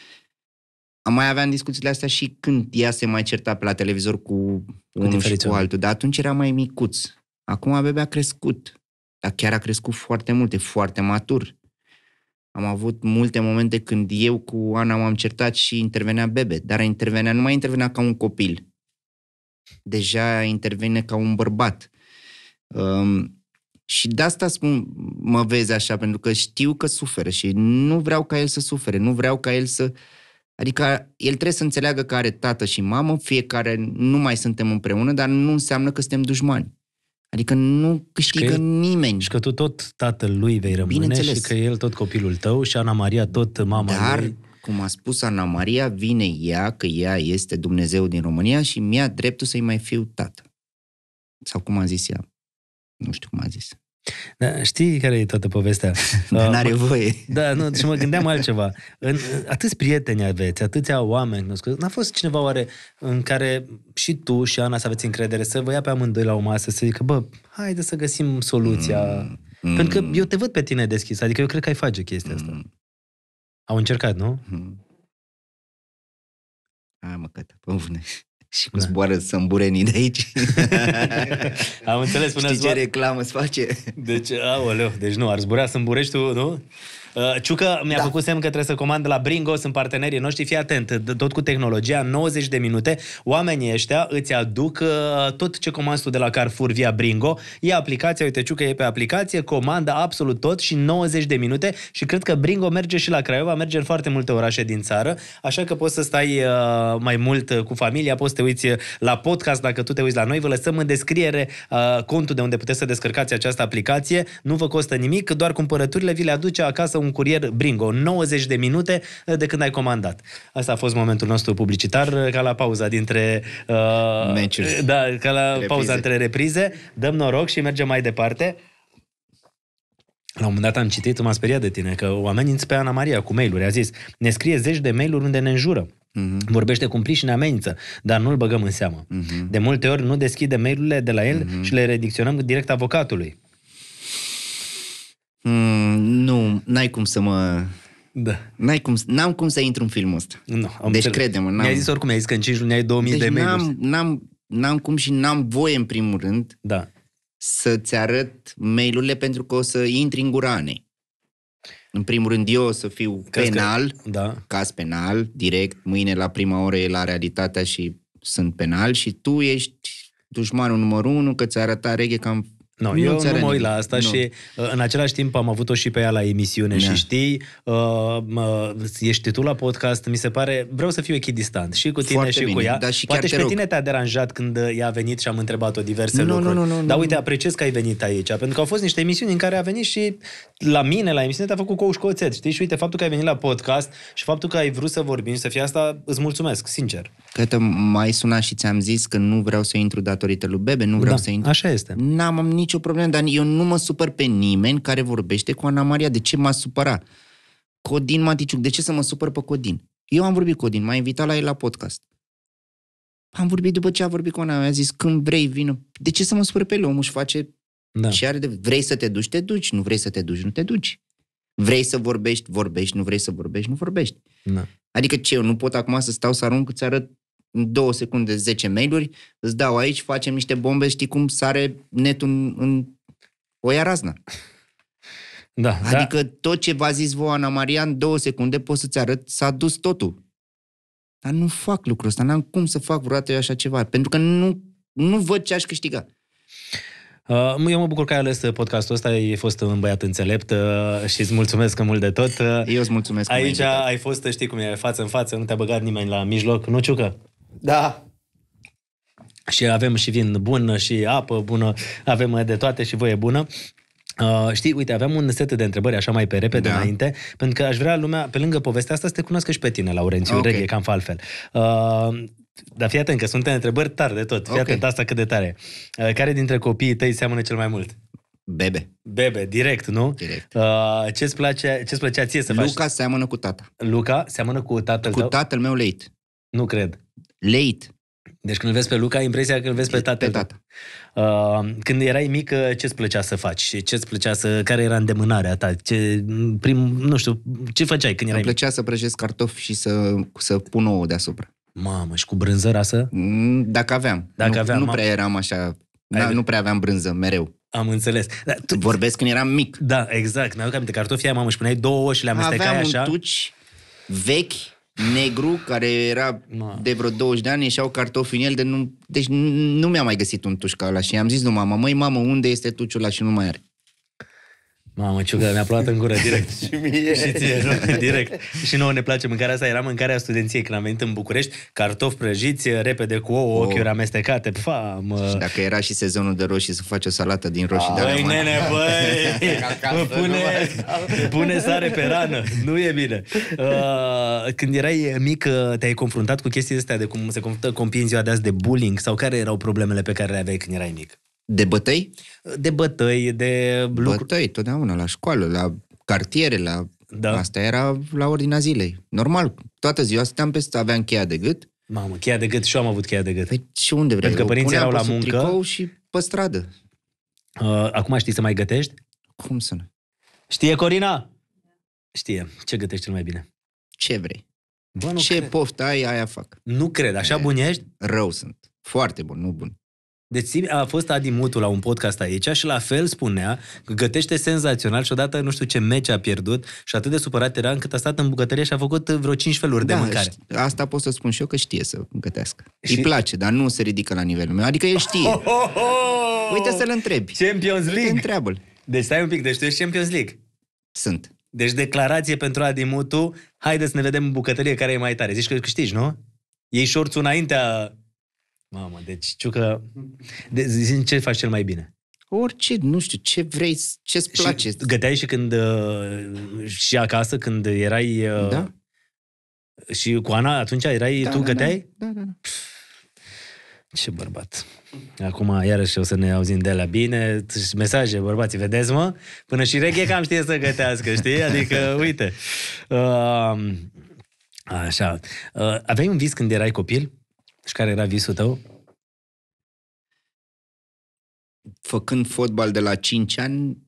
am Mai în discuțiile astea și când ea se mai certa pe la televizor cu, cu unul și cu altul. Dar atunci era mai micuț. Acum bebea a crescut. Dar chiar a crescut foarte mult, e foarte matur. Am avut multe momente când eu cu Ana m-am certat și intervenea bebe, dar intervenea, nu mai intervenea ca un copil. Deja intervine ca un bărbat. Um, și de asta spun, mă vezi așa, pentru că știu că suferă și nu vreau ca el să sufere, nu vreau ca el să... Adică el trebuie să înțeleagă că are tată și mamă, fiecare nu mai suntem împreună, dar nu înseamnă că suntem dușmani. Adică nu câștigă și el, nimeni. Și că tu tot tatăl lui vei rămâne și că el tot copilul tău și Ana Maria tot mama Dar, lui. cum a spus Ana Maria, vine ea, că ea este Dumnezeu din România și mi-a dreptul să-i mai fiu tată. Sau cum a zis ea. Nu știu cum a zis. Da, știi care e toată povestea? Dar n-are voie. Da, nu, și mă gândeam altceva. În, atâți prieteni aveți, atâția oameni cunoscuți. N-a fost cineva oare în care și tu și Ana să aveți încredere să vă ia pe amândoi la o masă, să zică, bă, haide să găsim soluția. Mm. mm. Pentru că eu te văd pe tine deschis, adică eu cred că ai face chestia asta. Mm. Au încercat, nu? Mm. Hai mă, că te și cum da. zboară sâmburenii de aici. Am înțeles. Știi zboar... ce reclamă îți face? Deci, aoleu, deci nu, ar zbura sâmbureștiul, nu? Uh, Ciucă, mi-a da. făcut semn că trebuie să comand la Bringo, sunt partenerii noștri, fii atent, tot cu tehnologia, 90 de minute, oamenii ăștia îți aduc uh, tot ce comanzi tu de la Carrefour via Bringo, e aplicația, uite Ciucă e pe aplicație, comanda absolut tot și 90 de minute și cred că Bringo merge și la Craiova, merge în foarte multe orașe din țară, așa că poți să stai uh, mai mult cu familia, poți să te uiți la podcast dacă tu te uiți la noi, vă lăsăm în descriere contul de unde puteți să descărcați această aplicație, nu vă costă nimic, doar cumpărăturile vi le aduce acasă acasă un curier Bringo, 90 de minute eh, de când ai comandat. Asta a fost momentul nostru publicitar, eh, ca la pauza dintre... Uh, Meciuri. Da, ca la reprize. pauza între reprize. Dăm noroc și mergem mai departe. La un moment dat am citit, m-am speriat de tine, că oamenii amenință pe Ana Maria cu mail-uri. A zis, ne scrie zeci de mail-uri unde ne înjură. Mm-hmm. Vorbește cumplit și ne amenință, dar nu-l băgăm în seamă. Mm-hmm. De multe ori nu deschide mail-urile de la el mm-hmm. și le redicționăm direct avocatului. Mm n-ai cum să mă... Da. N-ai cum, n-am cum să intru în filmul ăsta. Nu, am deci crede-mă. Mi-ai zis oricum, ai zis că în 5 luni ai 2000 deci de mail n-am, n-am, n-am cum și n-am voie în primul rând da. să-ți arăt mail pentru că o să intri în gura În primul rând eu o să fiu Crezi penal, că... da. caz penal, direct, mâine la prima oră e la realitatea și sunt penal și tu ești dușmanul numărul unu că ți-a arătat reghe că am nu, nu eu nu mă uit la asta nu. și uh, în același timp am avut-o și pe ea la emisiune da. și știi, uh, uh, ești tu la podcast, mi se pare, vreau să fiu echidistant și cu tine Foarte și bine, cu ea. Dar și Poate și pe rog. tine te-a deranjat când ea a venit și am întrebat-o diverse nu, lucruri. Nu, nu, nu, dar uite, apreciez că ai venit aici, pentru că au fost niște emisiuni în care a venit și la mine, la emisiune, te-a făcut cu ușcă oțet, știi? Și uite, faptul că ai venit la podcast și faptul că ai vrut să vorbim și să fie asta, îți mulțumesc, sincer. Că te mai suna și ți-am zis că nu vreau să intru datorită lui Bebe, nu vreau da, să intru. Așa este. N-am nici nicio problemă, dar eu nu mă supăr pe nimeni care vorbește cu Ana Maria. De ce m-a supărat? Codin Maticiuc, de ce să mă supăr pe Codin? Eu am vorbit cu Codin, m-a invitat la el la podcast. Am vorbit după ce a vorbit cu Ana, mi-a zis, când vrei, vină. De ce să mă supăr pe el? Omul își face da. și are de... Vrei să te duci, te duci. Nu vrei să te duci, nu te duci. Vrei să vorbești, vorbești. Nu vrei să vorbești, nu vorbești. Da. Adică ce, eu nu pot acum să stau să arunc, îți arăt în două secunde 10 mail-uri, îți dau aici, facem niște bombe, știi cum sare netul în, în o iaraznă. razna. Da, da, adică da. tot ce v-a zis voi Ana Maria, în două secunde pot să-ți arăt, s-a dus totul. Dar nu fac lucrul ăsta, n-am cum să fac vreodată eu așa ceva, pentru că nu, nu văd ce aș câștiga. Uh, eu mă bucur că ai ales uh, podcastul ăsta, ai fost un băiat înțelept uh, și îți mulțumesc mult de tot. Eu îți mulțumesc. Aici ai fost, știi cum e, față în față, nu te-a băgat nimeni la mijloc, nu ciucă? Da. Și avem și vin bun și apă bună, avem de toate și voie bună. Uh, știi, uite, aveam un set de întrebări așa mai pe repede da. înainte, pentru că aș vrea lumea, pe lângă povestea asta, să te cunoască și pe tine, Laurențiu, okay. reghe, cam altfel. Uh, dar fii atent, că sunt întrebări tare de tot. Fii okay. atent asta cât de tare. Uh, care dintre copiii tăi seamănă cel mai mult? Bebe. Bebe, direct, nu? Direct. Uh, ce-ți, place, ce ție să Luca faci? Luca seamănă cu tata. Luca seamănă cu tatăl Cu tău? tatăl meu leit. Nu cred late. Deci când îl vezi pe Luca, impresia că îl vezi pe tatăl. tată. Uh, când erai mic, ce îți plăcea să faci? ce îți plăcea să... Care era îndemânarea ta? Ce, prim, nu știu, ce făceai când erai Îmi plăcea mic? să prăjesc cartofi și să, să pun ouă deasupra. Mamă, și cu brânză rasă? Mm, dacă aveam. Dacă nu, aveam. Nu prea eram așa... Na, nu prea aveam brânză, mereu. Am înțeles. Da, tu... Vorbesc când eram mic. Da, exact. Mi-aduc aminte, cartofii aia, mamă, își puneai două ouă și le amestecai așa. Aveam un tuci vechi negru, care era Ma. de vreo 20 de ani, ieșeau cartofi în el, de nu, deci nu mi-a mai găsit un tușca ăla și am zis numai, măi, mamă, unde este tuciul ăla și nu mai are. Mamă, ciucă, mi-a plouat în gură direct. și mie. Și ție, nu, direct. Și nouă ne place mâncarea asta. Era mâncarea studenției când am venit în București. Cartofi prăjiți, repede cu ouă, oh. ochiuri amestecate. mă. Și dacă era și sezonul de roșii, să faci o salată din roșii. Ah, băi, nene, băi! mă pune, pune sare pe rană. Nu e bine. Uh, când erai mic, uh, te-ai confruntat cu chestiile astea de cum se confruntă copiii în ziua de azi de bullying? Sau care erau problemele pe care le aveai când erai mic? De bătăi? de bătăi, de lucruri. Bătăi, totdeauna, la școală, la cartiere, la... Da. Asta era la ordinea zilei. Normal, toată ziua stăteam peste, aveam cheia de gât. Mamă, cheia de gât și eu am avut cheia de gât. Păi și unde vrei? Pentru că părinții erau la muncă. și pe stradă. Uh, acum știi să mai gătești? Cum să nu? Știe Corina? Știe. Ce gătești cel mai bine? Ce vrei? Bă, nu Ce cred. poftă ai, aia fac. Nu cred. Așa bun ești? Rău sunt. Foarte bun, nu bun. Deci a fost Adi Mutu la un podcast aici și la fel spunea că gătește senzațional și odată nu știu ce meci a pierdut și atât de supărat era încât a stat în bucătărie și a făcut vreo 5 feluri da, de mâncare. Asta pot să spun și eu că știe să gătească. Și... Îi place, dar nu se ridică la nivelul meu. Adică el știe. Oh, oh, oh! Uite să-l întrebi. Champions League. întreabă Deci stai un pic, deci tu ești Champions League. Sunt. Deci declarație pentru Adi Mutu, haideți să ne vedem în bucătărie care e mai tare. Zici că câștigi, nu? Ei șorțul înaintea Mamă, deci știu că... De, zi ce faci cel mai bine? Orice, nu știu, ce vrei, ce-ți place. Și găteai și când... Uh, și acasă, când erai... Uh, da. Și cu Ana, atunci erai, da, tu da, găteai? Da, da, da. da. Pff, ce bărbat. Acum iarăși o să ne auzim de la bine. Mesaje, bărbații, vedeți mă? Până și reghe cam știe să gătească, știi? Adică, uite. Uh, așa. Uh, aveai un vis când erai copil? Și care era visul tău? Făcând fotbal de la 5 ani,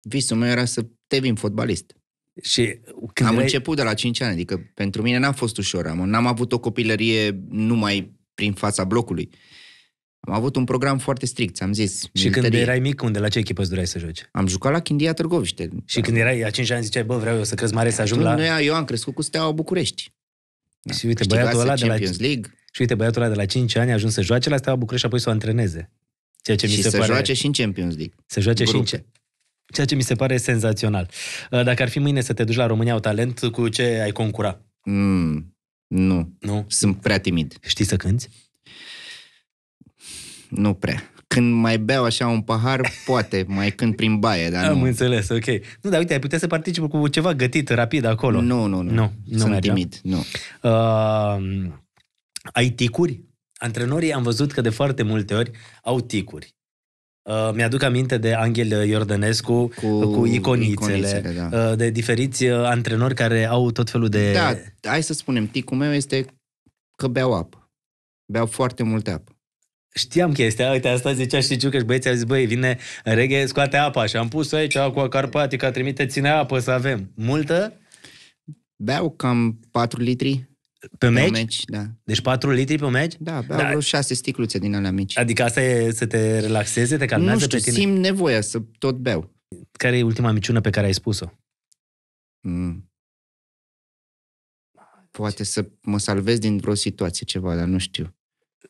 visul meu era să devin fotbalist. Și când am erai... început de la 5 ani, adică pentru mine n-a fost ușor. Am, n-am avut o copilărie numai prin fața blocului. Am avut un program foarte strict, am zis. Și militarie. când erai mic, unde, la ce echipă îți doreai să joci? Am jucat la Chindia Târgoviște. Și da. când erai la 5 ani, ziceai, bă, vreau eu să crezi mare, să ajung la... Nu, eu am crescut cu Steaua București. Da. Și uite, Câștiga băiatul ăla de la... Champions League. Și uite, băiatul ăla de la 5 ani a ajuns să joace la Steaua București și apoi să o antreneze. Ceea ce și mi se să pare... joace și în Champions League. Să joace Grupe. și în Ceea ce mi se pare senzațional. Ă, dacă ar fi mâine să te duci la România o talent, cu ce ai concura? Mm, nu. Nu? Sunt prea timid. Știi să cânti? Nu prea. Când mai beau așa un pahar, poate, mai când prin baie, dar Am nu. înțeles, ok. Nu, dar uite, ai putea să participi cu ceva gătit, rapid, acolo. Nu, nu, nu. Nu, nu Sunt timid, nu. Uh, ai ticuri? Antrenorii am văzut că de foarte multe ori au ticuri. Uh, mi-aduc aminte de Angel Iordănescu cu, cu iconițele, iconițele da. uh, de diferiți uh, antrenori care au tot felul de... Da, hai să spunem, ticul meu este că beau apă. Beau foarte multă apă. Știam chestia, uite, asta zicea și Ciucă și băieții au zis, băi, vine reghe, scoate apa și am pus aici aqua carpatica, trimite, ține apă să avem. Multă? Beau cam 4 litri pe meci? Pe meci da. Deci 4 litri pe meci? Da, beau da. vreo 6 sticluțe din alea mici. Adică asta e să te relaxeze, te calmează nu știu, pe tine? simt nevoia să tot beau. Care e ultima miciună pe care ai spus-o? Mm. Poate să mă salvez din vreo situație ceva, dar nu știu.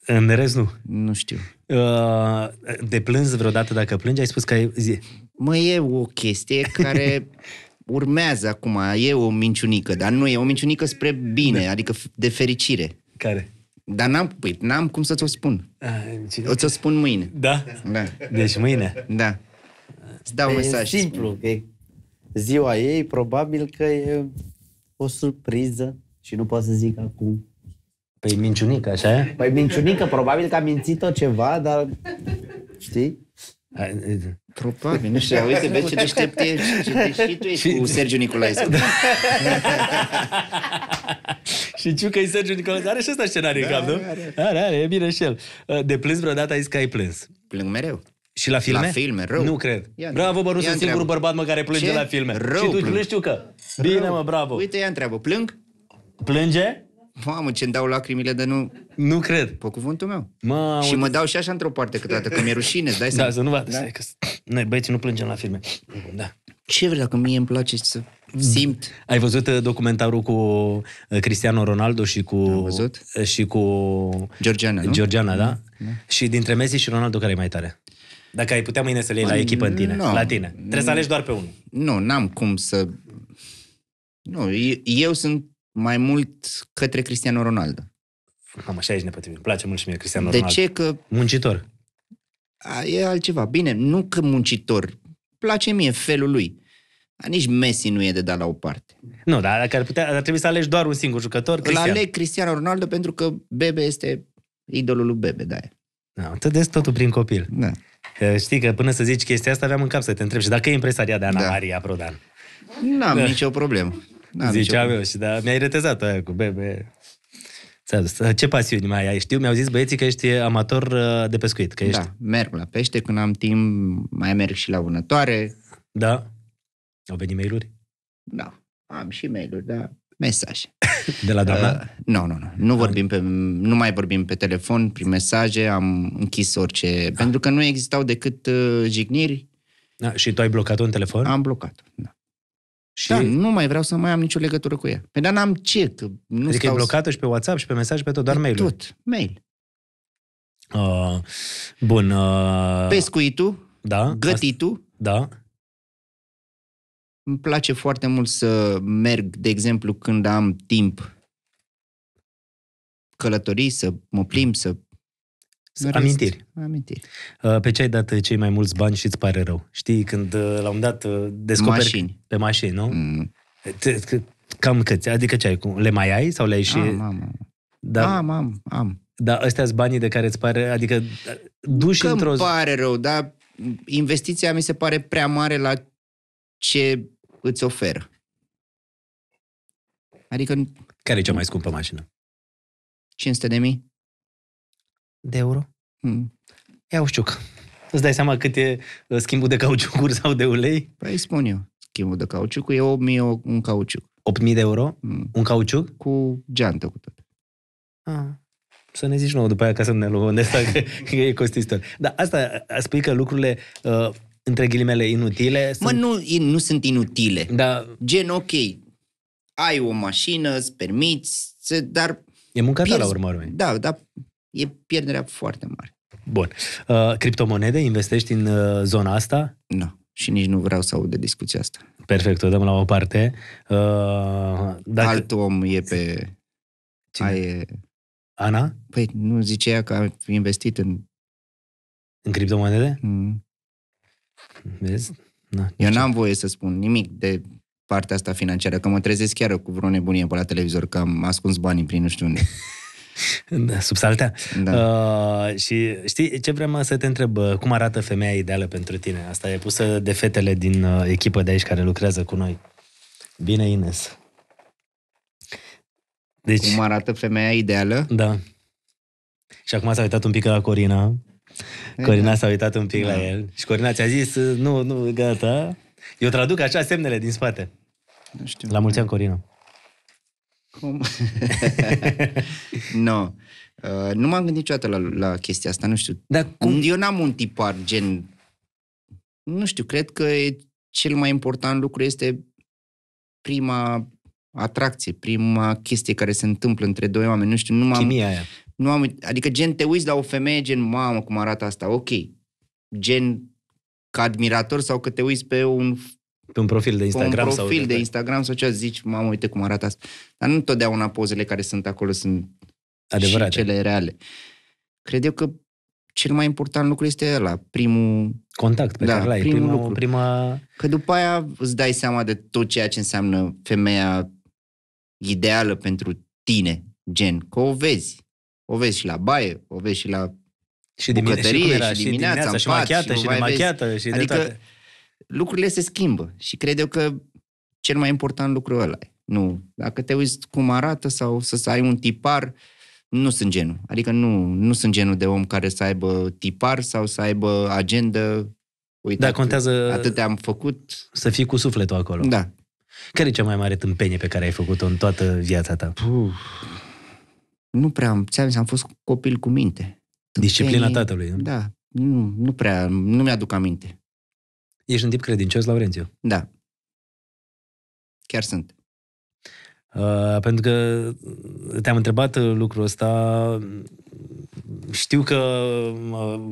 În rest nu? Nu știu. Uh, de plâns vreodată dacă plângi? Ai spus că... Ai... Mă, e o chestie care urmează acum, e o minciunică, dar nu, e o minciunică spre bine, da. adică de fericire. Care? Dar n-am, păi, n-am cum să ți-o spun. A, o ți-o spun mâine. Da? da? Deci mâine? Da. Îți dau păi, e mesaj. simplu, că ziua ei probabil că e o surpriză și nu pot să zic acum. Păi minciunică, așa e? Păi minciunică, probabil că a mințit-o ceva, dar știi? Probabil, nu știu, uite, vezi ce deștept ești, ce tu ești cu Sergiu Nicolaescu. și ciu că e Sergiu Nicolaescu, are și ăsta scenariu da, în cap, nu? Are. are, are, e bine și el. Uh, de plâns vreodată ai zis că ai plâns. Plâng mereu. Și la filme? La filme, rău. Nu cred. Ia bravo, bă, nu sunt singurul bărbat, mă, care plânge ce? la filme. Rău și tu plâng. plângi, că. Bine, rău. mă, bravo. Uite, ea întreabă, plâng? Plânge? mamă, ce-mi dau lacrimile de nu... Nu cred. Pe cuvântul meu. Mă, și mă dau și așa într-o parte câteodată, că mi-e rușine, dai da, seama. Da, să nu vadă, da? că noi băieții nu plângem la filme. Da. Ce vrei dacă mie îmi place să simt? Ai văzut uh, documentarul cu uh, Cristiano Ronaldo și cu... Am văzut. Uh, și cu... Georgiana, nu? Georgiana, da? da? Și dintre Messi și Ronaldo, care e mai tare? Dacă ai putea mâine să le iei la echipă în tine, no, la tine. Trebuie să alegi doar pe unul. Nu, n-am cum să... Nu, eu sunt mai mult către Cristiano Ronaldo. Am așa aici ne Îmi place mult și mie Cristiano Ronaldo. De ce? Că... Muncitor. A, e altceva. Bine, nu că muncitor. Place mie felul lui. A, nici Messi nu e de dat la o parte. Nu, dar dacă ar, putea, ar trebui să alegi doar un singur jucător, Cristiano. Îl aleg Cristiano Ronaldo pentru că Bebe este idolul lui Bebe, da. Da, te des totul prin copil. Da. Că știi că până să zici chestia asta aveam în cap să te întreb și dacă e impresaria de Ana da. Maria Prodan. N-am da. nicio problemă. Ziceam eu și da, mi-ai retezat aia cu bebe. Ă, ce pasiuni mai ai? Știu, mi-au zis băieții că ești amator ă, de pescuit. Că da, ești... Da, merg la pește când am timp, mai merg și la vânătoare. Da. Au venit mail-uri? Da, am și mail-uri, dar mesaje. De la doamna? Uh, nu, nu, nu. Nu, ah. vorbim pe, nu mai vorbim pe telefon, prin mesaje, am închis orice... Da. Pentru că nu existau decât uh, jigniri. Da, și tu ai blocat-o în telefon? Am blocat da. Și da, nu mai vreau să mai am nicio legătură cu ea. Pe păi, dar n-am ce, că nu Adică stau e blocată și pe WhatsApp și pe mesaj și pe tot, doar mail tot, mail. Uh, bun. Uh... Pescuitul, da, gătitul. Asta, da. Îmi place foarte mult să merg, de exemplu, când am timp călătorii, să mă plim, să Rest, amintiri. amintiri. Uh, pe ce ai dat uh, cei mai mulți bani și îți pare rău? Știi, când uh, la un dat descoperi... Mașini. Pe mașini, nu? Mm. Cam câți? Adică ce ai? Le mai ai sau le-ai și... Am, am, da. am. Am, am, Dar ăstea sunt banii de care îți pare... Adică duși Că într-o... Îmi pare rău, dar investiția mi se pare prea mare la ce îți oferă. Adică... Care e cea mai scumpă mașină? 500 de mii de euro. Mm. Ia șciuc. Îți dai seama cât e uh, schimbul de cauciucuri sau de ulei? Păi spun eu. Schimbul de cauciuc e 8.000 un cauciuc. 8.000 de euro? Mm. Un cauciuc? Cu geantă cu tot. Ah. Să ne zici nouă după aia ca să ne luăm unde asta, că e costisitor. Dar asta, spui că lucrurile uh, între ghilimele inutile Mă, sunt... nu, nu sunt inutile. Da. Gen, ok, ai o mașină, îți permiți, dar... E munca pierzi... ta la urmă, urmei. Da, dar e pierderea foarte mare. Bun. Uh, criptomonede, investești în uh, zona asta? Nu. Și nici nu vreau să aud de discuția asta. Perfect, o dăm la o parte. Uh, dacă... Alt om e pe... Cine? Ai... Ana? Păi nu zicea că a investit în... În criptomonede? Mm. Vezi? Na, Eu n-am voie să spun nimic de partea asta financiară, că mă trezesc chiar cu vreo nebunie pe la televizor, că am ascuns banii prin nu știu unde. Sub saltea? Da. Uh, și știi, ce vrem să te întreb, uh, cum arată femeia ideală pentru tine? Asta e pusă de fetele din uh, echipă de aici care lucrează cu noi. Bine, Ines. Deci, cum arată femeia ideală? Da. Și acum s-a uitat un pic la Corina. Exact. Corina s-a uitat un pic da. la el. Și Corina ți-a zis, nu, nu, gata. Eu traduc așa semnele din spate. Nu știu. La mulți ani, Corina. Cum? nu. Uh, nu m-am gândit niciodată la, la chestia asta, nu știu. Dar cum? Eu n-am un tipar gen... Nu știu, cred că e cel mai important lucru este prima atracție, prima chestie care se întâmplă între doi oameni. Nu știu, nu m-am... Chimia aia. Nu am, adică gen te uiți la o femeie, gen mamă cum arată asta, ok. Gen ca admirator sau că te uiți pe un pe un profil de Instagram? Pe un profil sau de Instagram sau ce zici, mamă, uite cum arată asta. Dar nu întotdeauna pozele care sunt acolo sunt Adevărate. și cele reale. Cred eu că cel mai important lucru este la primul... Contact pe da, care l-ai, primul, primul lucru. prima... Că după aia îți dai seama de tot ceea ce înseamnă femeia ideală pentru tine, gen, că o vezi. O vezi și la baie, o vezi și la și bucătărie, și, era, și dimineața, și dimineața, în pat, și, machiată, și, și de machiată, și de adică, toate lucrurile se schimbă și cred eu că cel mai important lucru ăla e. Nu. Dacă te uiți cum arată sau să, să ai un tipar, nu sunt genul. Adică nu, nu sunt genul de om care să aibă tipar sau să aibă agenda. Uite, da, contează atât am făcut. Să fii cu sufletul acolo. Da. Care e cea mai mare tâmpenie pe care ai făcut-o în toată viața ta? Puh. Nu prea am, ți-am zis, am fost copil cu minte. Tâmpenie, Disciplina tatălui. Nu? Da, nu, nu prea, nu mi-aduc aminte. Ești un tip credincios, Laurențiu? Da. Chiar sunt. Uh, pentru că te-am întrebat uh, lucrul ăsta, știu că uh,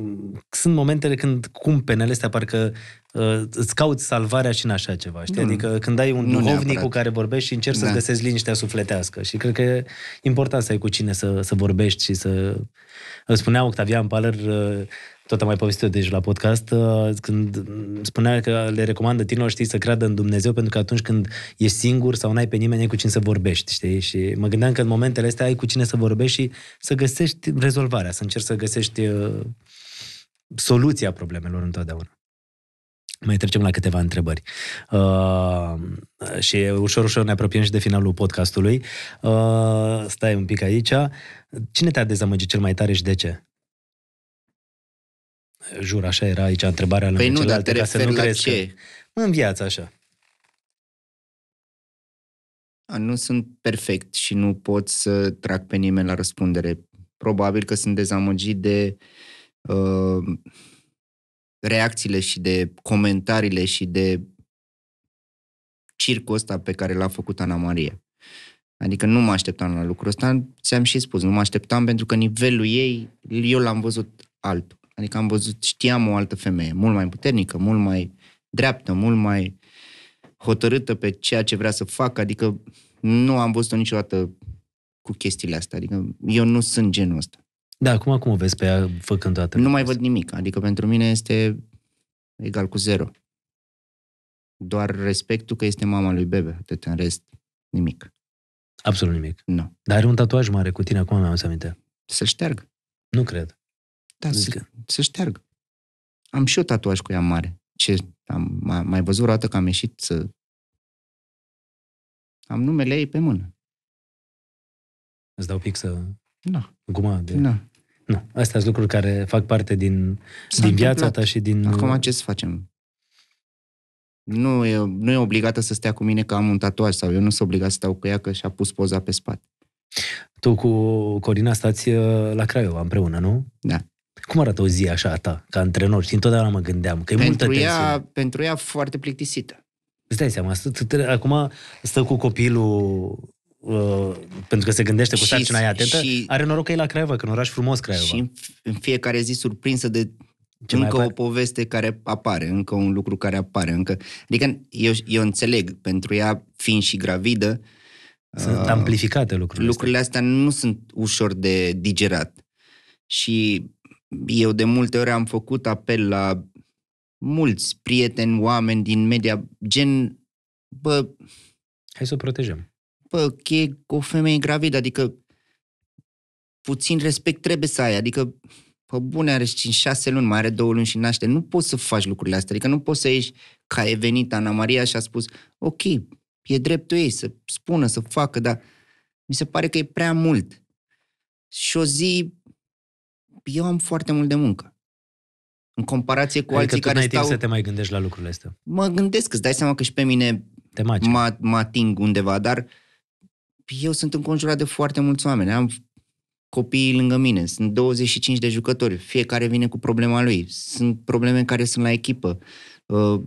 sunt momentele când penele astea, parcă uh, îți cauți salvarea și în așa ceva, știi? Nu, adică când ai un duhovnic cu care vorbești și încerci da. să-ți găsești liniștea sufletească și cred că e important să ai cu cine să, să vorbești și să... Spunea Octavian Paler, uh, tot am mai povestit deja la podcast, uh, când spunea că le recomandă tinerilor, știi, să creadă în Dumnezeu, pentru că atunci când ești singur sau n-ai pe nimeni, ai cu cine să vorbești, știi? Și mă gândeam că în momentele astea ai cu cine să vorbești și să găsești rezolvarea, să încerci să găsești uh, soluția problemelor întotdeauna. Mai trecem la câteva întrebări. Uh, și ușor, ușor ne apropiem și de finalul podcastului. Uh, stai un pic aici. Cine te-a dezamăgit cel mai tare și de ce? Jur, așa era aici întrebarea păi nu, dar te referi la nu crezi ce? Că... În viață, așa. A, nu sunt perfect și nu pot să trag pe nimeni la răspundere. Probabil că sunt dezamăgit de uh, reacțiile și de comentariile și de circul ăsta pe care l-a făcut Ana Maria. Adică nu mă așteptam la lucrul ăsta, ți-am și spus, nu mă așteptam pentru că nivelul ei, eu l-am văzut altul. Adică am văzut, știam o altă femeie, mult mai puternică, mult mai dreaptă, mult mai hotărâtă pe ceea ce vrea să facă, adică nu am văzut-o niciodată cu chestiile astea, adică eu nu sunt genul ăsta. Da, acum cum o vezi pe ea făcând toate? Nu mai văd nimic, adică pentru mine este egal cu zero. Doar respectul că este mama lui Bebe, atât în rest, nimic. Absolut nimic. Nu. Dar are un tatuaj mare cu tine, acum mi-am să aminte. Să-l șterg. Nu cred. Da, să, să șteargă. Am și eu tatuaj cu ea mare. Ce, am mai, mai văzut o dată că am ieșit să... Am numele ei pe mână. Îți dau pic să... Da. Guma de... Da. Nu. Astea sunt lucruri care fac parte din, S-a din viața întâmplat. ta și din... Acum ce să facem? Nu e, nu e obligată să stea cu mine că am un tatuaj sau eu nu sunt obligat să stau cu ea că și-a pus poza pe spate. Tu cu Corina stați uh, la Craiova împreună, nu? Da. Cum arată o zi așa a ta, ca antrenor? Și întotdeauna mă gândeam că e pentru multă ea, tensiune. Pentru ea foarte plictisită. Îți dai seama, stă, acum stă cu copilul Uh, pentru că se gândește cu sarcina aia atentă, și, are noroc că e la Craiova, că un oraș frumos Craiova. Și în fiecare zi surprinsă de Ce încă o poveste care apare, încă un lucru care apare. Încă... Adică eu, eu înțeleg, pentru ea fiind și gravidă, sunt uh, amplificate lucrurile Lucrurile astea. astea nu sunt ușor de digerat. Și eu de multe ori am făcut apel la mulți prieteni, oameni din media, gen, bă... Hai să o protejăm. Bă, că e o femeie gravidă, adică puțin respect trebuie să ai, adică pe bune are 5-6 luni, mai are 2 luni și naște, nu poți să faci lucrurile astea, adică nu poți să ieși ca e venit Ana Maria și a spus, ok, e dreptul ei să spună, să facă, dar mi se pare că e prea mult. Și o zi eu am foarte mult de muncă. În comparație cu adică alții tu care n-ai stau... timp să te mai gândești la lucrurile astea. Mă gândesc, îți dai seama că și pe mine te mă, mă ating undeva, dar eu sunt înconjurat de foarte mulți oameni. Am copiii lângă mine, sunt 25 de jucători, fiecare vine cu problema lui. Sunt probleme care sunt la echipă, uh,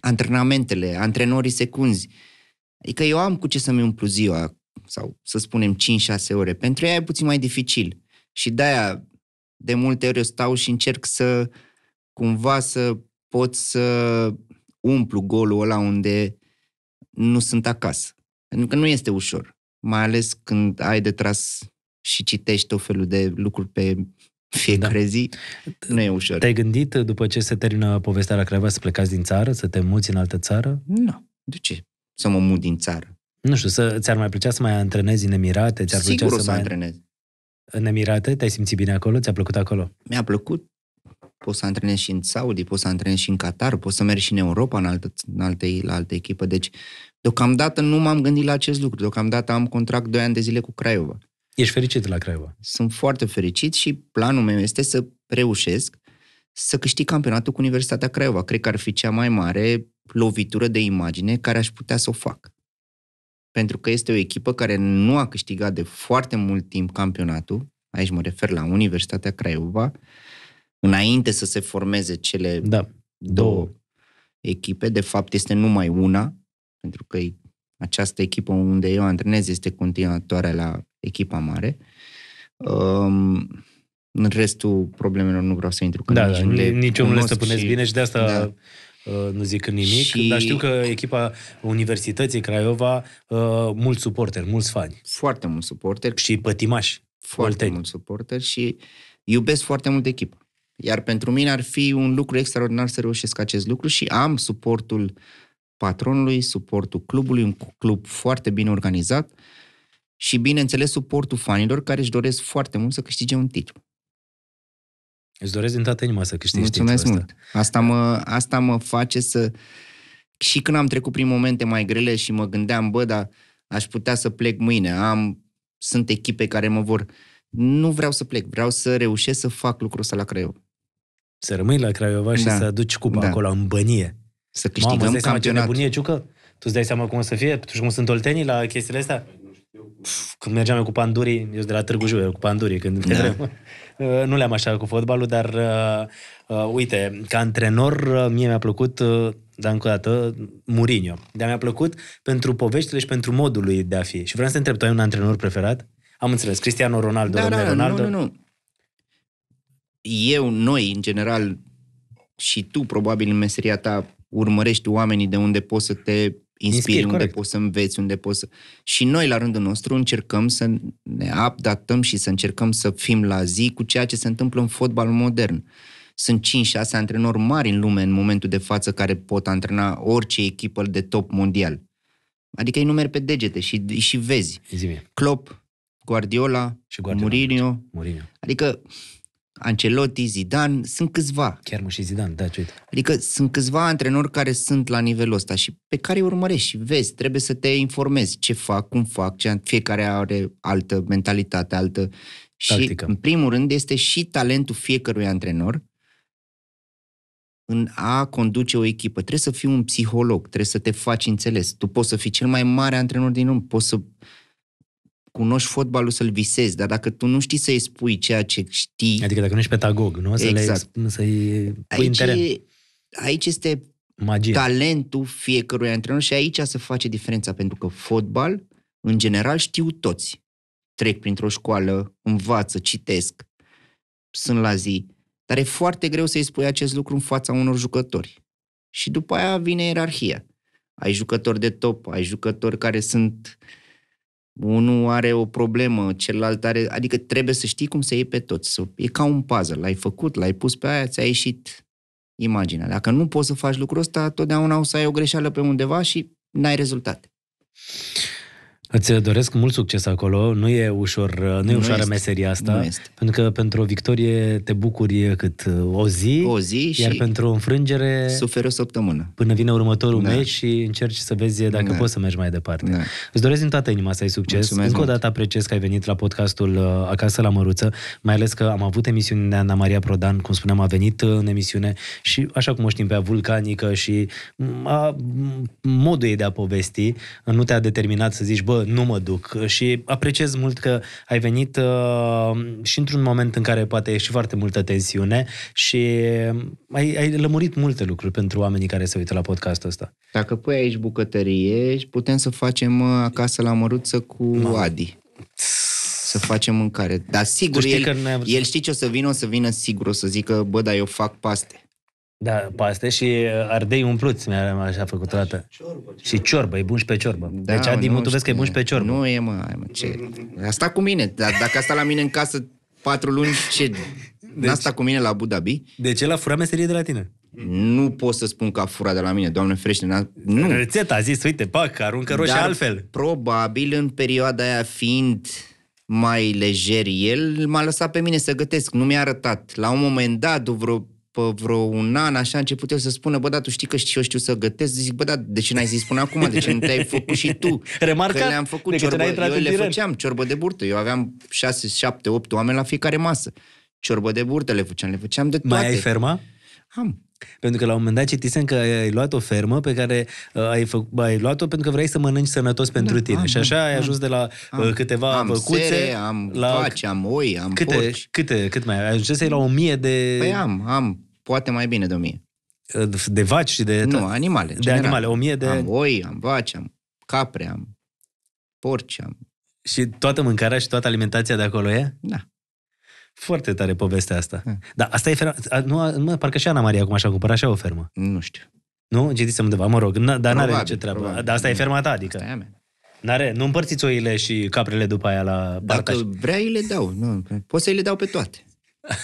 antrenamentele, antrenorii secunzi. Adică eu am cu ce să-mi umplu ziua, sau să spunem 5-6 ore. Pentru ea e puțin mai dificil. Și de-aia de multe ori eu stau și încerc să cumva să pot să umplu golul ăla unde nu sunt acasă. Pentru că nu este ușor, mai ales când ai de tras și citești tot felul de lucruri pe fiecare da. zi, nu e ușor. Te-ai gândit uh, după ce se termină povestea la Craiova să plecați din țară, să te muți în altă țară? Nu. De ce? Să mă mut din țară. Nu știu, să, ți-ar mai plăcea să mai antrenezi în Emirate? Ți-ar Sigur plăcea o să, să mai... antrenezi în Emirate? Te-ai simțit bine acolo? Ți-a plăcut acolo? Mi-a plăcut. Poți să antrenezi și în Saudi, poți să antrenezi și în Qatar, poți să mergi și în Europa, în altă, în alte, la altă echipă. Deci, deocamdată nu m-am gândit la acest lucru. Deocamdată am contract 2 ani de zile cu Craiova. Ești fericit la Craiova? Sunt foarte fericit și planul meu este să reușesc să câștig campionatul cu Universitatea Craiova. Cred că ar fi cea mai mare lovitură de imagine care aș putea să o fac pentru că este o echipă care nu a câștigat de foarte mult timp campionatul, aici mă refer la Universitatea Craiova, înainte să se formeze cele da. două echipe, de fapt este numai una, pentru că această echipă unde eu antrenez este continuatoare la echipa mare. Um, în restul problemelor nu vreau să intru, că da, nici, da, le nici nu le stăpânesc și, bine și de asta da. Uh, nu zic nimic, și... dar știu că echipa Universității Craiova, uh, mulți suporteri, mulți fani. Foarte mulți suporteri. Și pătimași. Foarte mulți suporteri și iubesc foarte mult echipa. Iar pentru mine ar fi un lucru extraordinar să reușesc acest lucru și am suportul patronului, suportul clubului, un club foarte bine organizat și, bineînțeles, suportul fanilor care își doresc foarte mult să câștige un titlu. Îți doresc din toată inima să câștigi Mulțumesc mult. Asta. mă, asta mă face să... Și când am trecut prin momente mai grele și mă gândeam, bă, dar aș putea să plec mâine, am, sunt echipe care mă vor... Nu vreau să plec, vreau să reușesc să fac lucrul ăsta la Craiova. Să rămâi la Craiova da. și să aduci cupa da. acolo în bănie. Să câștigăm Mamă, îți campionat. Mamă, ciucă? Tu îți dai seama cum o să fie? Tu cum sunt oltenii la chestiile astea? Pf, când mergeam eu cu pandurii, eu sunt de la Târgu Jiu, cu pandurii, când da. Uh, nu le-am așa cu fotbalul, dar uh, uh uite, ca antrenor, uh, mie mi-a plăcut, uh, dar încă o dată, Mourinho. Dar mi-a plăcut pentru poveștile și pentru modul lui de a fi. Și vreau să te întreb, tu ai un antrenor preferat? Am înțeles, Cristiano Ronaldo, da, da, Ronaldo. Nu, nu, nu. Eu, noi, în general, și tu, probabil, în meseria ta, urmărești oamenii de unde poți să te inspiri, inspiri unde poți să înveți, unde poți să... Și noi, la rândul nostru, încercăm să ne updatăm și să încercăm să fim la zi cu ceea ce se întâmplă în fotbal modern. Sunt 5-6 antrenori mari în lume în momentul de față care pot antrena orice echipă de top mondial. Adică îi numeri pe degete și, și vezi. Zimie. Klopp, Guardiola, și Guardiola Mourinho. Mourinho. Adică Ancelotti, Zidane, sunt câțiva. Chiar mă și Zidane, da, uite. Adică sunt câțiva antrenori care sunt la nivelul ăsta și pe care îi urmărești și vezi, trebuie să te informezi ce fac, cum fac, ce, fiecare are altă mentalitate, altă... Tactică. Și, în primul rând, este și talentul fiecărui antrenor în a conduce o echipă. Trebuie să fii un psiholog, trebuie să te faci înțeles. Tu poți să fii cel mai mare antrenor din lume, poți să cunoști fotbalul să-l visezi, dar dacă tu nu știi să-i spui ceea ce știi... Adică dacă nu ești pedagog, nu? Să exact. Le, să-i pui aici, în teren. Aici este Magie. talentul fiecărui antrenor și aici se face diferența, pentru că fotbal, în general, știu toți. Trec printr-o școală, învață, citesc, sunt la zi. Dar e foarte greu să-i spui acest lucru în fața unor jucători. Și după aia vine ierarhia. Ai jucători de top, ai jucători care sunt uh, unul are o problemă, celălalt are... Adică trebuie să știi cum să iei pe toți. E ca un puzzle. L-ai făcut, l-ai pus pe aia, ți-a ieșit imaginea. Dacă nu poți să faci lucrul ăsta, totdeauna o să ai o greșeală pe undeva și n-ai rezultate. Îți doresc mult succes acolo. Nu e ușor, nu e ușoară meseria asta. Nu este. Pentru că pentru o victorie te bucuri cât o zi, o zi iar și pentru o înfrângere suferi o săptămână. Până vine următorul da. meci și încerci să vezi dacă da. poți să mergi mai departe. Da. Îți doresc din toată inima să ai succes. Mulțumesc Încă o dată apreciez că ai venit la podcastul uh, Acasă la Măruță, mai ales că am avut emisiunea Ana Maria Prodan, cum spuneam, a venit uh, în emisiune și așa cum o știm pe ea, vulcanică și mm, a, modul ei de a povesti nu te-a determinat să zici, bă, nu mă duc și apreciez mult că ai venit uh, și într-un moment în care poate e și foarte multă tensiune și ai, ai lămurit multe lucruri pentru oamenii care se uită la podcastul ăsta. Dacă pui aici bucătărie, putem să facem uh, acasă la măruță cu Ma. Adi să facem mâncare. Dar sigur, el, că el știi ce o să vină, o să vină sigur, o să zică, bă, dar eu fac paste. Da, paste și uh, ardei umpluți mi-a așa făcut da, toată. Și ciorbă, Și ciorbă, e bun și pe ciorbă. Da, deci, Adi, tu vezi că e bun și pe ciorbă. Nu e, mă, mă ce... Asta cu mine. Dar dacă asta la mine în casă patru luni, ce... Deci, asta cu mine la Abu Dhabi. ce deci, l a furat meserie de la tine. Nu pot să spun că a furat de la mine, doamne frește. Nu. Rețeta a zis, uite, pac, aruncă roșii Dar altfel. probabil în perioada aia fiind mai lejer el, m-a lăsat pe mine să gătesc. Nu mi-a arătat. La un moment dat, vreo după vreo un an, așa, a început el să spună, bă, da, tu știi că și eu știu să gătesc? Zic, bă, da, de ce n-ai zis până acum? De ce nu te-ai făcut și tu? Remarca că le-am făcut ciorbă, eu le direct. făceam, ciorbă de burtă. Eu aveam 6, 7, 8 oameni la fiecare masă. Ciorbă de burtă le făceam, le făceam de toate. Mai ai ferma? Am. Pentru că la un moment dat citisem că ai luat o fermă pe care uh, ai, fă, ai luat-o pentru că vrei să mănânci sănătos da, pentru da, tine. Am, și așa ai am, ajuns de la uh, am, câteva am văcuțe... Sere, am la vaci, am oi, am câte, porci. Câte, cât mai ai? Ajunsesei la o mie de... Păi am, am, poate mai bine de o mie. Uh, de vaci și de... Nu, animale. De general. animale, o mie de... Am oi, am vaci, am capre, am porci, am... Și toată mâncarea și toată alimentația de acolo e? Da. Foarte tare povestea asta. Hm. Da. Dar asta e ferma. Nu, mă, parcă și Ana Maria acum așa a cumpărat așa o fermă. Nu știu. Nu? Citisem undeva, mă rog. N- dar nu are ce treabă. Probabil. Dar asta e ferma ta, adică. Asta e a mea. N-are, nu împărțiți oile și caprele după aia la Dacă vrea, îi le dau. Nu, pot să îi le dau pe toate.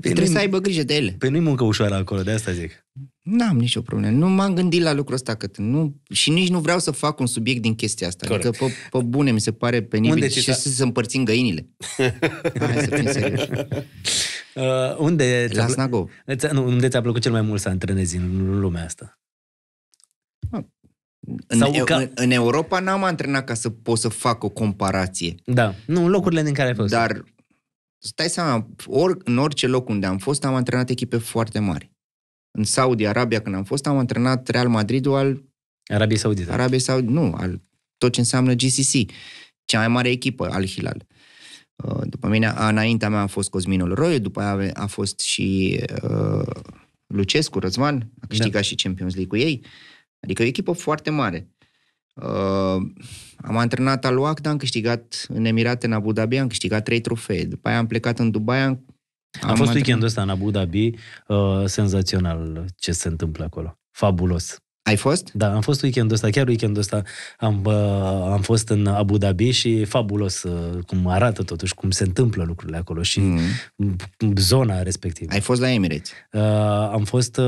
Păi trebuie să aibă grijă de ele. Păi nu-i muncă ușoară acolo, de asta zic. N-am nicio problemă. Nu m-am gândit la lucrul ăsta cât nu... Și nici nu vreau să fac un subiect din chestia asta. Corect. Adică, pe, pe bune, mi se pare penibil. Unde și să se împărțim găinile. Hai să fim Uh, unde la ți-a, pl- ți nu, unde ți-a plăcut cel mai mult să antrenezi în lumea asta? Ah, în, Sau ca... în, în Europa n-am antrenat ca să pot să fac o comparație. Da, nu, în locurile din care ai fost. Dar stai seama, or, în orice loc unde am fost, am antrenat echipe foarte mari în Saudi Arabia când am fost, am antrenat Real Madridul al... Arabiei Saudite. Arabia Saudi, nu, al tot ce înseamnă GCC, cea mai mare echipă al Hilal. Uh, după mine, înaintea mea a fost Cosminul Roy, după aia a fost și uh, Lucescu, Răzvan, a câștigat da. și Champions League cu ei. Adică o echipă foarte mare. Uh, am antrenat al Wakda. am câștigat în Emirate, în Abu Dhabi, am câștigat trei trofee. După aia am plecat în Dubai, am am am fost weekendul ăsta în Abu Dhabi, uh, senzațional ce se întâmplă acolo. Fabulos. Ai fost? Da, am fost weekendul ăsta, chiar weekendul ăsta am, uh, am fost în Abu Dhabi și fabulos uh, cum arată totuși, cum se întâmplă lucrurile acolo și mm-hmm. zona respectivă. Ai fost la Emirates? Uh, am fost uh,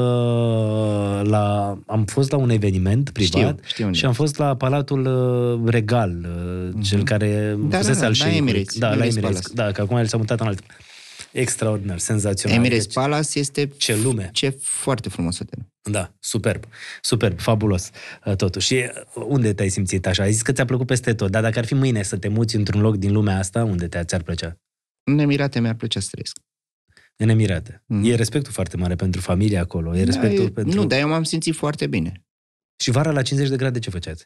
la am fost la un eveniment privat știu, știu și am fost la Palatul uh, Regal, uh, mm-hmm. cel mhm. care da, da, da, al da, Emirates, da, Emirates la Emirates, Palace. da, că acum el s-a mutat în alt. Extraordinar, senzațional. Emirates deci, Palace este ce lume. Ce foarte frumos hotel. Da, superb, superb, fabulos uh, totuși. Și uh, unde te-ai simțit așa? Ai zis că ți-a plăcut peste tot, dar dacă ar fi mâine să te muți într-un loc din lumea asta, unde te ți-ar plăcea? În Emirate mi-ar plăcea să trăiesc. În Emirate. Mm. E respectul foarte mare pentru familia acolo. E da, respectul da, e, pentru... Nu, dar eu m-am simțit foarte bine. Și vara la 50 de grade ce făceați?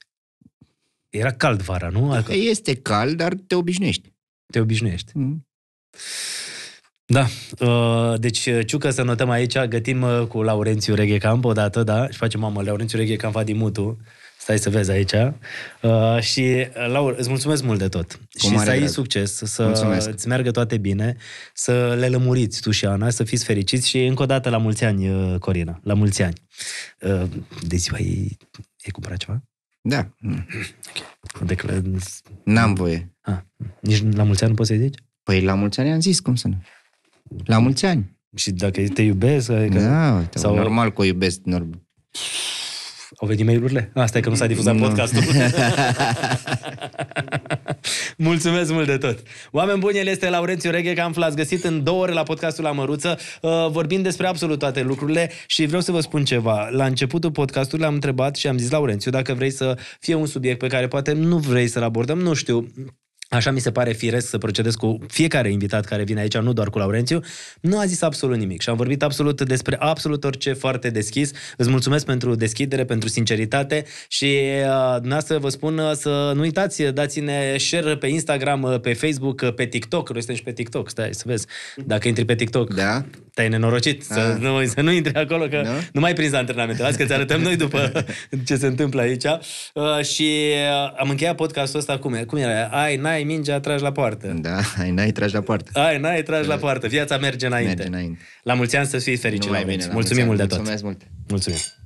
Era cald vara, nu? Da, este cald, dar te obișnuiești. Te obișnuiești. Mm. Da, uh, deci uh, ciucă să notăm aici, gătim uh, cu Laurențiu Reghecamp o odată, da, și facem mamă, Laurențiu Reghecamp Camp dimutu. stai să vezi aici. și, Laur, îți mulțumesc mult de tot. Cu și să ai drag. succes, să mulțumesc. îți meargă toate bine, să le lămuriți tu și Ana, să fiți fericiți și încă o dată la mulți ani, Corina, la mulți ani. de ziua ei, ai cumpărat ceva? Da. Okay. N-am voie. Ah, nici la mulți ani nu poți să-i zici? Păi la mulți ani am zis, cum să nu. La mulți ani. Și dacă te iubesc, adică... Da, uite, sau... normal că o iubesc. Normal. Au venit mail-urile? Asta ah, e că nu s-a difuzat no. podcastul. Mulțumesc mult de tot! Oameni buni, el este Laurențiu Reghe, că am l-ați găsit în două ore la podcastul La Măruță. Uh, vorbind despre absolut toate lucrurile și vreau să vă spun ceva. La începutul podcastului l-am întrebat și am zis Laurențiu dacă vrei să fie un subiect pe care poate nu vrei să-l abordăm, nu știu, Așa mi se pare firesc să procedez cu fiecare invitat care vine aici, nu doar cu Laurențiu. Nu a zis absolut nimic și am vorbit absolut despre absolut orice foarte deschis. Îți mulțumesc pentru deschidere, pentru sinceritate și uh, dumneavoastră vă spun uh, să nu uitați, uh, dați-ne share pe Instagram, pe Facebook, pe TikTok. Noi suntem și pe TikTok, stai să vezi. Dacă intri pe TikTok, da te-ai nenorocit să ah. nu, să nu intri acolo, că nu, nu mai prins la antrenamente. Lasă că ți arătăm noi după ce se întâmplă aici. Uh, și uh, am încheiat podcastul ăsta cum, cum era? Ai, n-ai, mingea, tragi la poartă. Da, ai, n-ai, tragi la poartă. Ai, n-ai, tragi la poartă. Viața merge înainte. Merge înainte. La mulți ani să fii fericit. bine, la Mulțumim mult de tot. Mulțumesc mult. Mulțumim.